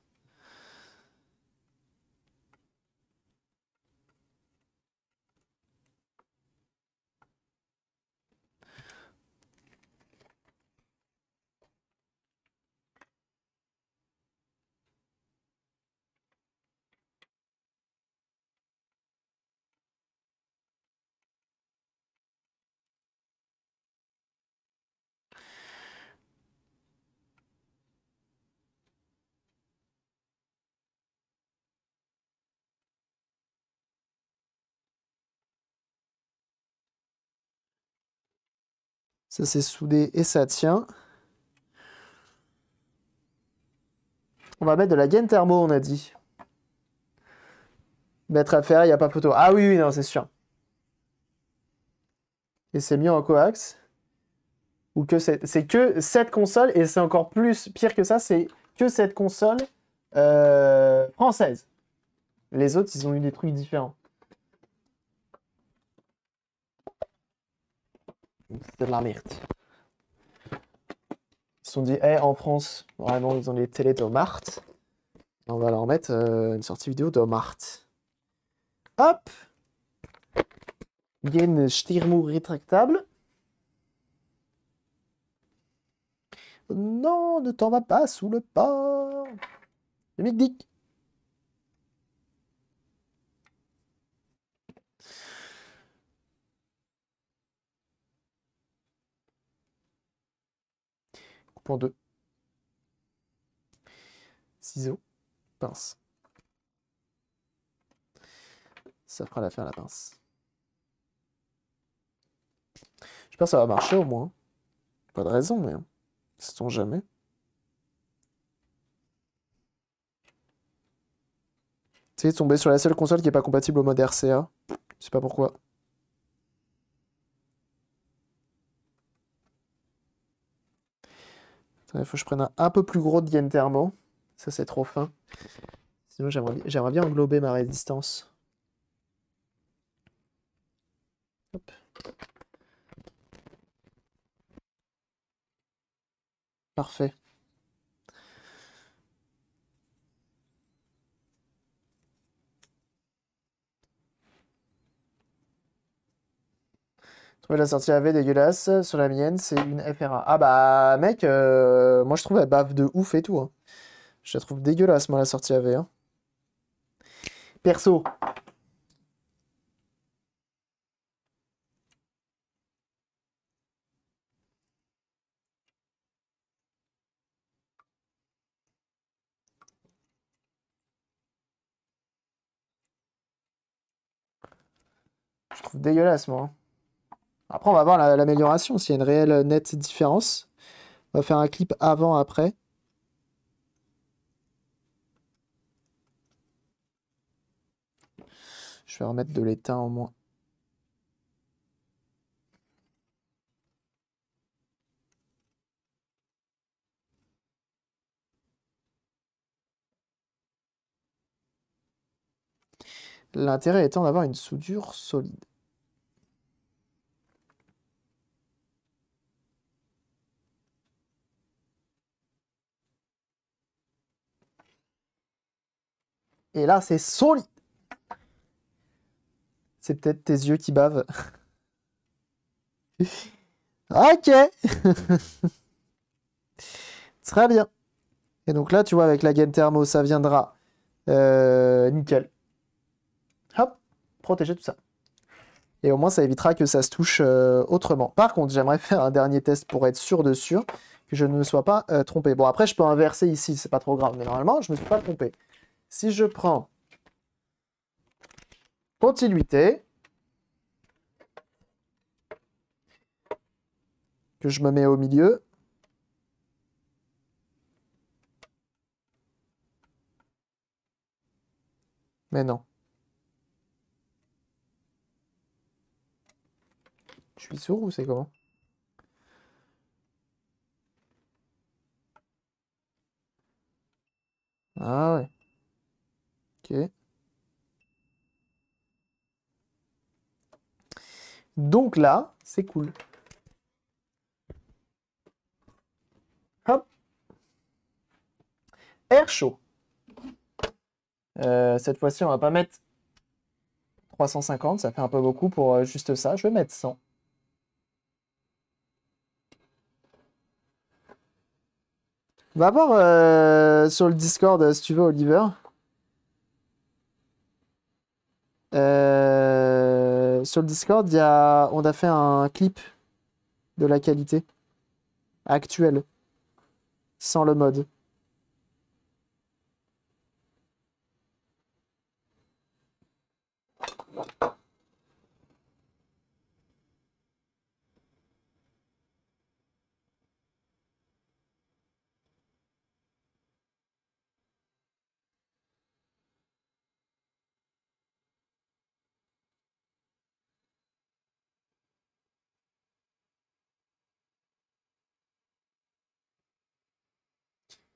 Ça, s'est soudé et ça tient. On va mettre de la gaine thermo, on a dit. Mettre à faire, il n'y a pas photo. Ah oui, oui, non, c'est sûr. Et c'est mieux en coax. Ou que c'est que cette console, et c'est encore plus pire que ça, c'est que cette console euh, française. Les autres, ils ont eu des trucs différents. c'est de la merde. Ils se sont dit, hé, eh, en France, vraiment, ils ont les télés de On va leur mettre euh, une sortie vidéo de Mart. Hop Il y a une rétractable. Non, ne t'en va pas sous le pas. Le Mic pour Ciseaux, pince. Ça fera l'affaire la pince. je que ça va marcher au moins. Pas de raison, mais ils hein. sont jamais. C'est tombé sur la seule console qui n'est pas compatible au mode RCA. Je sais pas pourquoi. Il faut que je prenne un, peu plus gros de yen thermo. Ça, c'est trop fin. Sinon, j'aimerais bien englober ma résistance. Parfait. la sortie AV dégueulasse. Sur la mienne, c'est une FRA. Ah bah, mec, euh, moi je trouve elle bave de ouf et tout. Hein. Je la trouve dégueulasse, moi, la sortie AV. Hein. Perso. Je trouve dégueulasse, moi. Hein. Après, on va voir l'amélioration, s'il y a une réelle euh, nette différence. On va faire un clip avant-après. Je vais remettre de l'étain au moins. L'intérêt étant d'avoir une soudure solide. Et là, c'est solide. C'est peut-être tes yeux qui bavent. *laughs* ok. *laughs* Très bien. Et donc là, tu vois, avec la gaine thermo, ça viendra. Euh, nickel. Hop, protéger tout ça. Et au moins, ça évitera que ça se touche euh, autrement. Par contre, j'aimerais *laughs* faire un dernier test pour être sûr de sûr que je ne me sois pas euh, trompé. Bon, après, je peux inverser ici, c'est pas trop grave, mais normalement, je ne me suis pas trompé si je prends continuité, que je me mets au milieu, mais non. Je suis sourd ou c'est comment Ah ouais. Donc là, c'est cool. Hop. Air chaud. Euh, cette fois-ci, on va pas mettre 350, ça fait un peu beaucoup pour euh, juste ça. Je vais mettre 100. Va voir euh, sur le Discord si tu veux, Oliver. Euh, sur le Discord, y a, on a fait un clip de la qualité actuelle, sans le mode.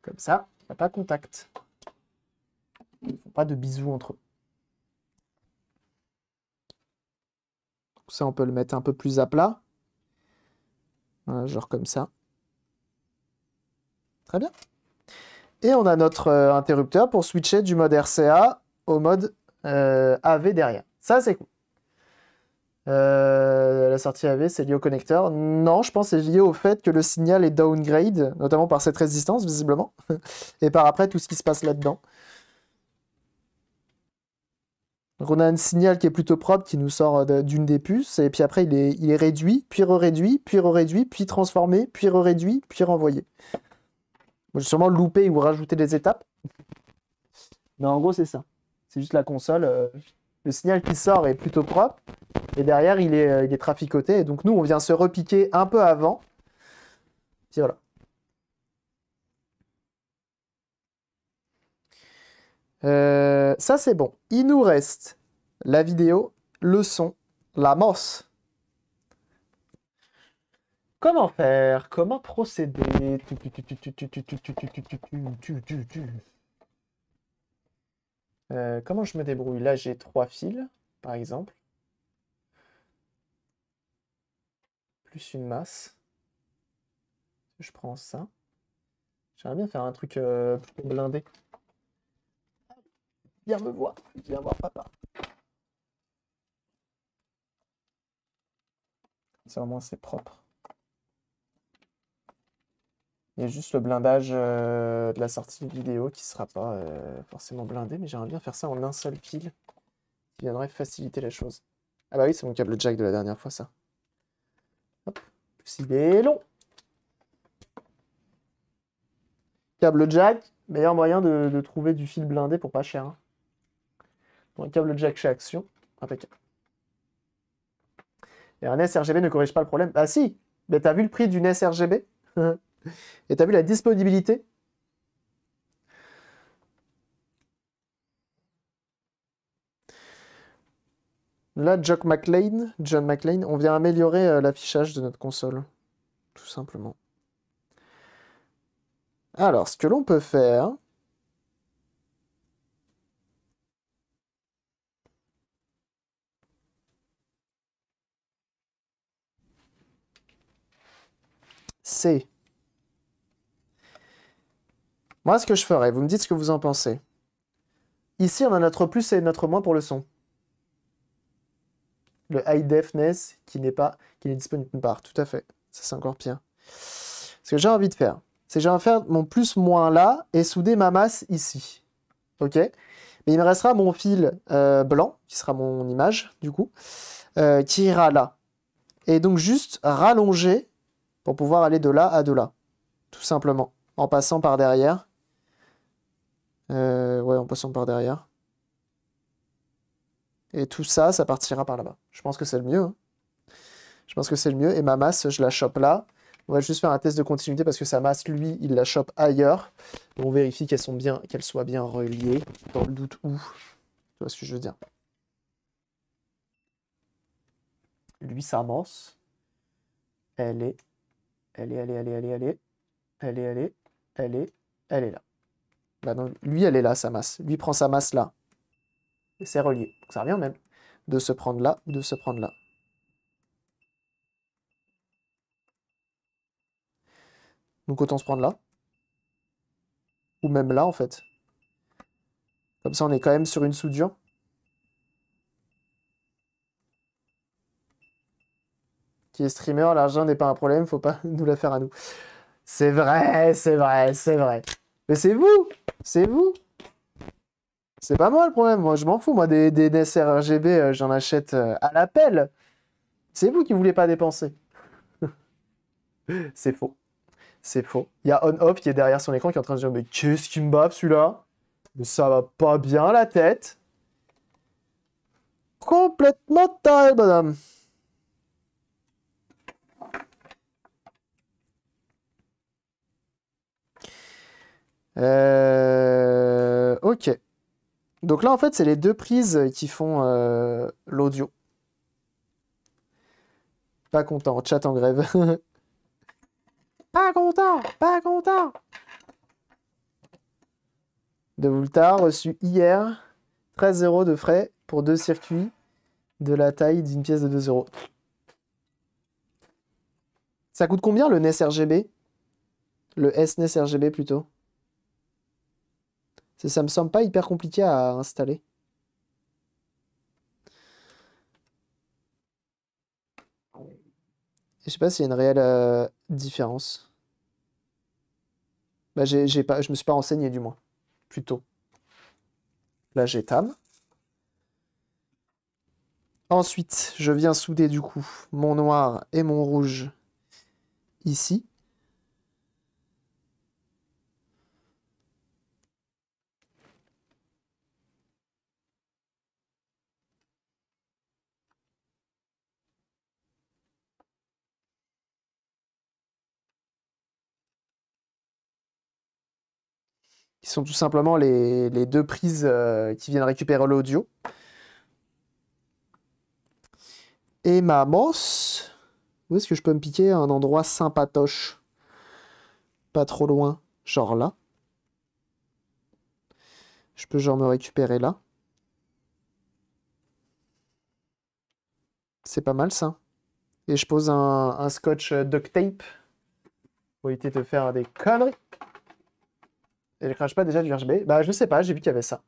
Comme ça, il n'y a pas contact. Ils ne font pas de bisous entre eux. ça, on peut le mettre un peu plus à plat. genre comme ça. Très bien. Et on a notre euh, interrupteur pour switcher du mode RCA au mode euh, AV derrière. Ça, c'est cool. Euh, la sortie AV, c'est lié au connecteur. Non, je pense que c'est lié au fait que le signal est downgrade, notamment par cette résistance, visiblement, *laughs* et par après tout ce qui se passe là-dedans. on a un signal qui est plutôt propre, qui nous sort euh, d'une des puces, et puis après il est, réduit, puis re-réduit, puis re-réduit, puis transformé, puis re-réduit, puis renvoyé. J'ai sûrement loupé ou rajouté des étapes. Mais en gros, c'est ça. C'est juste la console. Euh, le signal qui sort est plutôt propre, et derrière, il est, est traficoté. Et donc, nous, on vient se repiquer un peu avant. voilà. ça, c'est bon. Il nous reste la vidéo, le son, la morse. Comment faire Comment procéder Comment je me débrouille Là, j'ai trois fils, par exemple. plus une masse. Je prends ça. J'aimerais bien faire un truc euh, blindé. Viens me voir, viens voir papa. C'est au moins c'est propre. Il y a juste le blindage euh, de la sortie vidéo qui sera pas euh, forcément blindé, mais j'aimerais bien faire ça en un seul fil qui viendrait faciliter la chose. Ah bah oui, c'est mon câble jack de la dernière fois, ça s'il est long. Câble jack, meilleur moyen de, trouver du fil blindé pour pas cher. un hein. câble jack chez Action, impeccable. Et un sRGB ne corrige pas le problème. Ah si, mais t'as vu le prix d'une sRGB *laughs* Et t'as vu la disponibilité Là, Jock McLean, John McLean, on vient améliorer euh, l'affichage de notre console. Tout simplement. Alors, ce que l'on peut faire... C'est... Moi, ce que je ferais, vous me dites ce que vous en pensez. Ici, on a notre plus et notre moins pour le son le high defness qui n'est pas, qui n'est disponible nulle Tout à fait. Ça, c'est encore pire. Ce que j'ai envie de faire, c'est que j'ai envie de faire mon plus-moins là et souder ma masse ici. OK Mais il me restera mon fil euh, blanc, qui sera mon image, du coup, euh, qui ira là. Et donc juste rallonger pour pouvoir aller de là à de là. Tout simplement. En passant par derrière. Euh, ouais, en passant par derrière. Et tout ça, ça partira par là-bas. Je pense que c'est le mieux. Hein. Je pense que c'est le mieux. Et ma masse, je la chope là. On va juste faire un test de continuité parce que sa masse, lui, il la chope ailleurs. on vérifie qu'elles sont bien, qu'elles soient bien reliées. Dans le doute où. Tu vois ce que je veux dire. Lui, sa masse. Elle est. Elle est, elle est, elle est, elle est, elle est. Elle est, elle est, là. Bah, lui, elle est là, sa masse. Lui prend sa masse là c'est relié. Donc ça revient même de se prendre là ou de se prendre là. Donc autant se prendre là. Ou même là en fait. Comme ça on est quand même sur une soudure. Qui est streamer, l'argent n'est pas un problème, faut pas *laughs* nous la faire à nous. C'est vrai, c'est vrai, c'est vrai. Mais c'est vous C'est vous c'est pas moi le problème. Moi, je m'en fous. Moi, des, des, euh, j'en achète euh, à l'appel. C'est vous qui voulez pas dépenser. *laughs* c'est faux. C'est faux. Il y a on-off qui est derrière son écran qui est en train de dire Mais qu'est-ce qui me bave celui-là Mais ça va pas bien la tête. Complètement taré, madame. Euh... Ok. Donc là, en fait, c'est les deux prises qui font euh, l'audio. Pas content, chat en grève. *laughs* pas content, pas content. De Volta, reçu hier 13 euros de frais pour deux circuits de la taille d'une pièce de 2 euros. Ça coûte combien le NES RGB Le SNES RGB plutôt ça me semble pas hyper compliqué à installer. Je sais pas s'il y a une réelle euh, différence. Bah, ne pas, je me suis pas renseigné du moins. Plutôt. Là j'ai Tam. Ensuite, je viens souder du coup mon noir et mon rouge ici. qui sont tout simplement les, deux prises euh, qui viennent récupérer l'audio. Et ma mosse, où est-ce que je peux me piquer un endroit sympatoche Pas trop loin, genre là. Je peux genre me récupérer là. C'est pas mal ça. Et je pose un, un scotch duct tape pour éviter de faire des conneries. Elle crache pas déjà du RGB Bah, je sais pas, j'ai vu qu'il y avait ça.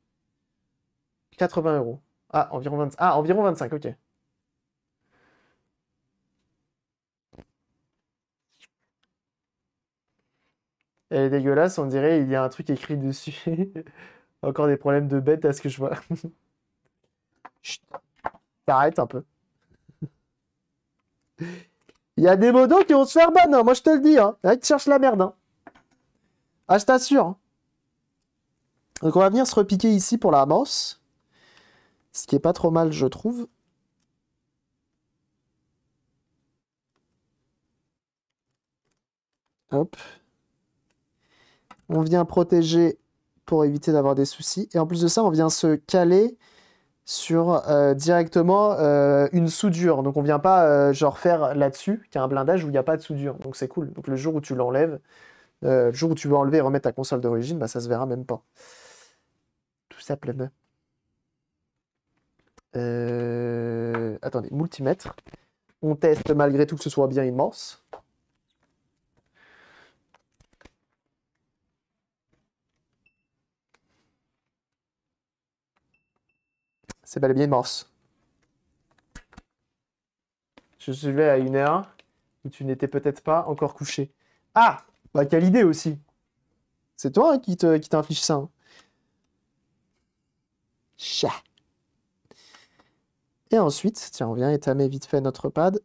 80 euros. Ah, environ 20... ah, environ 25, ok. Elle est dégueulasse, on dirait il y a un truc écrit dessus. *laughs* Encore des problèmes de bête à ce que je vois. *laughs* Chut. T'arrêtes un peu. *laughs* Il y a des modos qui vont se faire ban, hein, moi je te le dis. Hein. Là, la merde. Hein. Ah, je t'assure. Hein. Donc on va venir se repiquer ici pour la bosse. Ce qui est pas trop mal, je trouve. Hop. On vient protéger pour éviter d'avoir des soucis. Et en plus de ça, on vient se caler sur euh, directement euh, une soudure. Donc on vient pas euh, genre faire là-dessus, qui a un blindage où il n'y a pas de soudure. Donc c'est cool. Donc le jour où tu l'enlèves, euh, le jour où tu veux enlever et remettre ta console d'origine, bah, ça se verra même pas. Tout simplement. Euh... Attendez, multimètre. On teste malgré tout que ce soit bien immense. C'est bel et bien immense. Je suis levé à une heure où tu n'étais peut-être pas encore couché. Ah bah, quelle idée aussi. C'est toi hein, qui t'inflige qui ça. Hein. Chat. Et ensuite, tiens, on vient étamer vite fait notre pad.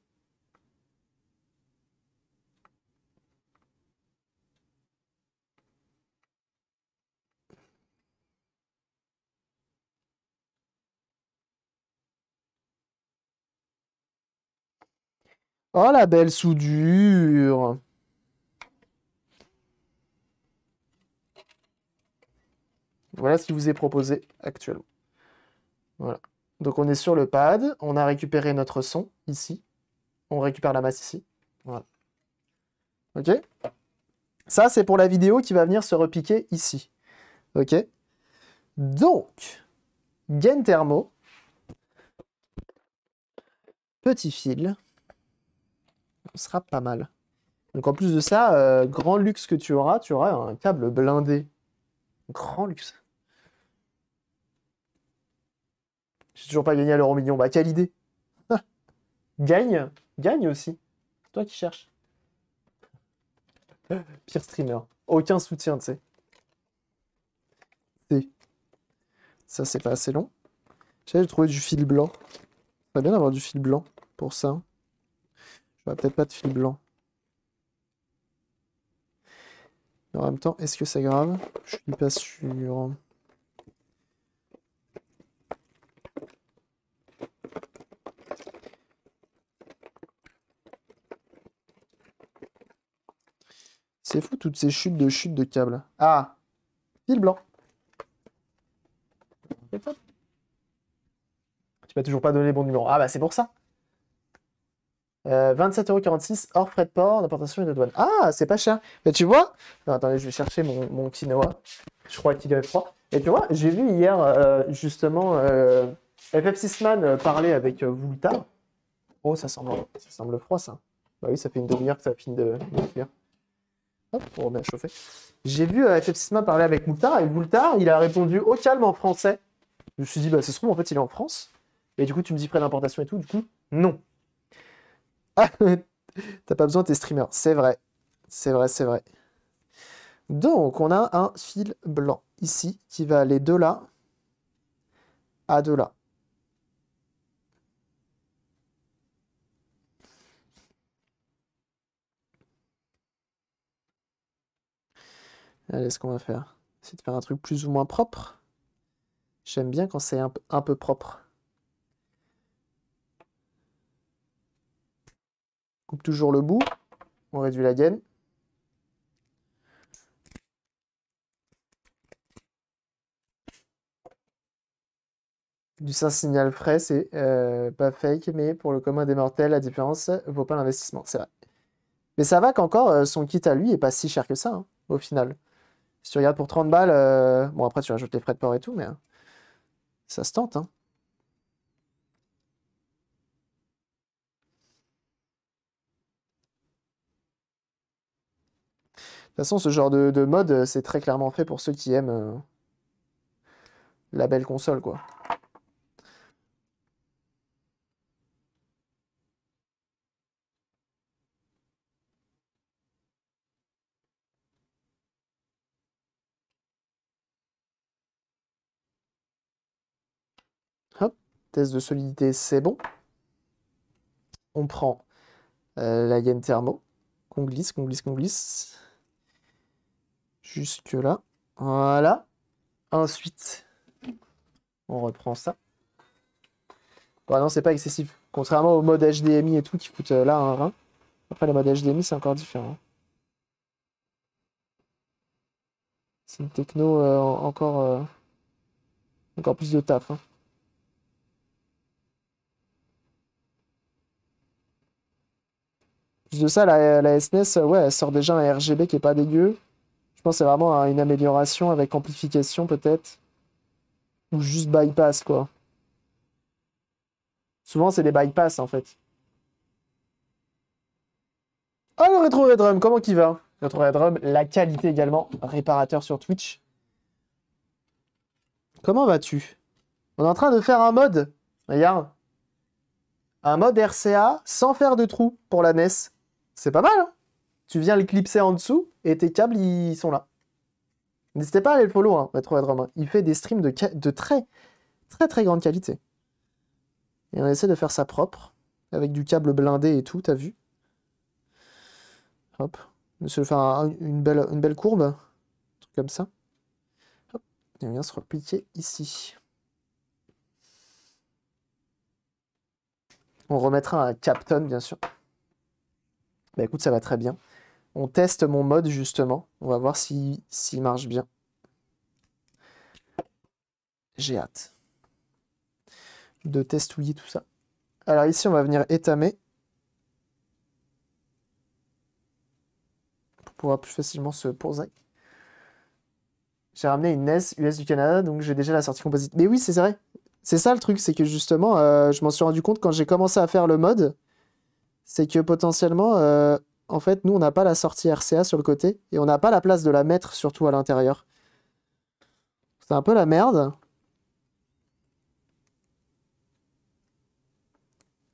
Oh la belle soudure Voilà ce qui vous est proposé actuellement. Voilà. Donc on est sur le pad, on a récupéré notre son ici, on récupère la masse ici. Voilà. Ok Ça, c'est pour la vidéo qui va venir se repiquer ici. Ok Donc, gain thermo, petit fil, ce sera pas mal. Donc en plus de ça, euh, grand luxe que tu auras, tu auras un câble blindé. Grand luxe. J'ai toujours pas gagné à l'euro million. Bah, quelle idée *laughs* Gagne Gagne aussi. Toi qui cherches. *laughs* Pire streamer. Aucun soutien, tu sais. Ça, c'est pas assez long. J'ai trouvé du fil blanc. Ça bien d'avoir du fil blanc pour ça. Je peut-être pas de fil blanc. en même temps, est-ce que c'est grave Je suis pas sûr. C'est fou toutes ces chutes de chutes de câbles. Ah Fil blanc. Tu m'as toujours pas donné le bon numéro. Ah bah c'est pour ça. Euh, 27,46€ hors frais de port, d'importation et de douane. Ah, c'est pas cher. Mais tu vois, non, attendez, je vais chercher mon, Kinoa. Je crois qu'il est froid. Et tu vois, j'ai vu hier euh, justement euh, FF6 Man parler avec euh, Vulta. Oh, ça semble, ça semble froid ça. Bah oui, ça fait une demi-heure que ça finit de, Hop, on J'ai vu FF6MA euh, parler avec Moultar et Moultar il a répondu au calme en français. Je me suis dit, bah, c'est se trouve, en fait, il est en France. Et du coup, tu me dis prêt d'importation et tout. Du coup, non. Ah, *laughs* t'as pas besoin de tes streamers. C'est vrai. C'est vrai, c'est vrai. Donc, on a un fil blanc ici qui va aller de là à de là. Allez, ce qu'on va faire, c'est de faire un truc plus ou moins propre. J'aime bien quand c'est un, peu propre. coupe toujours le bout, on réduit la gaine. Du Saint-Signal frais, c'est euh, pas fake, mais pour le commun des mortels, la différence vaut pas l'investissement, c'est vrai. Mais ça va qu'encore, euh, son kit à lui est pas si cher que ça, hein, au final. Si tu regardes pour 30 balles, euh, bon après tu rajoutes les frais de port et tout, mais euh, ça se tente. Hein. De toute façon, ce genre de, mode, euh, c'est très clairement fait pour ceux qui aiment la belle console, quoi. de solidité, c'est bon. On prend euh, la Yen Thermo, qu'on glisse, qu'on glisse, qu'on glisse. Jusque là. Voilà. Ensuite, on reprend ça. Bon, bah non, c'est pas excessif. Contrairement au mode HDMI et tout qui coûte euh, là un rein. Après, le mode HDMI, c'est encore différent. C'est une techno euh, encore, encore plus de taf. Hein. plus de ça, la, SNES, e euh, ouais, elle sort déjà un RGB qui est pas dégueu. Je pense que c'est vraiment une amélioration avec amplification peut-être. Ou juste bypass, quoi. Souvent, c'est des bypass, en fait. Ah, le Retro comment qu'il va Retro Redrum, la qualité également, réparateur sur Twitch. Comment vas-tu On est en train de faire un mode, regarde. Un mode RCA sans faire de trou pour la NES. C'est pas mal, hein. Tu viens l'éclipser en dessous et tes câbles, ils sont là. N'hésitez pas à aller le follow, hein, hein, Il fait des streams de, très, très, très grande qualité. Et on essaie de faire ça propre, avec du câble blindé et tout, t'as vu Hop, se faire une belle, une belle courbe, un truc comme ça. Hop, et on vient se repliquer ici. On remettra un Captain, bien sûr. Bah écoute, ça va très bien. On teste mon mode justement. On va voir s'il si, marche bien. J'ai hâte de testouiller tout ça. Alors ici, on va venir étamer. Pour pouvoir plus facilement se poser. J'ai ramené une NES US du Canada, donc j'ai déjà la sortie composite. Mais oui, c'est vrai. C'est ça le truc, c'est que justement, euh, je m'en suis rendu compte quand j'ai commencé à faire le mode c'est que potentiellement, euh, en fait, nous, on n'a pas la sortie RCA sur le côté et on n'a pas la place de la mettre, surtout à l'intérieur. C'est un peu la merde.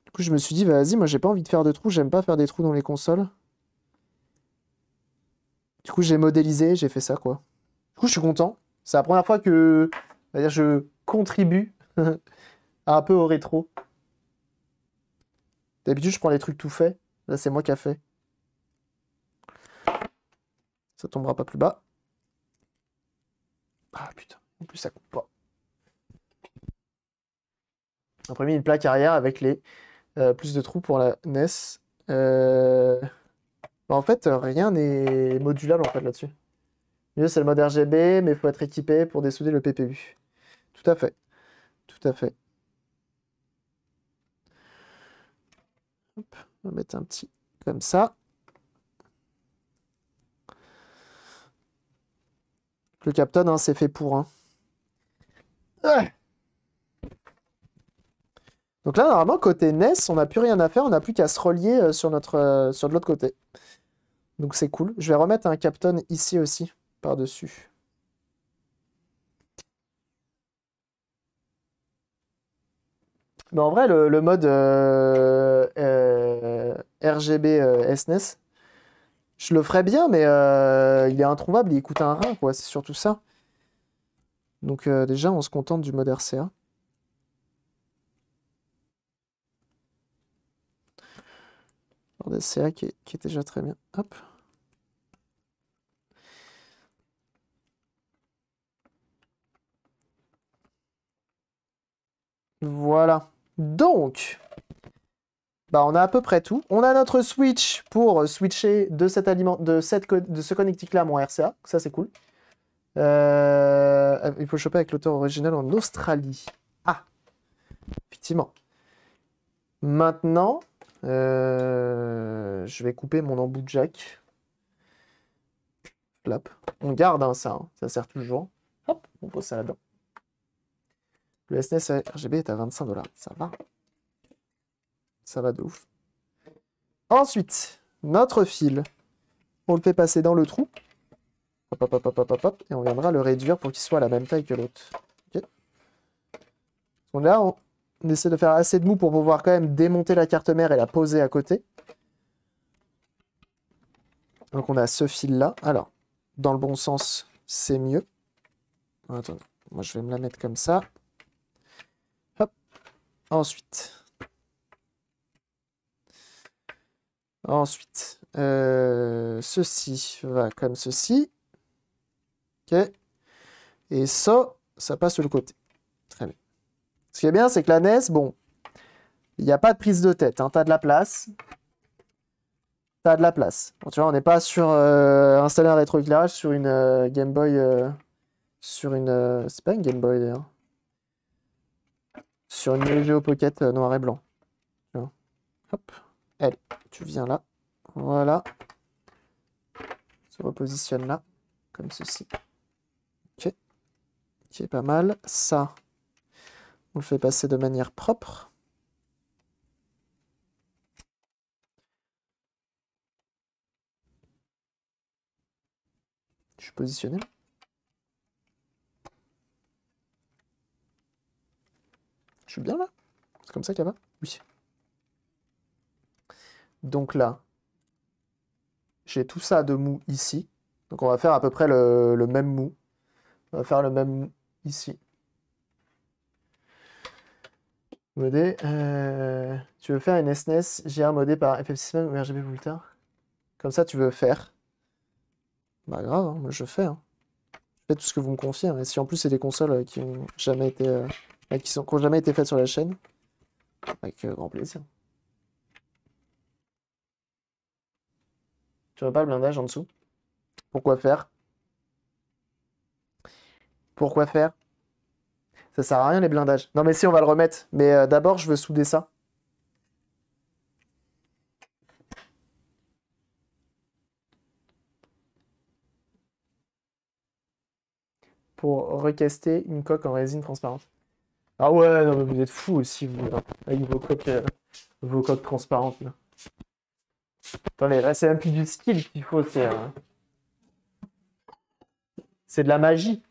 Du coup, je me suis dit, vas-y, moi, j'ai pas envie de faire de trous, j'aime pas faire des trous dans les consoles. Du coup, j'ai modélisé, j'ai fait ça, quoi. Du coup, je suis content. C'est la première fois que -dire, je contribue *laughs* un peu au rétro. D'habitude, je prends les trucs tout faits. Là, c'est moi qui a fait. Ça tombera pas plus bas. Ah putain, en plus ça coupe pas. Après, mis une plaque arrière avec les euh, plus de trous pour la NES. Euh, bah, en fait, rien n'est modulable en fait là-dessus. Mieux, c'est le mode RGB, mais il faut être équipé pour dessouder le PPU. Tout à fait. Tout à fait. on va mettre un petit comme ça. Le capton, hein, c'est fait pour. un. Hein. Ouais. Donc là, normalement, côté NES, on n'a plus rien à faire. On n'a plus qu'à se relier euh, sur, notre, euh, sur de l'autre côté. Donc c'est cool. Je vais remettre un capton ici aussi, par-dessus. Mais en vrai, le, mode euh, RGB SNES. Euh, e Je le ferais bien, mais euh, il est introuvable, il coûte un rein, c'est surtout ça. Donc euh, déjà, on se contente du mode RCA. qui est, qui est déjà très bien. Hop. Voilà. Donc, bah, on a à peu près tout. On a notre switch pour euh, switcher de, cet aliment, de, cette, de ce connectique-là à mon RCA. Ça, c'est cool. Euh, il faut choper avec l'auteur original en Australie. Ah, effectivement. Maintenant, euh, je vais couper mon embout de jack. On garde hein, ça, hein. ça sert toujours. Hop, on pose ça là-dedans. Le SNES RGB est à 25 dollars, ça va. Ça va de ouf. Ensuite, notre fil, on le fait passer dans le trou. Hop, hop, hop, hop, hop, et on viendra le réduire pour qu'il soit à la même taille que l'autre. là, on, essaie de faire assez de mou pour pouvoir quand même démonter la carte mère et la poser à côté. Donc on a ce fil-là. Alors, dans le bon sens, c'est mieux. Attends, moi je vais me la mettre comme ça. Hop. Ensuite, Ensuite, euh, ceci va comme ceci. OK. Et ça, ça passe sur le côté. Très bien. Ce qui est bien, c'est que la NES, bon, il n'y a pas de prise de tête. Hein. Tu as de la place. Tu as de la place. tu vois, on n'est pas sur installer euh, un rétroéclairage sur une euh, Game Boy. sur une. c'est pas une Game Boy d'ailleurs. Sur une Neo Pocket noir et blanc. Hop. Elle, tu viens là. Voilà. Se repositionne là, comme ceci. Ok. c'est pas mal. Ça, on le fait passer de manière propre. Je suis positionné. Je suis bien là C'est comme ça qu'elle va Oui. Donc là, j'ai tout ça de mou ici. Donc on va faire à peu près le, même mou. On va faire le même mou ici. Modé, euh, tu veux faire une SNES JR e modé par FF6 ou RGB plus Comme ça, tu veux faire. Bah grave, hein, je fais. Hein. Je fais tout ce que vous me confiez. Hein. Et si en plus c'est des consoles euh, qui n'ont jamais été, euh, qui, jamais été faites sur la chaîne, avec grand plaisir. Tu vois pas le blindage en dessous Pourquoi faire Pourquoi faire Ça sert à rien les blindages. Non mais si, on va le remettre. Mais euh, d'abord, je veux souder ça. Pour recaster une coque en résine transparente. Ah ouais, vous êtes fous aussi, vous, hein, avec vos coques, euh, vos coques transparentes, là. Attendez, là, c'est un plus du skill qu'il faut, c'est. Euh, c'est de la magie.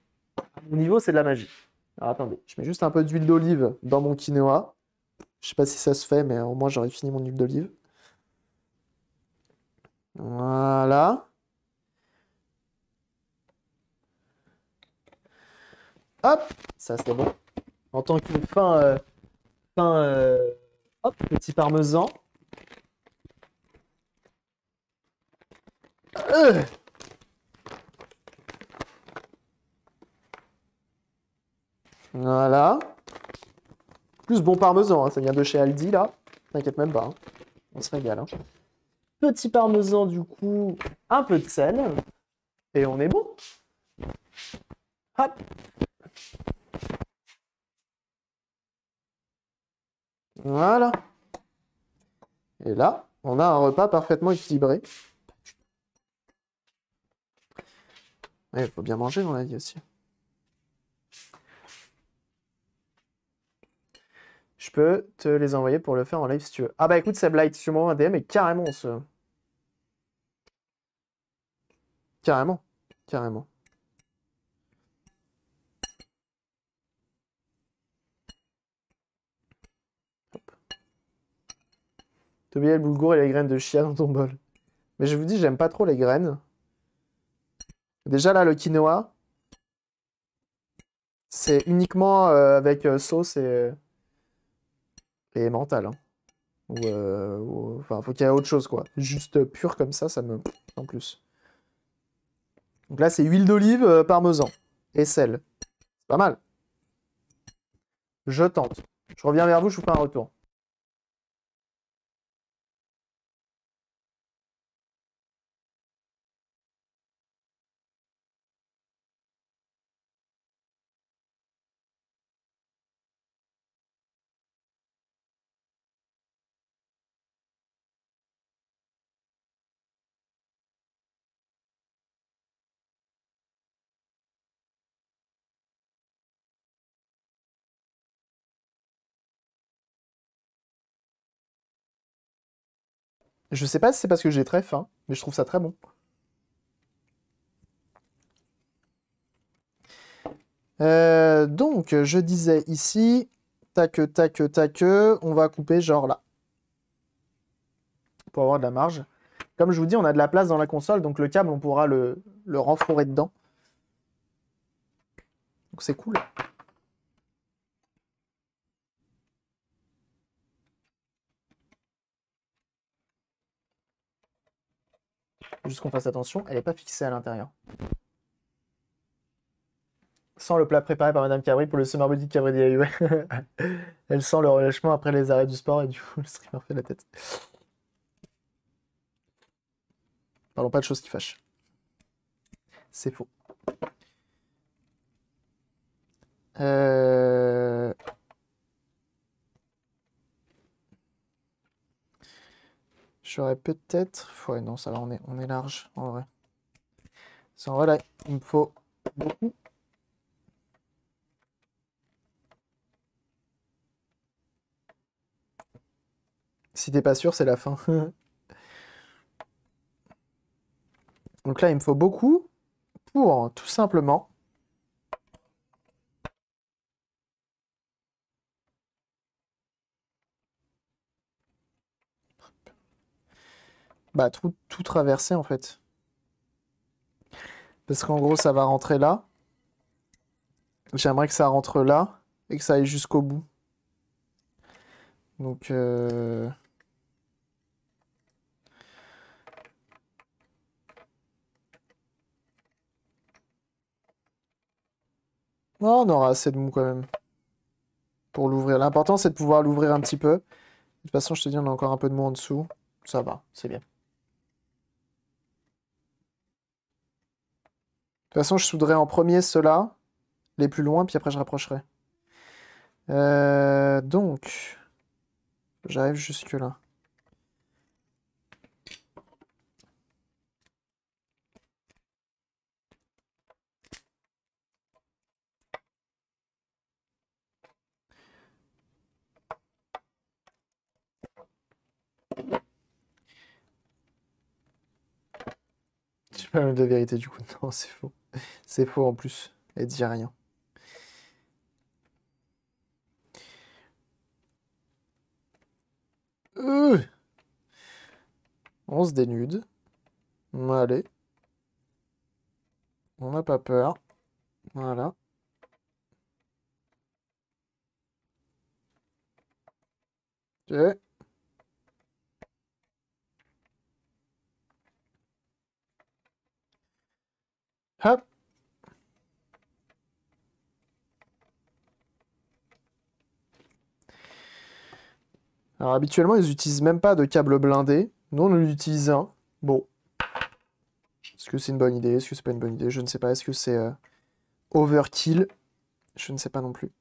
Au mon niveau, c'est de la magie. Alors attendez, je mets juste un peu d'huile d'olive dans mon quinoa. Je sais pas si ça se fait, mais au moins j'aurais fini mon huile d'olive. Voilà. Hop, ça c'est bon. En tant que fin, euh, euh, hop, petit parmesan. Voilà. Plus bon parmesan, hein, ça vient de chez Aldi là. T'inquiète même pas, hein. on se régale. Hein. Petit parmesan du coup, un peu de sel, et on est bon. Hop. Voilà. Et là, on a un repas parfaitement équilibré. Il faut bien manger, dans l'a vie aussi. Je peux te les envoyer pour le faire en live si tu veux. Ah bah écoute, c'est blight. sur m'envoies un DM et carrément on se... Carrément, carrément. Hop. T'as oublié le boulgour et les graines de chia dans ton bol. Mais je vous dis, j'aime pas trop les graines. Déjà là, le quinoa, c'est uniquement euh, avec euh, sauce et, euh, et mental. Hein. enfin, faut qu'il y ait autre chose, quoi. Juste pur comme ça, ça me... en plus. Donc là, c'est huile d'olive, parmesan et sel. C'est pas mal. Je tente. Je reviens vers vous, je vous fais un retour. Je sais pas si c'est parce que j'ai très faim, mais je trouve ça très bon. Euh, donc, je disais ici, tac, tac, tac, on va couper genre là. Pour avoir de la marge. Comme je vous dis, on a de la place dans la console, donc le câble, on pourra le, le dedans. Donc c'est cool. juste qu'on fasse attention, elle n'est pas fixée à l'intérieur. Sans le plat préparé par Madame Cabri pour le Summer Body Cabri DIY. *laughs* elle sent le relâchement après les arrêts du sport et du coup, *laughs* le streamer fait la tête. Parlons pas de choses qui fâchent. C'est faux. Euh... J'aurais peut-être... Ouais, non, ça va, on est, large, en vrai. Ça, en il me faut beaucoup. Si t'es pas sûr, c'est la fin. *laughs* Donc là, il me faut beaucoup pour, tout simplement, bah, tout, tout traverser en fait. Parce qu'en gros, ça va rentrer là. J'aimerais que ça rentre là et que ça aille jusqu'au bout. Donc... Euh... Oh, on aura assez de mou quand même. Pour l'ouvrir. L'important, c'est de pouvoir l'ouvrir un petit peu. De toute façon, je te dis, on a encore un peu de mou en dessous. Ça va, c'est bien. De toute façon, je souderai en premier ceux-là, les plus loin, puis après je rapprocherai. Euh, donc, j'arrive jusque-là. de vérité du coup. *laughs* Non, c'est faux. *laughs* C'est faux en plus. Elle dit rien. Euh. on se dénude. Allez. On n'a pas peur. Voilà. Alors habituellement, ils n'utilisent même pas de câble blindé. Nous, on en utilise un. Bon. Est-ce que c'est une bonne idée Est-ce que c'est pas une bonne idée Je ne sais pas. Est-ce que c'est euh, overkill Je ne sais pas non plus.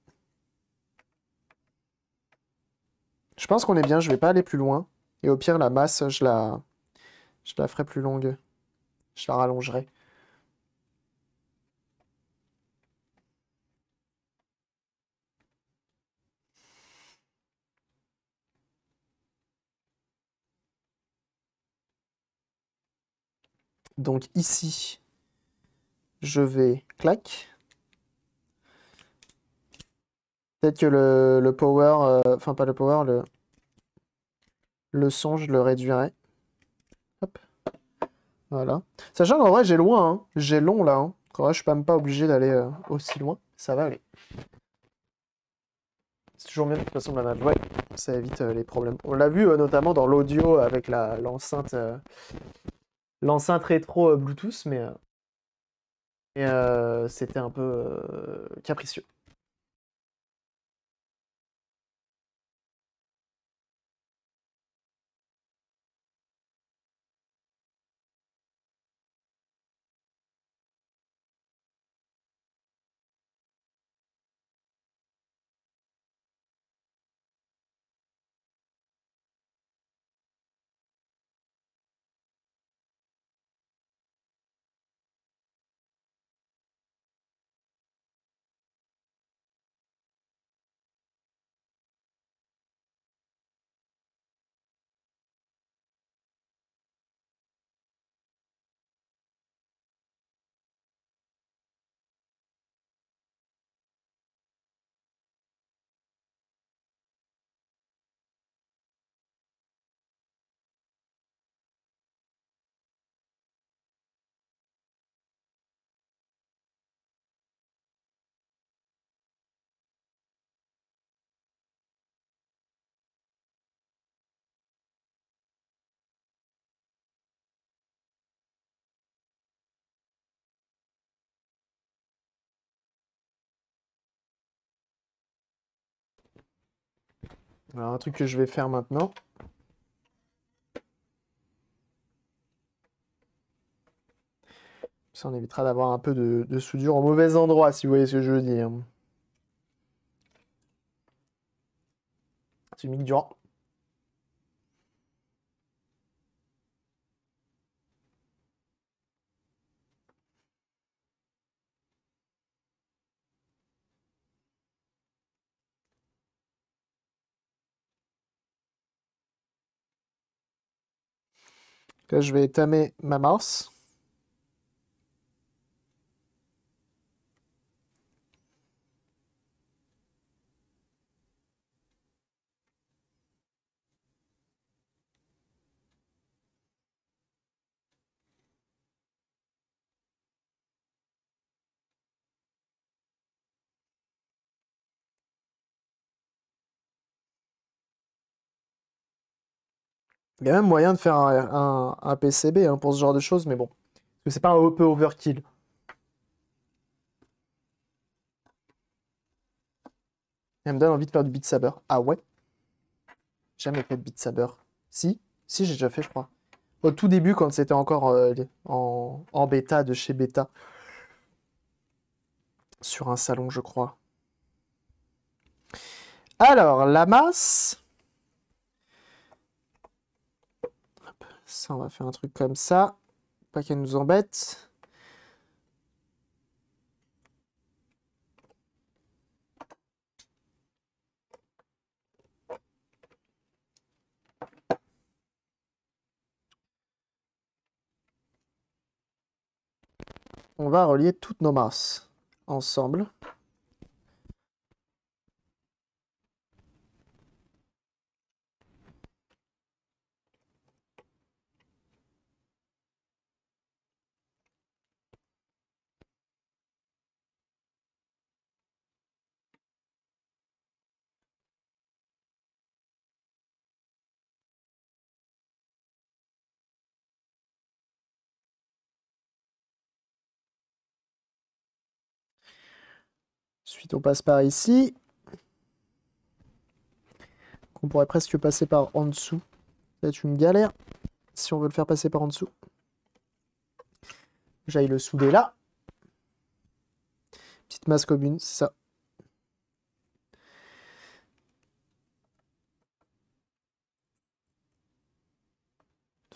Je pense qu'on est bien. Je vais pas aller plus loin. Et au pire, la masse, je la, je la ferai plus longue. Je la rallongerai. Donc ici, je vais clac. Peut-être que le, le power, euh, enfin pas le power, le, le son, je le réduirai. Hop. Voilà. Sachant qu'en vrai, j'ai loin, hein. j'ai long là. Hein. En vrai, je suis pas obligé d'aller euh, aussi loin. Ça va aller. C'est toujours mieux de toute façon la Ouais, ça évite euh, les problèmes. On l'a vu notamment dans l'audio avec l'enceinte l'enceinte rétro euh, Bluetooth, mais, euh, euh, c'était un peu capricieux. Alors, un truc que je vais faire maintenant. Ça, on évitera d'avoir un peu de, soudure au mauvais endroit, si vous voyez ce que je veux dire. C'est Mick que je vais tamer ma mouse. Il y a même moyen de faire un, PCB hein, pour ce genre de choses, mais bon. Parce que c'est pas un peu overkill. Elle me donne envie de faire du Beat Saber. Ah ouais Jamais fait de Beat Saber. Si Si, j'ai déjà fait, je crois. Au tout début, quand c'était encore euh, en, en bêta, de chez bêta. Sur un salon, je crois. Alors, la masse... Ça, on va faire un truc comme ça. Pas qu'elle nous embête. on va relier toutes nos masses ensemble. Ensuite, on passe par ici. On pourrait presque passer par en dessous. Ça une galère si on veut le faire passer par en dessous. J'aille le souder là. Petite masse commune, c'est ça.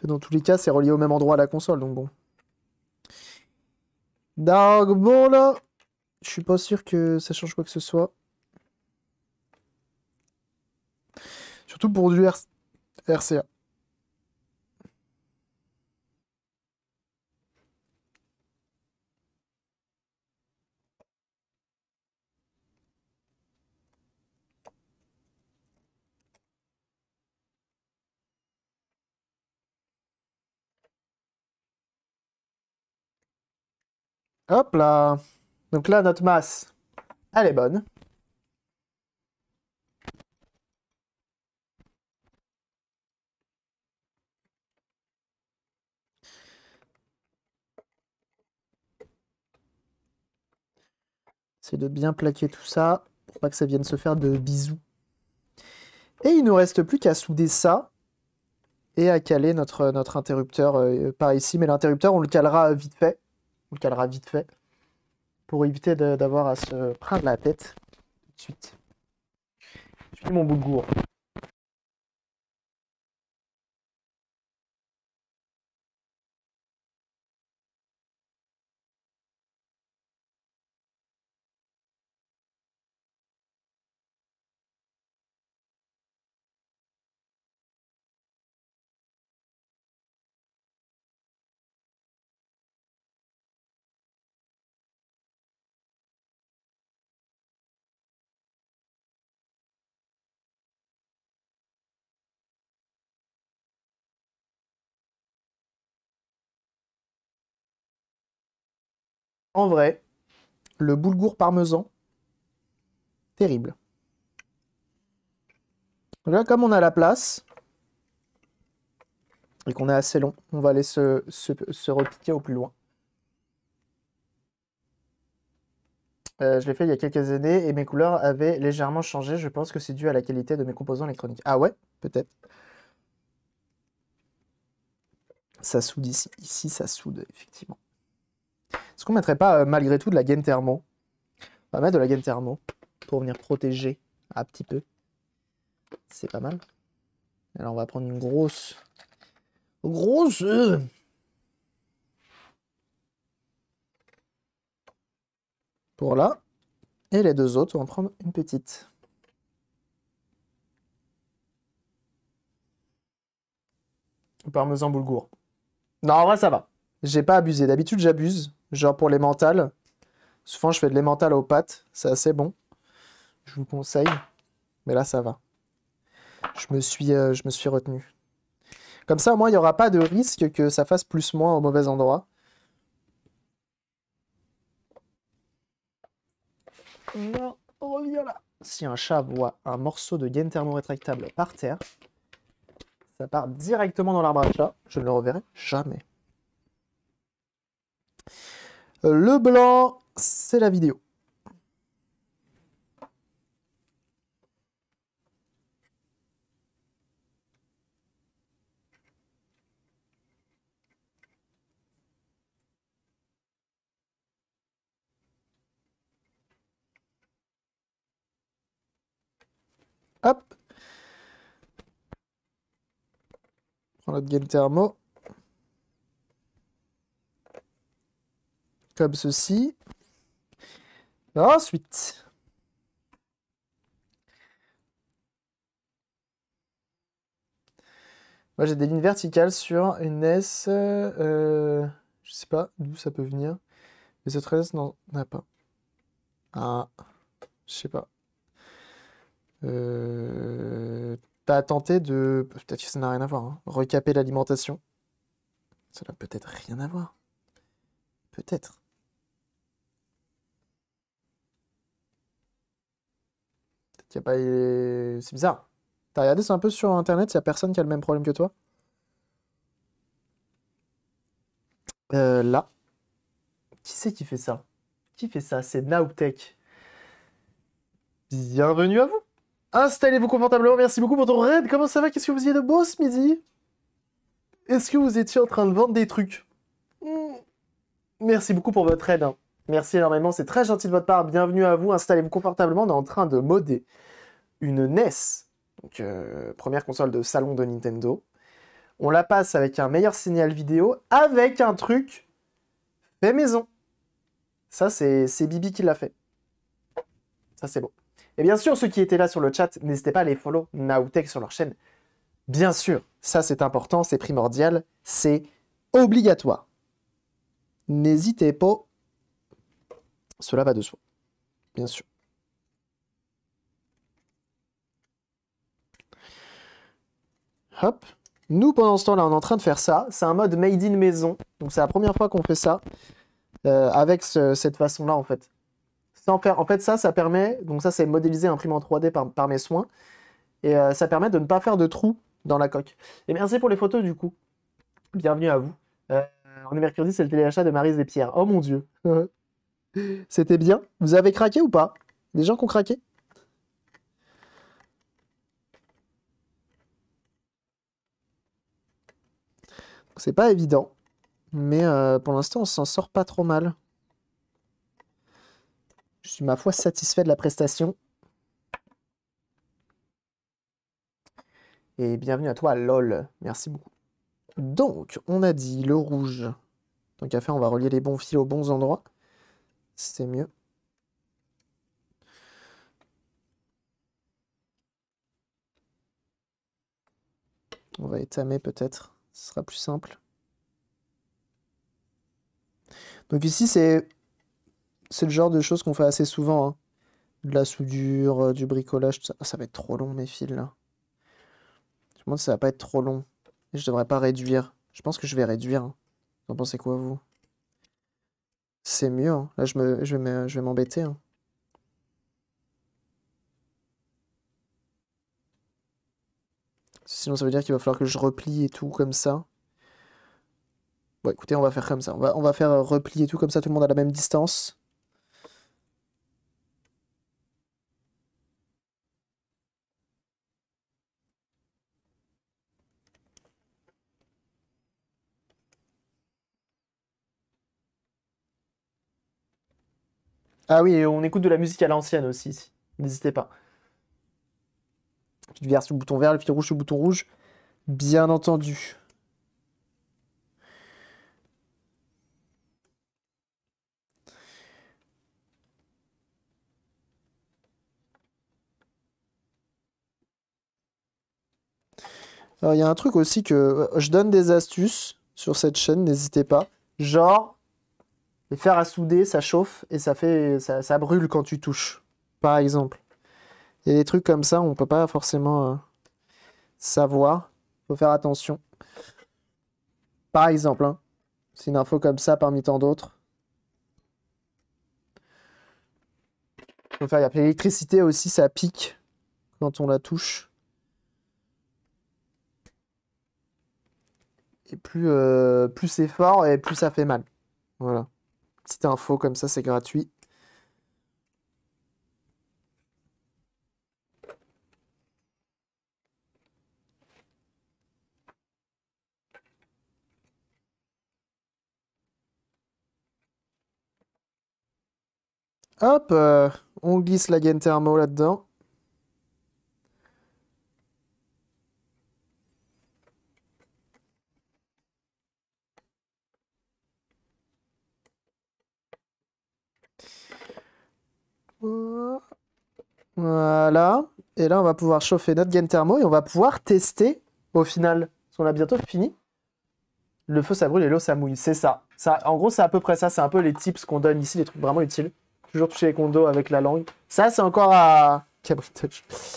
Dans tous les cas, c'est relié au même endroit à la console, donc bon. Donc bon là. Je suis pas sûr que ça change quoi que ce soit. Surtout pour du RCA. Hop là donc là, notre masse, elle est bonne. C'est de bien plaquer tout ça pour pas que ça vienne se faire de bisous. Et il nous reste plus qu'à souder ça et à caler notre, interrupteur euh, par ici. Mais l'interrupteur, on le calera vite fait. On le calera vite fait pour éviter d'avoir à se prendre la tête tout de suite. Je suis mon bout En vrai, le boulgour parmesan, terrible. Là, comme on a la place et qu'on est assez long, on va aller se, repiquer au plus loin. Euh, je l'ai fait il y a quelques années et mes couleurs avaient légèrement changé. Je pense que c'est dû à la qualité de mes composants électroniques. Ah ouais, peut-être. Ça soude ici. Ici, ça soude, effectivement. Est-ce qu'on mettrait pas, euh, malgré tout, de la gaine thermo On va mettre de la gaine thermo pour venir protéger un petit peu. C'est pas mal. Alors, on va prendre une grosse... Grosse... Euh, pour là. Et les deux autres, on va prendre une petite. Parmesan boulgour. Non, en vrai, ça va. J'ai pas abusé. D'habitude, j'abuse genre pour les mentales. Souvent, je fais de l'emmental aux pattes, c'est assez bon. Je vous conseille, mais là, ça va. Je me suis, euh, je me suis retenu. Comme ça, au moins, il n'y aura pas de risque que ça fasse plus moins au mauvais endroit. Non, reviens oh, là. Si un chat voit un morceau de gaine thermorétractable par terre, ça part directement dans l'arbre à chat. Je ne le reverrai jamais. Le blanc, c'est la vidéo. Hop. Prends notre game thermo. comme ceci. Ensuite, moi j'ai des lignes verticales sur une S, euh, je sais pas d'où ça peut venir, mais cette S n'en a pas. Ah, je sais pas. Euh, t'as tenté de, peut-être que ça n'a rien à voir, hein. recaper l'alimentation. Ça n'a peut-être rien à voir. Peut-être. pas... C'est bizarre. T'as regardé ça un peu sur Internet, il a personne qui a le même problème que toi euh, Là. Qui c'est qui fait ça Qui fait ça C'est Naoptech. Bienvenue à vous. Installez-vous confortablement, merci beaucoup pour ton raid. Comment ça va Qu'est-ce que vous faisiez de beau ce midi Est-ce que vous étiez en train de vendre des trucs hmm. Merci beaucoup pour votre aide. Hein. Merci énormément, c'est très gentil de votre part. Bienvenue à vous, installez-vous confortablement. On est en train de modder une NES, donc euh, première console de salon de Nintendo. On la passe avec un meilleur signal vidéo, avec un truc fait maison. Ça, c'est Bibi qui l'a fait. Ça, c'est bon. Et bien sûr, ceux qui étaient là sur le chat, n'hésitez pas à les follow Nautech sur leur chaîne. Bien sûr, ça c'est important, c'est primordial, c'est obligatoire. N'hésitez pas cela va de soi, bien sûr. Hop. Nous, pendant ce temps-là, on est en train de faire ça. C'est un mode made in maison. Donc, c'est la première fois qu'on fait ça euh, avec cette façon-là, en fait. Sans faire... En fait, ça, ça permet... Donc, ça, c'est modélisé, imprimé en 3D par, mes soins. Et euh, ça permet de ne pas faire de trous dans la coque. Et eh merci pour les photos, du coup. Bienvenue à vous. Euh, on est mercredi, c'est le téléachat de Marise des Pierre. Oh mon Dieu *laughs* C'était bien Vous avez craqué ou pas Des gens qui ont craqué C'est pas évident. Mais euh, pour l'instant, on s'en sort pas trop mal. Je suis, ma foi, satisfait de la prestation. Et bienvenue à toi, LOL. Merci beaucoup. Donc, on a dit le rouge. Donc à faire, on va relier les bons fils aux bons endroits c'est mieux. On va étamer peut-être, ce sera plus simple. Donc ici, c'est le genre de choses qu'on fait assez souvent. Hein. De la soudure, euh, du bricolage, ah, ça. va être trop long mes fils Je pense demande si ça va pas être trop long. je devrais pas réduire. Je pense que je vais réduire. Hein. Vous en pensez quoi vous c'est mieux. Hein. Là, je, je vais m'embêter. Hein. Sinon, ça veut dire qu'il va falloir que je replie et tout comme ça. Bon, écoutez, on va faire comme ça. On va, on va faire euh, replier tout comme ça, tout le monde à la même distance. Ah oui, on écoute de la musique à l'ancienne aussi, n'hésitez pas. Le fil vert sur le bouton vert, le fil rouge sur le bouton rouge, bien entendu. Alors, il y a un truc aussi que euh, je donne des astuces sur cette chaîne, n'hésitez pas. Genre, les fers à souder, ça chauffe et ça fait, ça, brûle quand tu touches, par exemple. Il y a des trucs comme ça, on peut pas forcément savoir. Euh, savoir. Faut faire attention. Par exemple, hein, c'est une info comme ça parmi tant d'autres. Faut faire L'électricité aussi, ça pique quand on la touche. Et plus, euh, plus c'est fort et plus ça fait mal. Voilà petite info comme ça, c'est gratuit. Hop, euh, on glisse la gaine thermo là-dedans. Voilà. Et là, on va pouvoir chauffer notre game thermo et on va pouvoir tester au final. Parce qu'on a bientôt fini. Le feu, ça brûle et l'eau, ça mouille. C'est ça. ça. En gros, c'est à peu près ça. C'est un peu les tips qu'on donne ici, les trucs vraiment utiles. Toujours toucher les condos avec la langue. Ça, c'est encore à...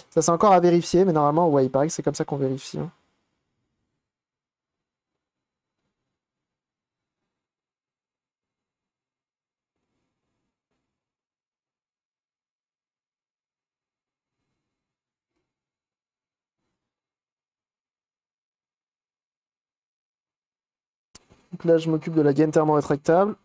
Ça, c'est encore à vérifier, mais normalement, ouais, il paraît que c'est comme ça qu'on vérifie. Hein. là, je m'occupe de la gaine thermo-rétractable.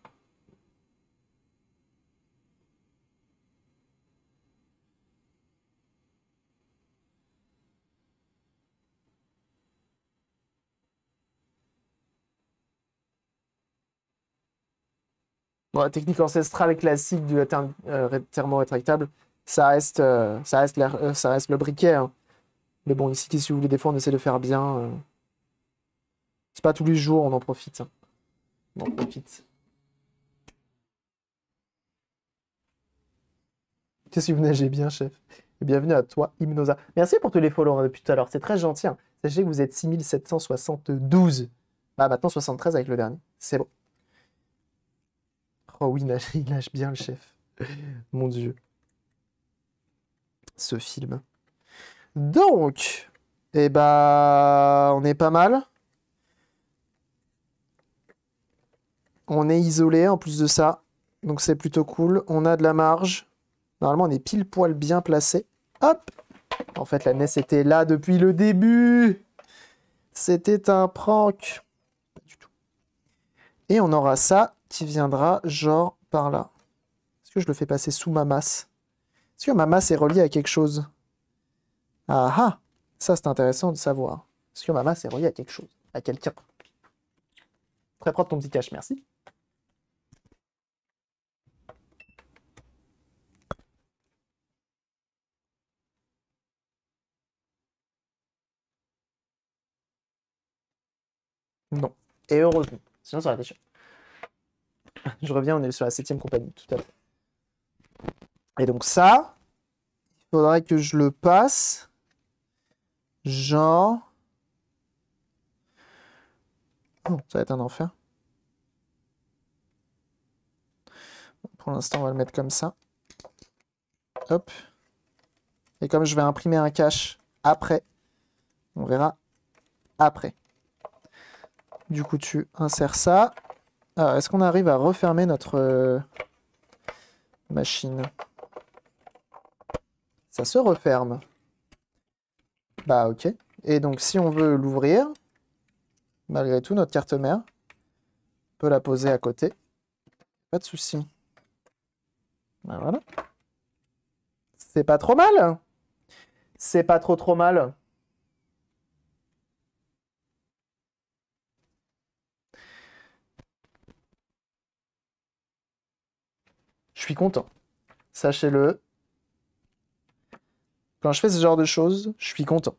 Bon, la technique ancestrale classique du euh, thermo-rétractable, ça reste, euh, ça, reste euh, ça reste le briquet. Hein. Mais bon, ici, si vous voulez, des fois, on essaie de faire bien. C'est pas tous les jours, on en profite. Hein. Bon, profite. Qu'est-ce que vous nagez bien, chef Et bienvenue à toi, Imnosa. Merci pour tous les followers depuis tout à l'heure, c'est très gentil. Hein. Sachez que vous êtes 6772. Bah maintenant 73 avec le dernier, c'est bon. Oh oui, *laughs* il nage bien le chef. Mon Dieu. Ce film. Donc, eh bah, on est pas mal. On est isolé en plus de ça, donc c'est plutôt cool. On a de la marge. Normalement, on est pile poil bien placé. Hop En fait, la NES était là depuis le début C'était un prank Pas du tout. Et on aura ça qui viendra genre par là. Est-ce que je le fais passer sous ma masse Est-ce que ma masse est reliée à quelque chose Ah ah Ça, c'est intéressant de savoir. Est-ce que ma masse est reliée à quelque chose À quelqu'un Très propre ton petit cache, merci. Non. Et heureusement. Sinon, ça aurait été chiant. Je reviens, on est sur la septième compagnie, tout à l'heure. Et donc ça, il faudrait que je le passe. Genre... Oh, ça va être un enfer. Pour l'instant, on va le mettre comme ça. Hop. Et comme je vais imprimer un cache après, on verra après. Du coup, tu insères ça. Alors, est-ce qu'on arrive à refermer notre euh, machine Ça se referme. Bah, ok. Et donc, si on veut l'ouvrir, malgré tout, notre carte mère, peut la poser à côté. Pas de souci. Bah, voilà. C'est pas trop mal. C'est pas trop trop mal. content. Sachez-le. Quand je fais ce genre de choses, je suis content.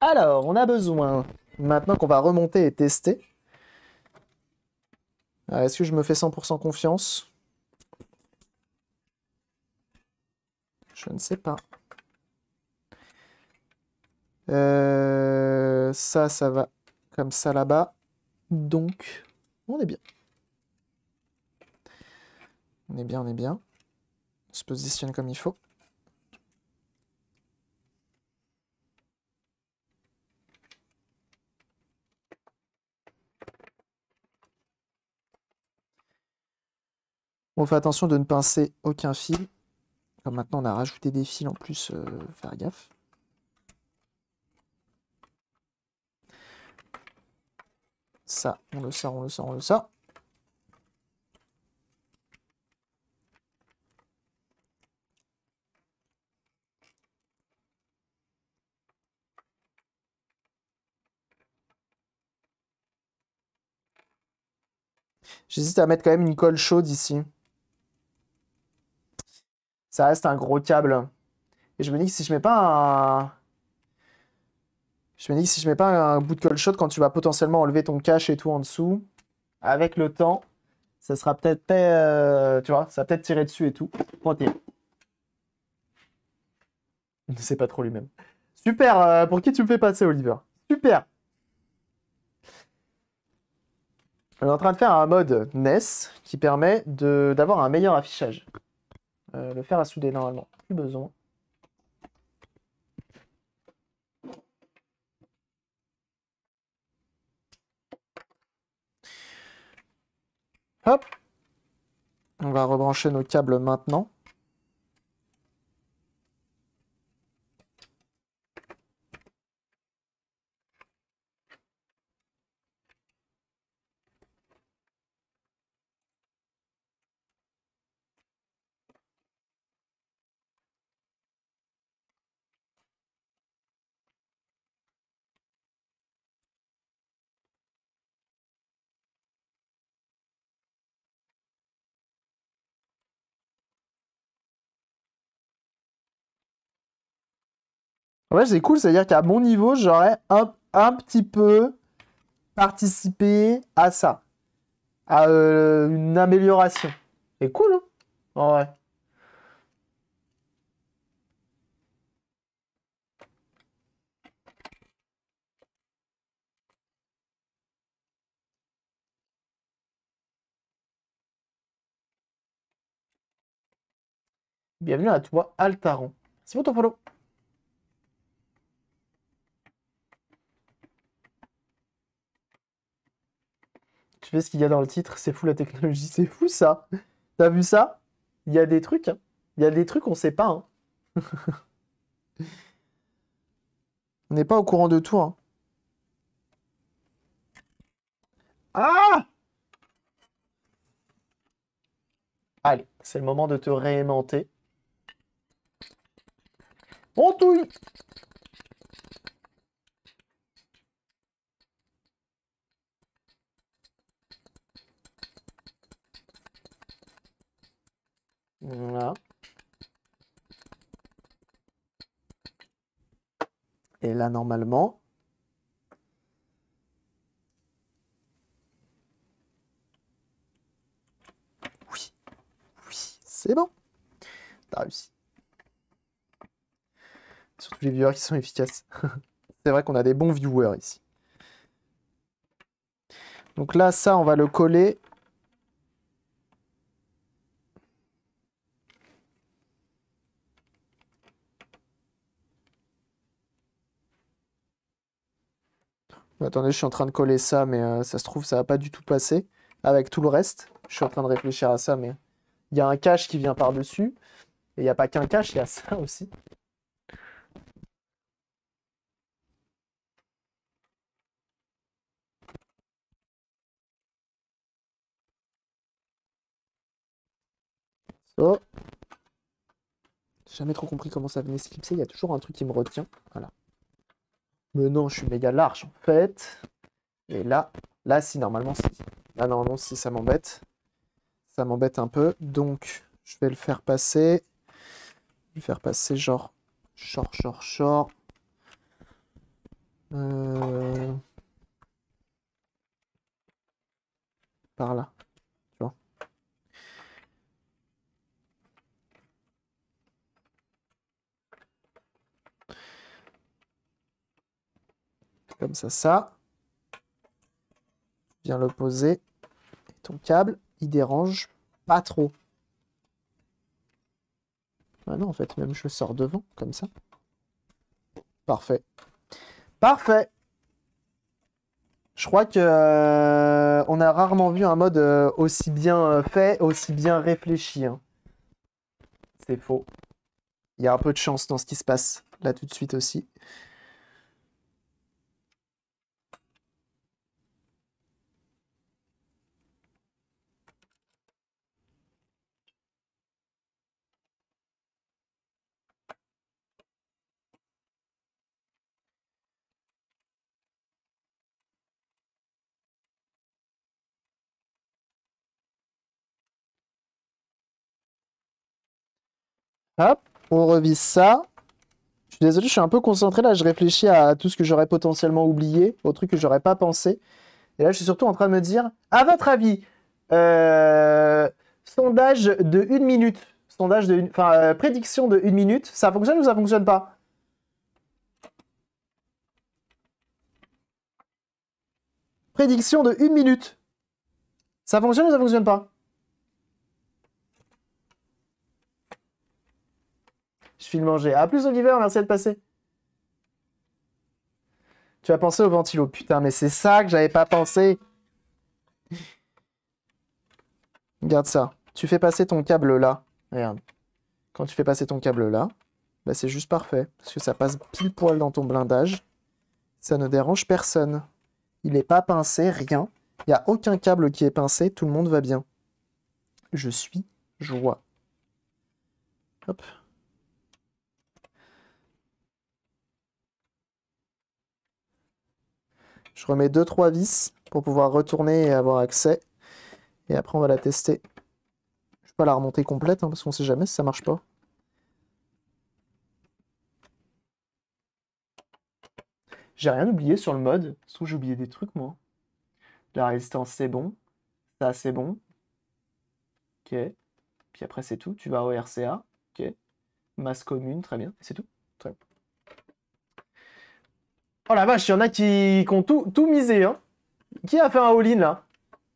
Alors, on a besoin, maintenant qu'on va remonter et tester. Est-ce que je me fais 100% confiance Je ne sais pas. Euh, ça, ça va comme ça là-bas. Donc, on est bien. On est bien, on est bien. On se positionne comme il faut. On fait attention de ne pincer aucun fil. maintenant on a rajouté des fils en plus, euh, faire gaffe. Ça, on le sort, on le sort, on le sort. J'hésite à mettre quand même une colle chaude ici. Ça reste un gros câble. Et je me dis que si je mets pas un... Je me dis que si je mets pas un bout de colle chaude quand tu vas potentiellement enlever ton cache et tout en dessous, avec le temps, ça sera peut-être... Euh, tu vois, ça peut-être tirer dessus et tout. Pointé. Il *laughs* ne sait pas trop lui-même. Super, euh, pour qui tu me fais passer, Oliver Super On est en train de faire un mode NES qui permet d'avoir un meilleur affichage. Euh, le faire à souder normalement, plus besoin. Hop, on va rebrancher nos câbles maintenant. En vrai, c'est cool, c'est-à-dire qu'à mon niveau, j'aurais un, petit peu participé à ça. À euh, une amélioration. C'est cool, hein Ouais. Bienvenue à toi, Altaron. C'est bon, ton follow. Tu vois ce qu'il y a dans le titre, c'est fou la technologie, c'est fou ça. T'as vu ça Il y a des trucs, hein. il y a des trucs on sait pas. Hein. *laughs* on n'est pas au courant de tout. Hein. Ah Allez, c'est le moment de te réaimanter. On touille Voilà. Et là, normalement, oui, oui, c'est bon. T'as réussi. Surtout les viewers qui sont efficaces. *laughs* c'est vrai qu'on a des bons viewers ici. Donc là, ça, on va le coller Attendez, je suis en train de coller ça, mais euh, ça se trouve, ça va pas du tout passer avec tout le reste. Je suis en train de réfléchir à ça, mais il y a un cache qui vient par-dessus. Et il n'y a pas qu'un cache, il y a *laughs* ça aussi. So. J'ai jamais trop compris comment ça venait se Il y a toujours un truc qui me retient. Voilà. Mais non, je suis méga large en fait. Et là, là, si, normalement, si. Là, normalement, si, ça m'embête. Ça m'embête un peu. Donc, je vais le faire passer. Je vais le faire passer genre, short short short. Par là. comme ça, ça. Viens le Et ton câble, il dérange pas trop. Ah non, en fait, même je sors devant, comme ça. Parfait. Parfait je crois que euh, on a rarement vu un mode euh, aussi bien euh, fait, aussi bien réfléchi. Hein. C'est faux. Il y a un peu de chance dans ce qui se passe là tout de suite aussi. Hop, on revise ça. Je suis désolé, je suis un peu concentré là, je réfléchis à tout ce que j'aurais potentiellement oublié, aux trucs que j'aurais pas pensé. Et là, je suis surtout en train de me dire, à votre avis, euh, sondage de une minute, sondage de, enfin euh, prédiction de une minute, ça fonctionne ou ça fonctionne pas Prédiction de une minute, ça fonctionne ou ça fonctionne pas Je le manger. À ah, plus, Oliver. Merci de passer. Tu as pensé au ventilo. Putain, mais c'est ça que j'avais pas pensé. Regarde ça. Tu fais passer ton câble là. Regarde. Quand tu fais passer ton câble là, bah, c'est juste parfait. Parce que ça passe pile poil dans ton blindage. Ça ne dérange personne. Il n'est pas pincé, rien. Il n'y a aucun câble qui est pincé, tout le monde va bien. Je suis joie. Hop. Je remets 2-3 vis pour pouvoir retourner et avoir accès. Et après, on va la tester. Je ne vais pas la remonter complète, hein, parce qu'on sait jamais si ça marche pas. J'ai rien oublié sur le mode, sauf j'ai oublié des trucs, moi. La résistance, c'est bon. Ça, c'est bon. Ok. Puis après, c'est tout. Tu vas au RCA. Ok. Masse commune, très bien. C'est tout. Oh la vache, il y en a qui, ont tout, tout misé. Hein. Qui a fait un all-in là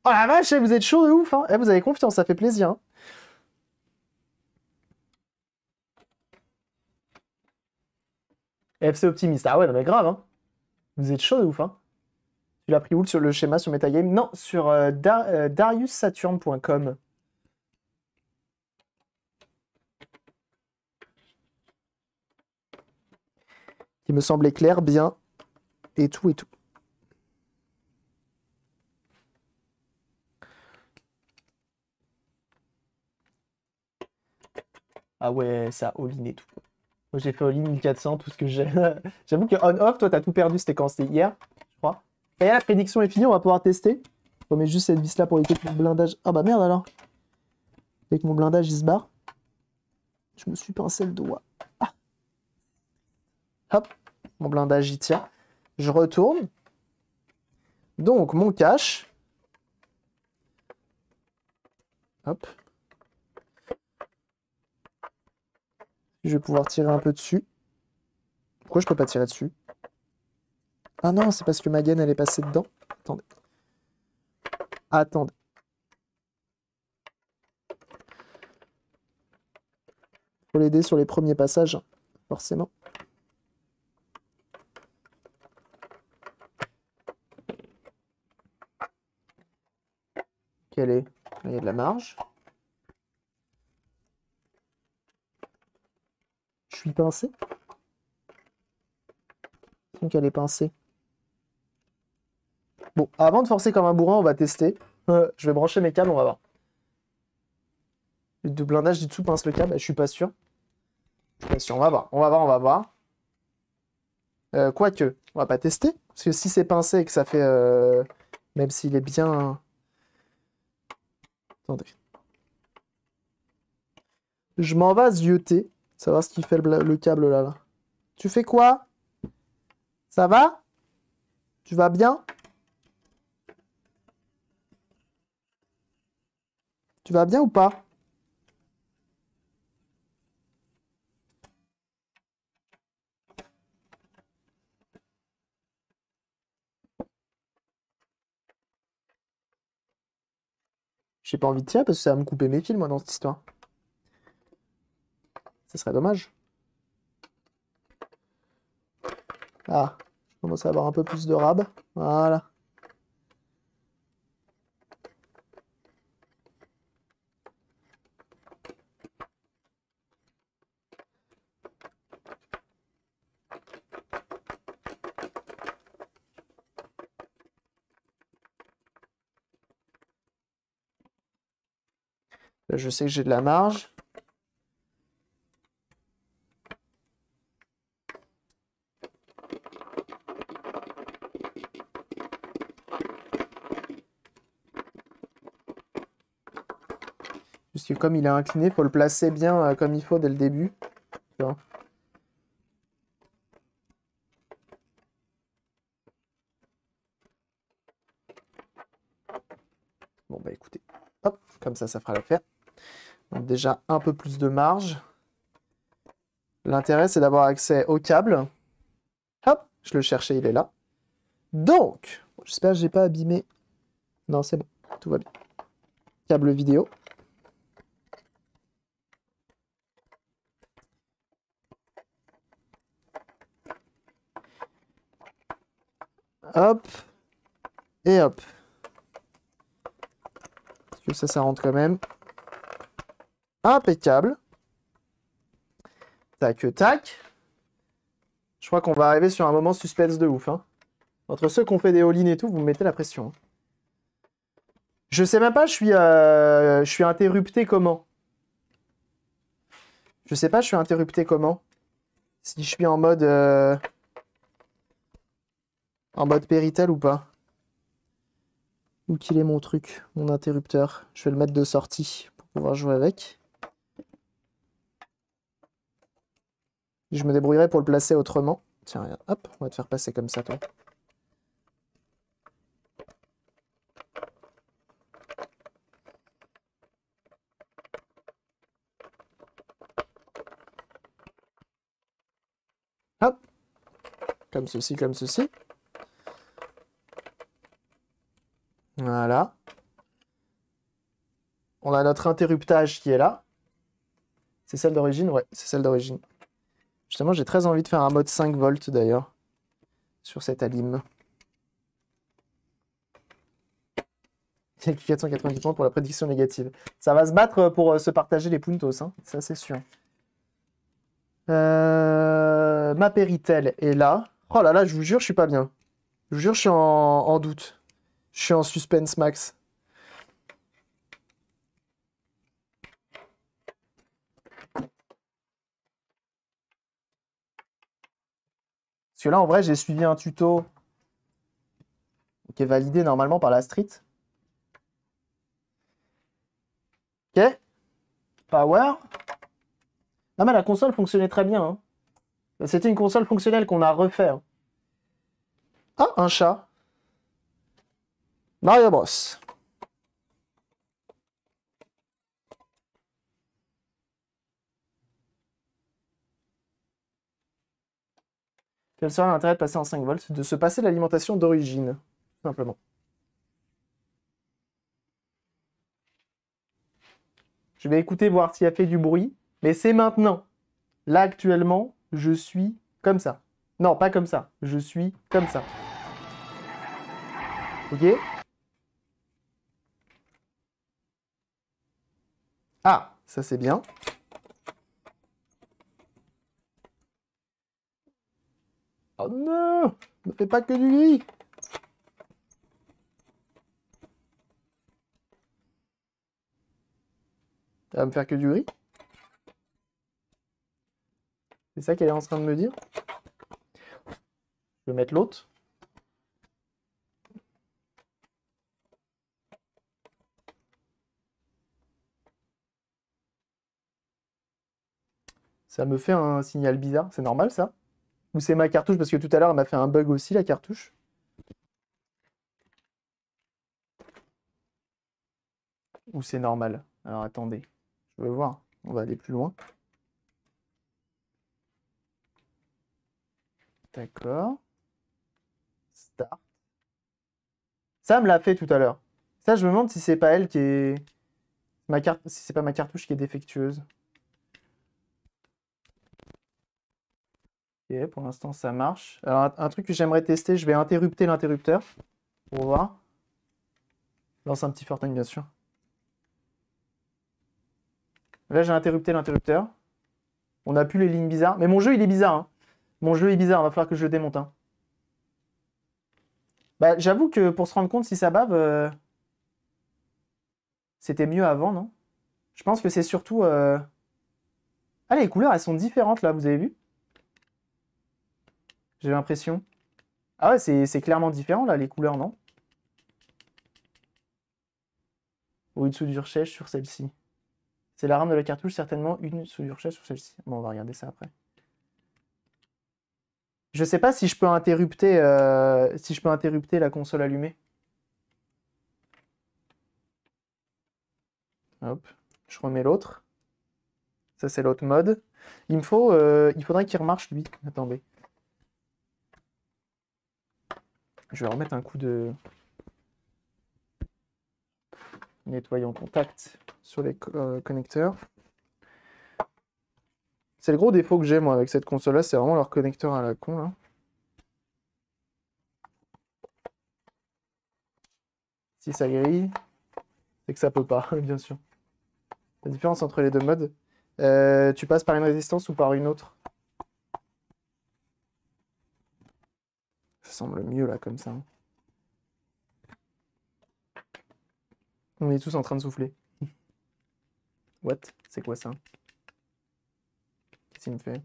Oh la vache, eh, vous êtes chaud de ouf. Hein. Eh, vous avez confiance, ça fait plaisir. Hein. FC optimiste. Ah ouais, non mais grave. Hein. Vous êtes chaud de ouf. Hein. Tu l'as pris où sur le schéma sur Metagame Non, sur euh, euh, dariussaturn.com. Qui me semblait clair, bien et tout et tout. Ah ouais, ça all-in et tout. Moi j'ai fait all-in 1400, tout ce que j'ai. *laughs* J'avoue que on-off, toi t'as tout perdu, c'était quand C'était hier, je crois. Et la prédiction est finie, on va pouvoir tester. Je remets juste cette vis là pour éviter que mon blindage. Ah bah merde alors. Avec que mon blindage il se barre. Je me suis pincé le doigt. Ah. Hop, mon blindage il tient. Je retourne. Donc, mon cache. Hop. Je vais pouvoir tirer un peu dessus. Pourquoi je peux pas tirer dessus Ah non, c'est parce que ma gaine, elle est passée dedans. Attendez. Attendez. Faut l'aider sur les premiers passages, forcément. il y a de la marge. Je suis pincé. Donc elle est pincée. Bon, avant de forcer comme un bourrin, on va tester. Euh, je vais brancher mes câbles, on va voir. Le blindage du dessous pince le câble, je suis pas sûr. Je suis pas sûr, on va voir, on va voir, on va voir. Euh, quoique, on va pas tester. Parce que si c'est pincé et que ça fait... Euh, même s'il est bien... Attendez. Je m'en vais zioter. Savoir ce qu'il fait le, le, câble là, là. Tu fais quoi Ça va Tu vas bien Tu vas bien ou pas J'ai pas envie de tirer parce que ça va me couper mes fils, moi, dans cette histoire. Ça serait dommage. Ah, je commence à avoir un peu plus de rab. Voilà. je sais que j'ai de la marge. Puisque comme il est incliné, il faut le placer bien euh, comme il faut dès le début. Bon bah écoutez, hop, comme ça, ça fera l'affaire. Donc déjà un peu plus de marge. L'intérêt, c'est d'avoir accès au câble. Hop, je le cherchais, il est là. Donc, j'espère que je n'ai pas abîmé. Non, c'est bon, tout va bien. Câble vidéo. Hop. Et hop. Est-ce que ça, ça rentre quand même. Impeccable. Tac, tac. Je crois qu'on va arriver sur un moment suspense de ouf. Hein. Entre ceux qui fait des all-in et tout, vous mettez la pression. Hein. Je sais même pas, je suis, euh, je suis interrupté comment. Je sais pas, je suis interrupté comment. Si je suis en mode... Euh, en mode péritel ou pas. Où qu'il est mon truc, mon interrupteur. Je vais le mettre de sortie pour pouvoir jouer avec. Je me débrouillerai pour le placer autrement. Tiens, rien, hop, on va te faire passer comme ça, toi. Hop Comme ceci, comme ceci. Voilà. On a notre interruptage qui est là. C'est celle d'origine Ouais, c'est celle d'origine. Justement, j'ai très envie de faire un mode 5 volts d'ailleurs sur cette alim. a 490 points pour la prédiction négative. Ça va se battre pour euh, se partager les puntos, hein, ça c'est sûr. Euh, ma péritelle est là. Oh là là, je vous jure, je suis pas bien. Je vous jure, je suis en doute. Je suis en suspense max. là, en vrai, j'ai suivi un tuto qui est validé normalement par la street. Ok. Power. la console fonctionnait très bien. Hein. C'était une console fonctionnelle qu'on a refait. Hein. Ah, un chat. Mario Bros. Quel sera l'intérêt de passer en 5 volts De se passer l'alimentation d'origine, simplement. Je vais écouter voir s'il y a fait du bruit, mais c'est maintenant. Là, actuellement, je suis comme ça. Non, pas comme ça. Je suis comme ça. Ok Ah, ça c'est bien. Oh non Ne fais pas que du gris Ça va me faire que du riz C'est ça qu'elle est en train de me dire Je vais mettre l'autre. Ça me fait un signal bizarre, c'est normal ça ou c'est ma cartouche Parce que tout à l'heure, elle m'a fait un bug aussi, la cartouche. Ou c'est normal Alors attendez, je veux voir. On va aller plus loin. D'accord. Start. Ça me l'a fait tout à l'heure. Ça, je me demande si c'est pas elle qui est... Ma carte... Si c'est pas ma cartouche qui est défectueuse. Ok, pour l'instant, ça marche. Alors, un truc que j'aimerais tester, je vais interrupter l'interrupteur pour voir. Lance un petit Fortnite, bien sûr. Là, j'ai interrupté l'interrupteur. On n'a plus les lignes bizarres. Mais mon jeu, il est bizarre. Hein. Mon jeu est bizarre, il va falloir que je le démonte. Hein. Bah, j'avoue que pour se rendre compte si ça bave, euh, c'était mieux avant, non Je pense que c'est surtout... Euh, ah, les couleurs, elles sont différentes, là, vous avez vu j'ai l'impression. Ah ouais, c'est clairement différent, là, les couleurs, non Ou une soudure sèche sur celle-ci. C'est la rame de la cartouche, certainement une soudure sèche sur celle-ci. Bon, on va regarder ça après. Je sais pas si je peux interrupter, euh, si je peux la console allumée. Hop, je remets l'autre. Ça, c'est l'autre mode. Il me faut, euh, il faudrait qu'il remarche, lui. Attendez. Je vais remettre un coup de nettoyant contact sur les euh, connecteurs. C'est le gros défaut que j'ai moi avec cette console là, c'est vraiment leur connecteur à la con là. Hein. Si ça grille, c'est que ça peut pas, *laughs* bien sûr. La différence entre les deux modes, euh, tu passes par une résistance ou par une autre semble mieux là comme ça. Hein. On est tous en train de souffler. *laughs* What C'est quoi ça Qu'est-ce qu'il me fait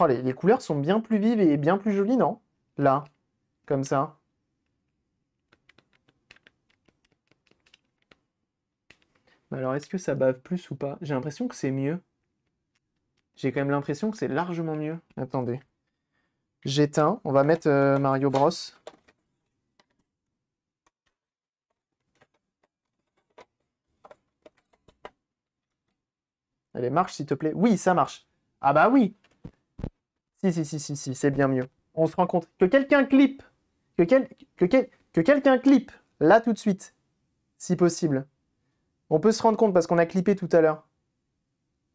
Oh, les, couleurs sont bien plus vives et bien plus jolies, non Là, comme ça. alors, est-ce que ça bave plus ou pas J'ai l'impression que c'est mieux. J'ai quand même l'impression que c'est largement mieux. Attendez. J'éteins. On va mettre euh, Mario Bros. Allez, marche s'il te plaît. Oui, ça marche. Ah bah oui. Si, si, si, si, si, c'est bien mieux. On se rend compte. Que quelqu'un clip. Que, que, quelqu'un clip. Là tout de suite. Si possible. On peut se rendre compte parce qu'on a clippé tout à l'heure.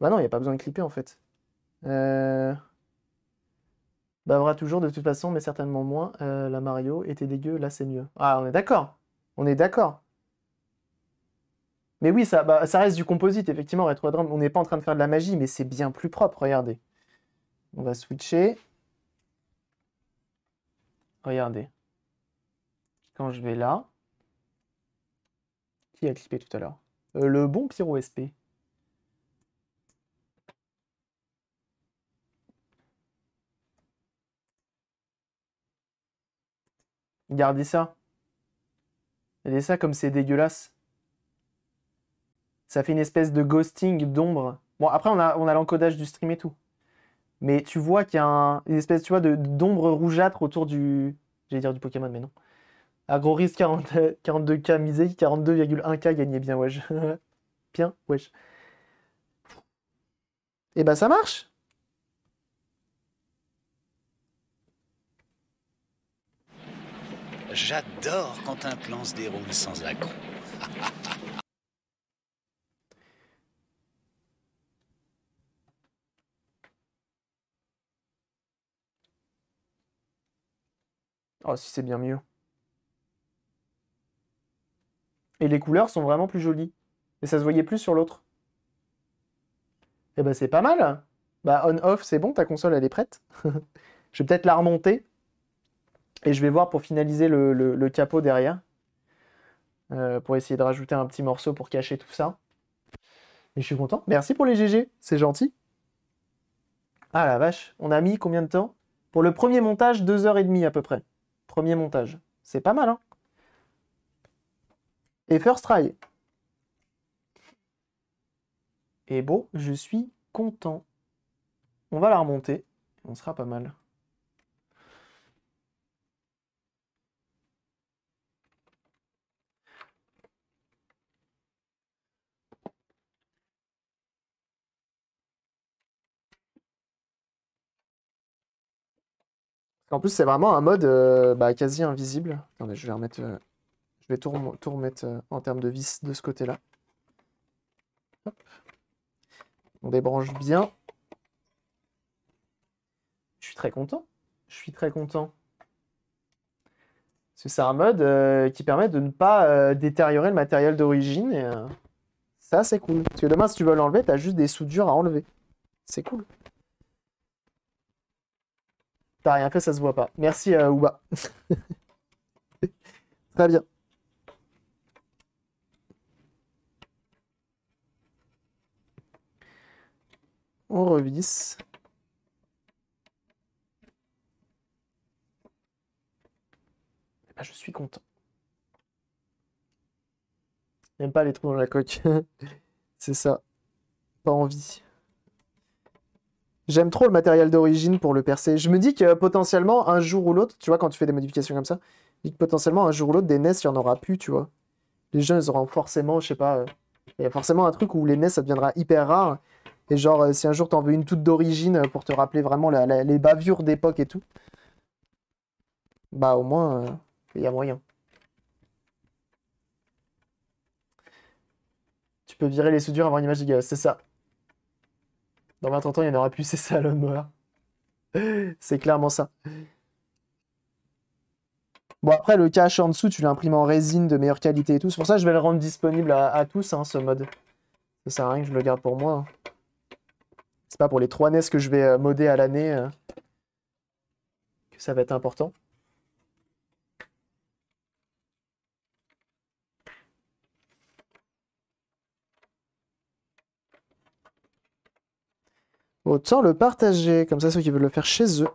Bah non, il n'y a pas besoin de clipper en fait. Euh... Bavra toujours de toute façon, mais certainement moins. Euh, la Mario était dégueu, là c'est mieux. Ah, on est d'accord. On est d'accord. Mais oui, ça, bah, ça reste du composite, effectivement, Retro On n'est pas en train de faire de la magie, mais c'est bien plus propre, regardez. On va switcher. Regardez. Quand je vais là. Qui a clippé tout à l'heure euh, Le bon Pyro SP. Regardez ça. Regardez ça comme c'est dégueulasse. Ça fait une espèce de ghosting d'ombre. Bon, après, on a, on a l'encodage du stream et tout. Mais tu vois qu'il y a une espèce, tu vois, d'ombre rougeâtre autour du... J'allais dire du Pokémon, mais non. gros risque 42K misé, 42,1K gagné bien, wesh. *laughs* bien, wesh. Et bah ça marche J'adore quand un plan se déroule sans accroc. oh, si c'est bien mieux. Et les couleurs sont vraiment plus jolies. Et ça se voyait plus sur l'autre. Eh ben c'est pas mal. Bah on-off, c'est bon, ta console elle est prête. *laughs* Je vais peut-être la remonter et je vais voir pour finaliser le, capot derrière, euh, pour essayer de rajouter un petit morceau pour cacher tout ça. Et je suis content. Merci pour les GG, c'est gentil. Ah la vache, on a mis combien de temps Pour le premier montage, deux heures et demie à peu près. Premier montage. C'est pas mal, hein Et first try. Et bon, je suis content. On va la remonter. On sera pas mal. En plus, c'est vraiment un mode euh, bah, quasi invisible. je vais remettre. Euh, je vais tout, remettre euh, en termes de vis de ce côté-là. On débranche bien. Je suis très content. Je suis très content. Parce que c'est un mode qui permet de ne pas détériorer le matériel d'origine. Et ça, c'est cool. Parce que demain, si tu veux l'enlever, tu as juste des soudures à enlever. C'est cool rien que ça se voit pas. Merci, euh, Ouba. *laughs* Très bien. On revisse. Eh ben, je suis content. Même pas les trous dans la coque. *laughs* C'est ça. Pas envie. J'aime trop le matériel d'origine pour le percer. Je me dis que potentiellement, un jour ou l'autre, tu vois, quand tu fais des modifications comme ça, je dis que potentiellement, un jour ou l'autre, des NES, il n'y en aura plus, tu vois. Les gens, ils auront forcément, je sais pas, euh, il y a forcément un truc où les NES, ça deviendra hyper rare. Et genre, euh, si un jour t'en veux une toute d'origine euh, pour te rappeler vraiment les bavures d'époque et tout, bah au moins, il y a moyen. Tu peux virer les soudures avant une magie c'est ça. Dans 20 ans, il n'y en aura plus, *laughs* ces ça noir. c'est clairement ça. Bon, après, le cache en dessous, tu l'imprimes en résine de meilleure qualité et tout. C'est pour ça que je vais le rendre disponible à, tous, hein, ce mode. Ça sert à rien que je le garde pour moi. Hein. C'est pas pour les trois NES que je vais moder euh, modder à l'année euh, que ça va être important. Autant le partager, comme ça ceux qui veulent le faire chez eux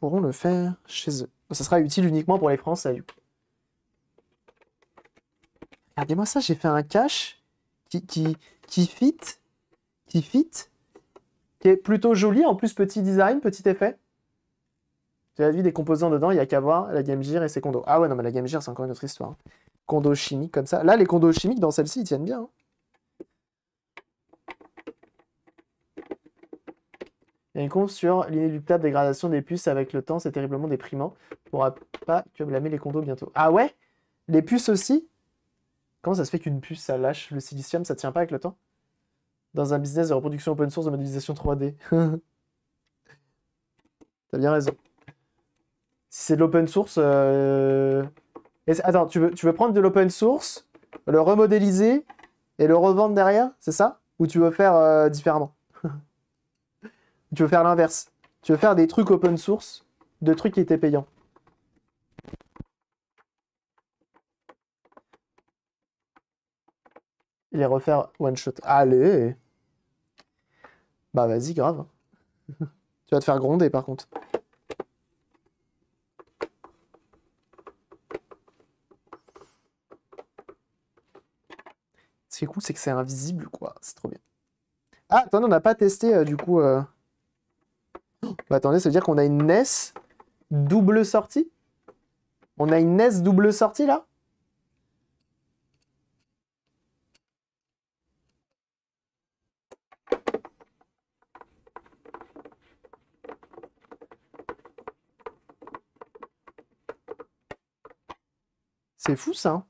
pourront le faire chez eux. Ça sera utile uniquement pour les Français Regardez-moi ça, j'ai fait un cache qui, qui, fit, qui fit, qui est plutôt joli, en plus petit design, petit effet. Tu as vu des composants dedans, il n'y a qu'à voir la Game Gear et ses condos. Ah ouais, non, mais la Game Gear, c'est encore une autre histoire. Condo Condos chimiques comme ça. Là, les condos chimiques dans celle-ci, ils tiennent bien. Hein. Il y sur l'inéluctable dégradation des puces avec le temps, c'est terriblement déprimant. On pourra pas que blâmer les condos bientôt. Ah ouais Les puces aussi Comment ça se fait qu'une puce, ça lâche le silicium, ça tient pas avec le temps Dans un business de reproduction open source de modélisation 3D. *laughs* T'as bien raison. Si c'est de l'open source... Euh... Attends, tu veux, prendre de l'open source, le remodéliser et le revendre derrière, c'est ça Ou tu veux faire euh, différemment tu veux faire l'inverse. Tu veux faire des trucs open source, de trucs qui étaient payants. est refaire one shot. Allez Bah vas-y, grave. *laughs* tu vas te faire gronder par contre. Ce qui est cool, c'est que c'est invisible, quoi. C'est trop bien. Ah, attendez, on n'a pas testé, euh, du coup... Euh, bah attendez, ça veut dire qu'on a une NES double sortie On a une NES double sortie là C'est fou ça. Hein.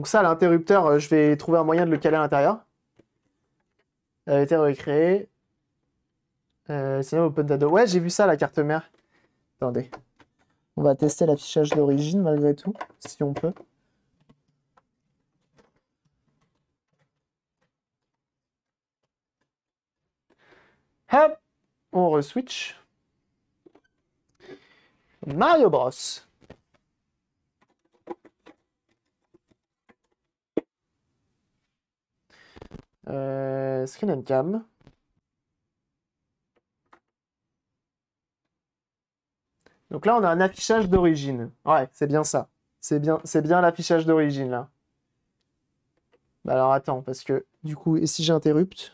Donc ça, l'interrupteur, euh, je vais trouver un moyen de le caler à l'intérieur. Elle a été recréée. Euh, sinon, open data. Ouais, j'ai vu ça, la carte mère. Attendez. On va tester l'affichage d'origine malgré tout, si on peut. Hop On reswitch. Mario Bros. Euh, screen and cam. Donc là, on a un affichage d'origine. Ouais, c'est bien ça. C'est bien, c'est bien l'affichage d'origine, là. Bah alors, attends, parce que, du coup, et si j'interrupte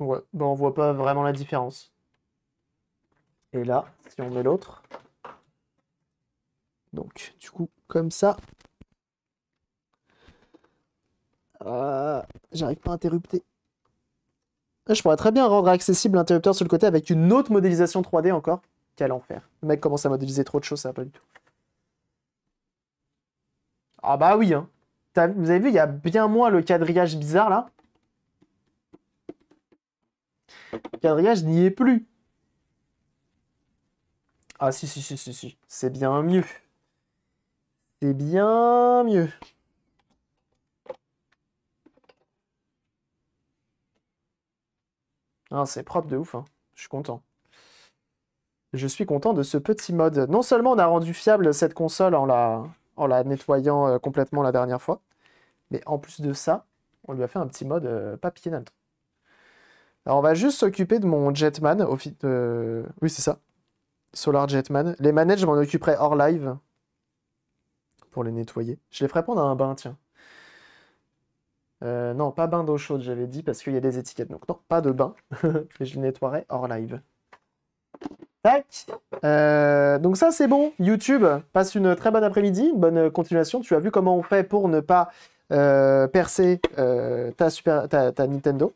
Ouais, ben on voit pas vraiment la différence. Et là, si on met l'autre. Donc, du coup, comme ça. Euh, j'arrive pas à interrupter. Ah, je pourrais très bien rendre accessible l'interrupteur sur le côté avec une autre modélisation 3D encore. Quel enfer. Le mec commence à modéliser trop de choses, ça va pas du tout. Ah bah oui, hein. Vous avez vu, il y a bien moins le quadrillage bizarre là. Le quadrillage n'y est plus. Ah si, si, si, si, si. C'est bien mieux. C'est bien mieux. Ah, c'est propre de ouf, hein. je suis content. Je suis content de ce petit mode. Non seulement on a rendu fiable cette console en la, en la nettoyant euh, complètement la dernière fois, mais en plus de ça, on lui a fait un petit mode euh, papier alors, on va juste s'occuper de mon Jetman. Au euh, Oui, c'est ça. Solar Jetman. Les manettes, je m'en occuperai hors live. Pour les nettoyer. Je les ferai prendre à un bain, tiens. Euh, non, pas bain d'eau chaude, j'avais dit, parce qu'il y a des étiquettes. Donc, non, pas de bain. *laughs* je les nettoierai hors live. Tac euh, Donc ça, c'est bon. YouTube, passe une très bonne après-midi, une bonne continuation. Tu as vu comment on fait pour ne pas percer ta Nintendo.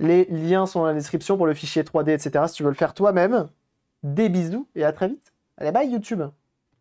Les liens sont dans la description pour le fichier 3D, etc. Si tu veux le faire toi-même, des bisous et à très vite. Allez, bye YouTube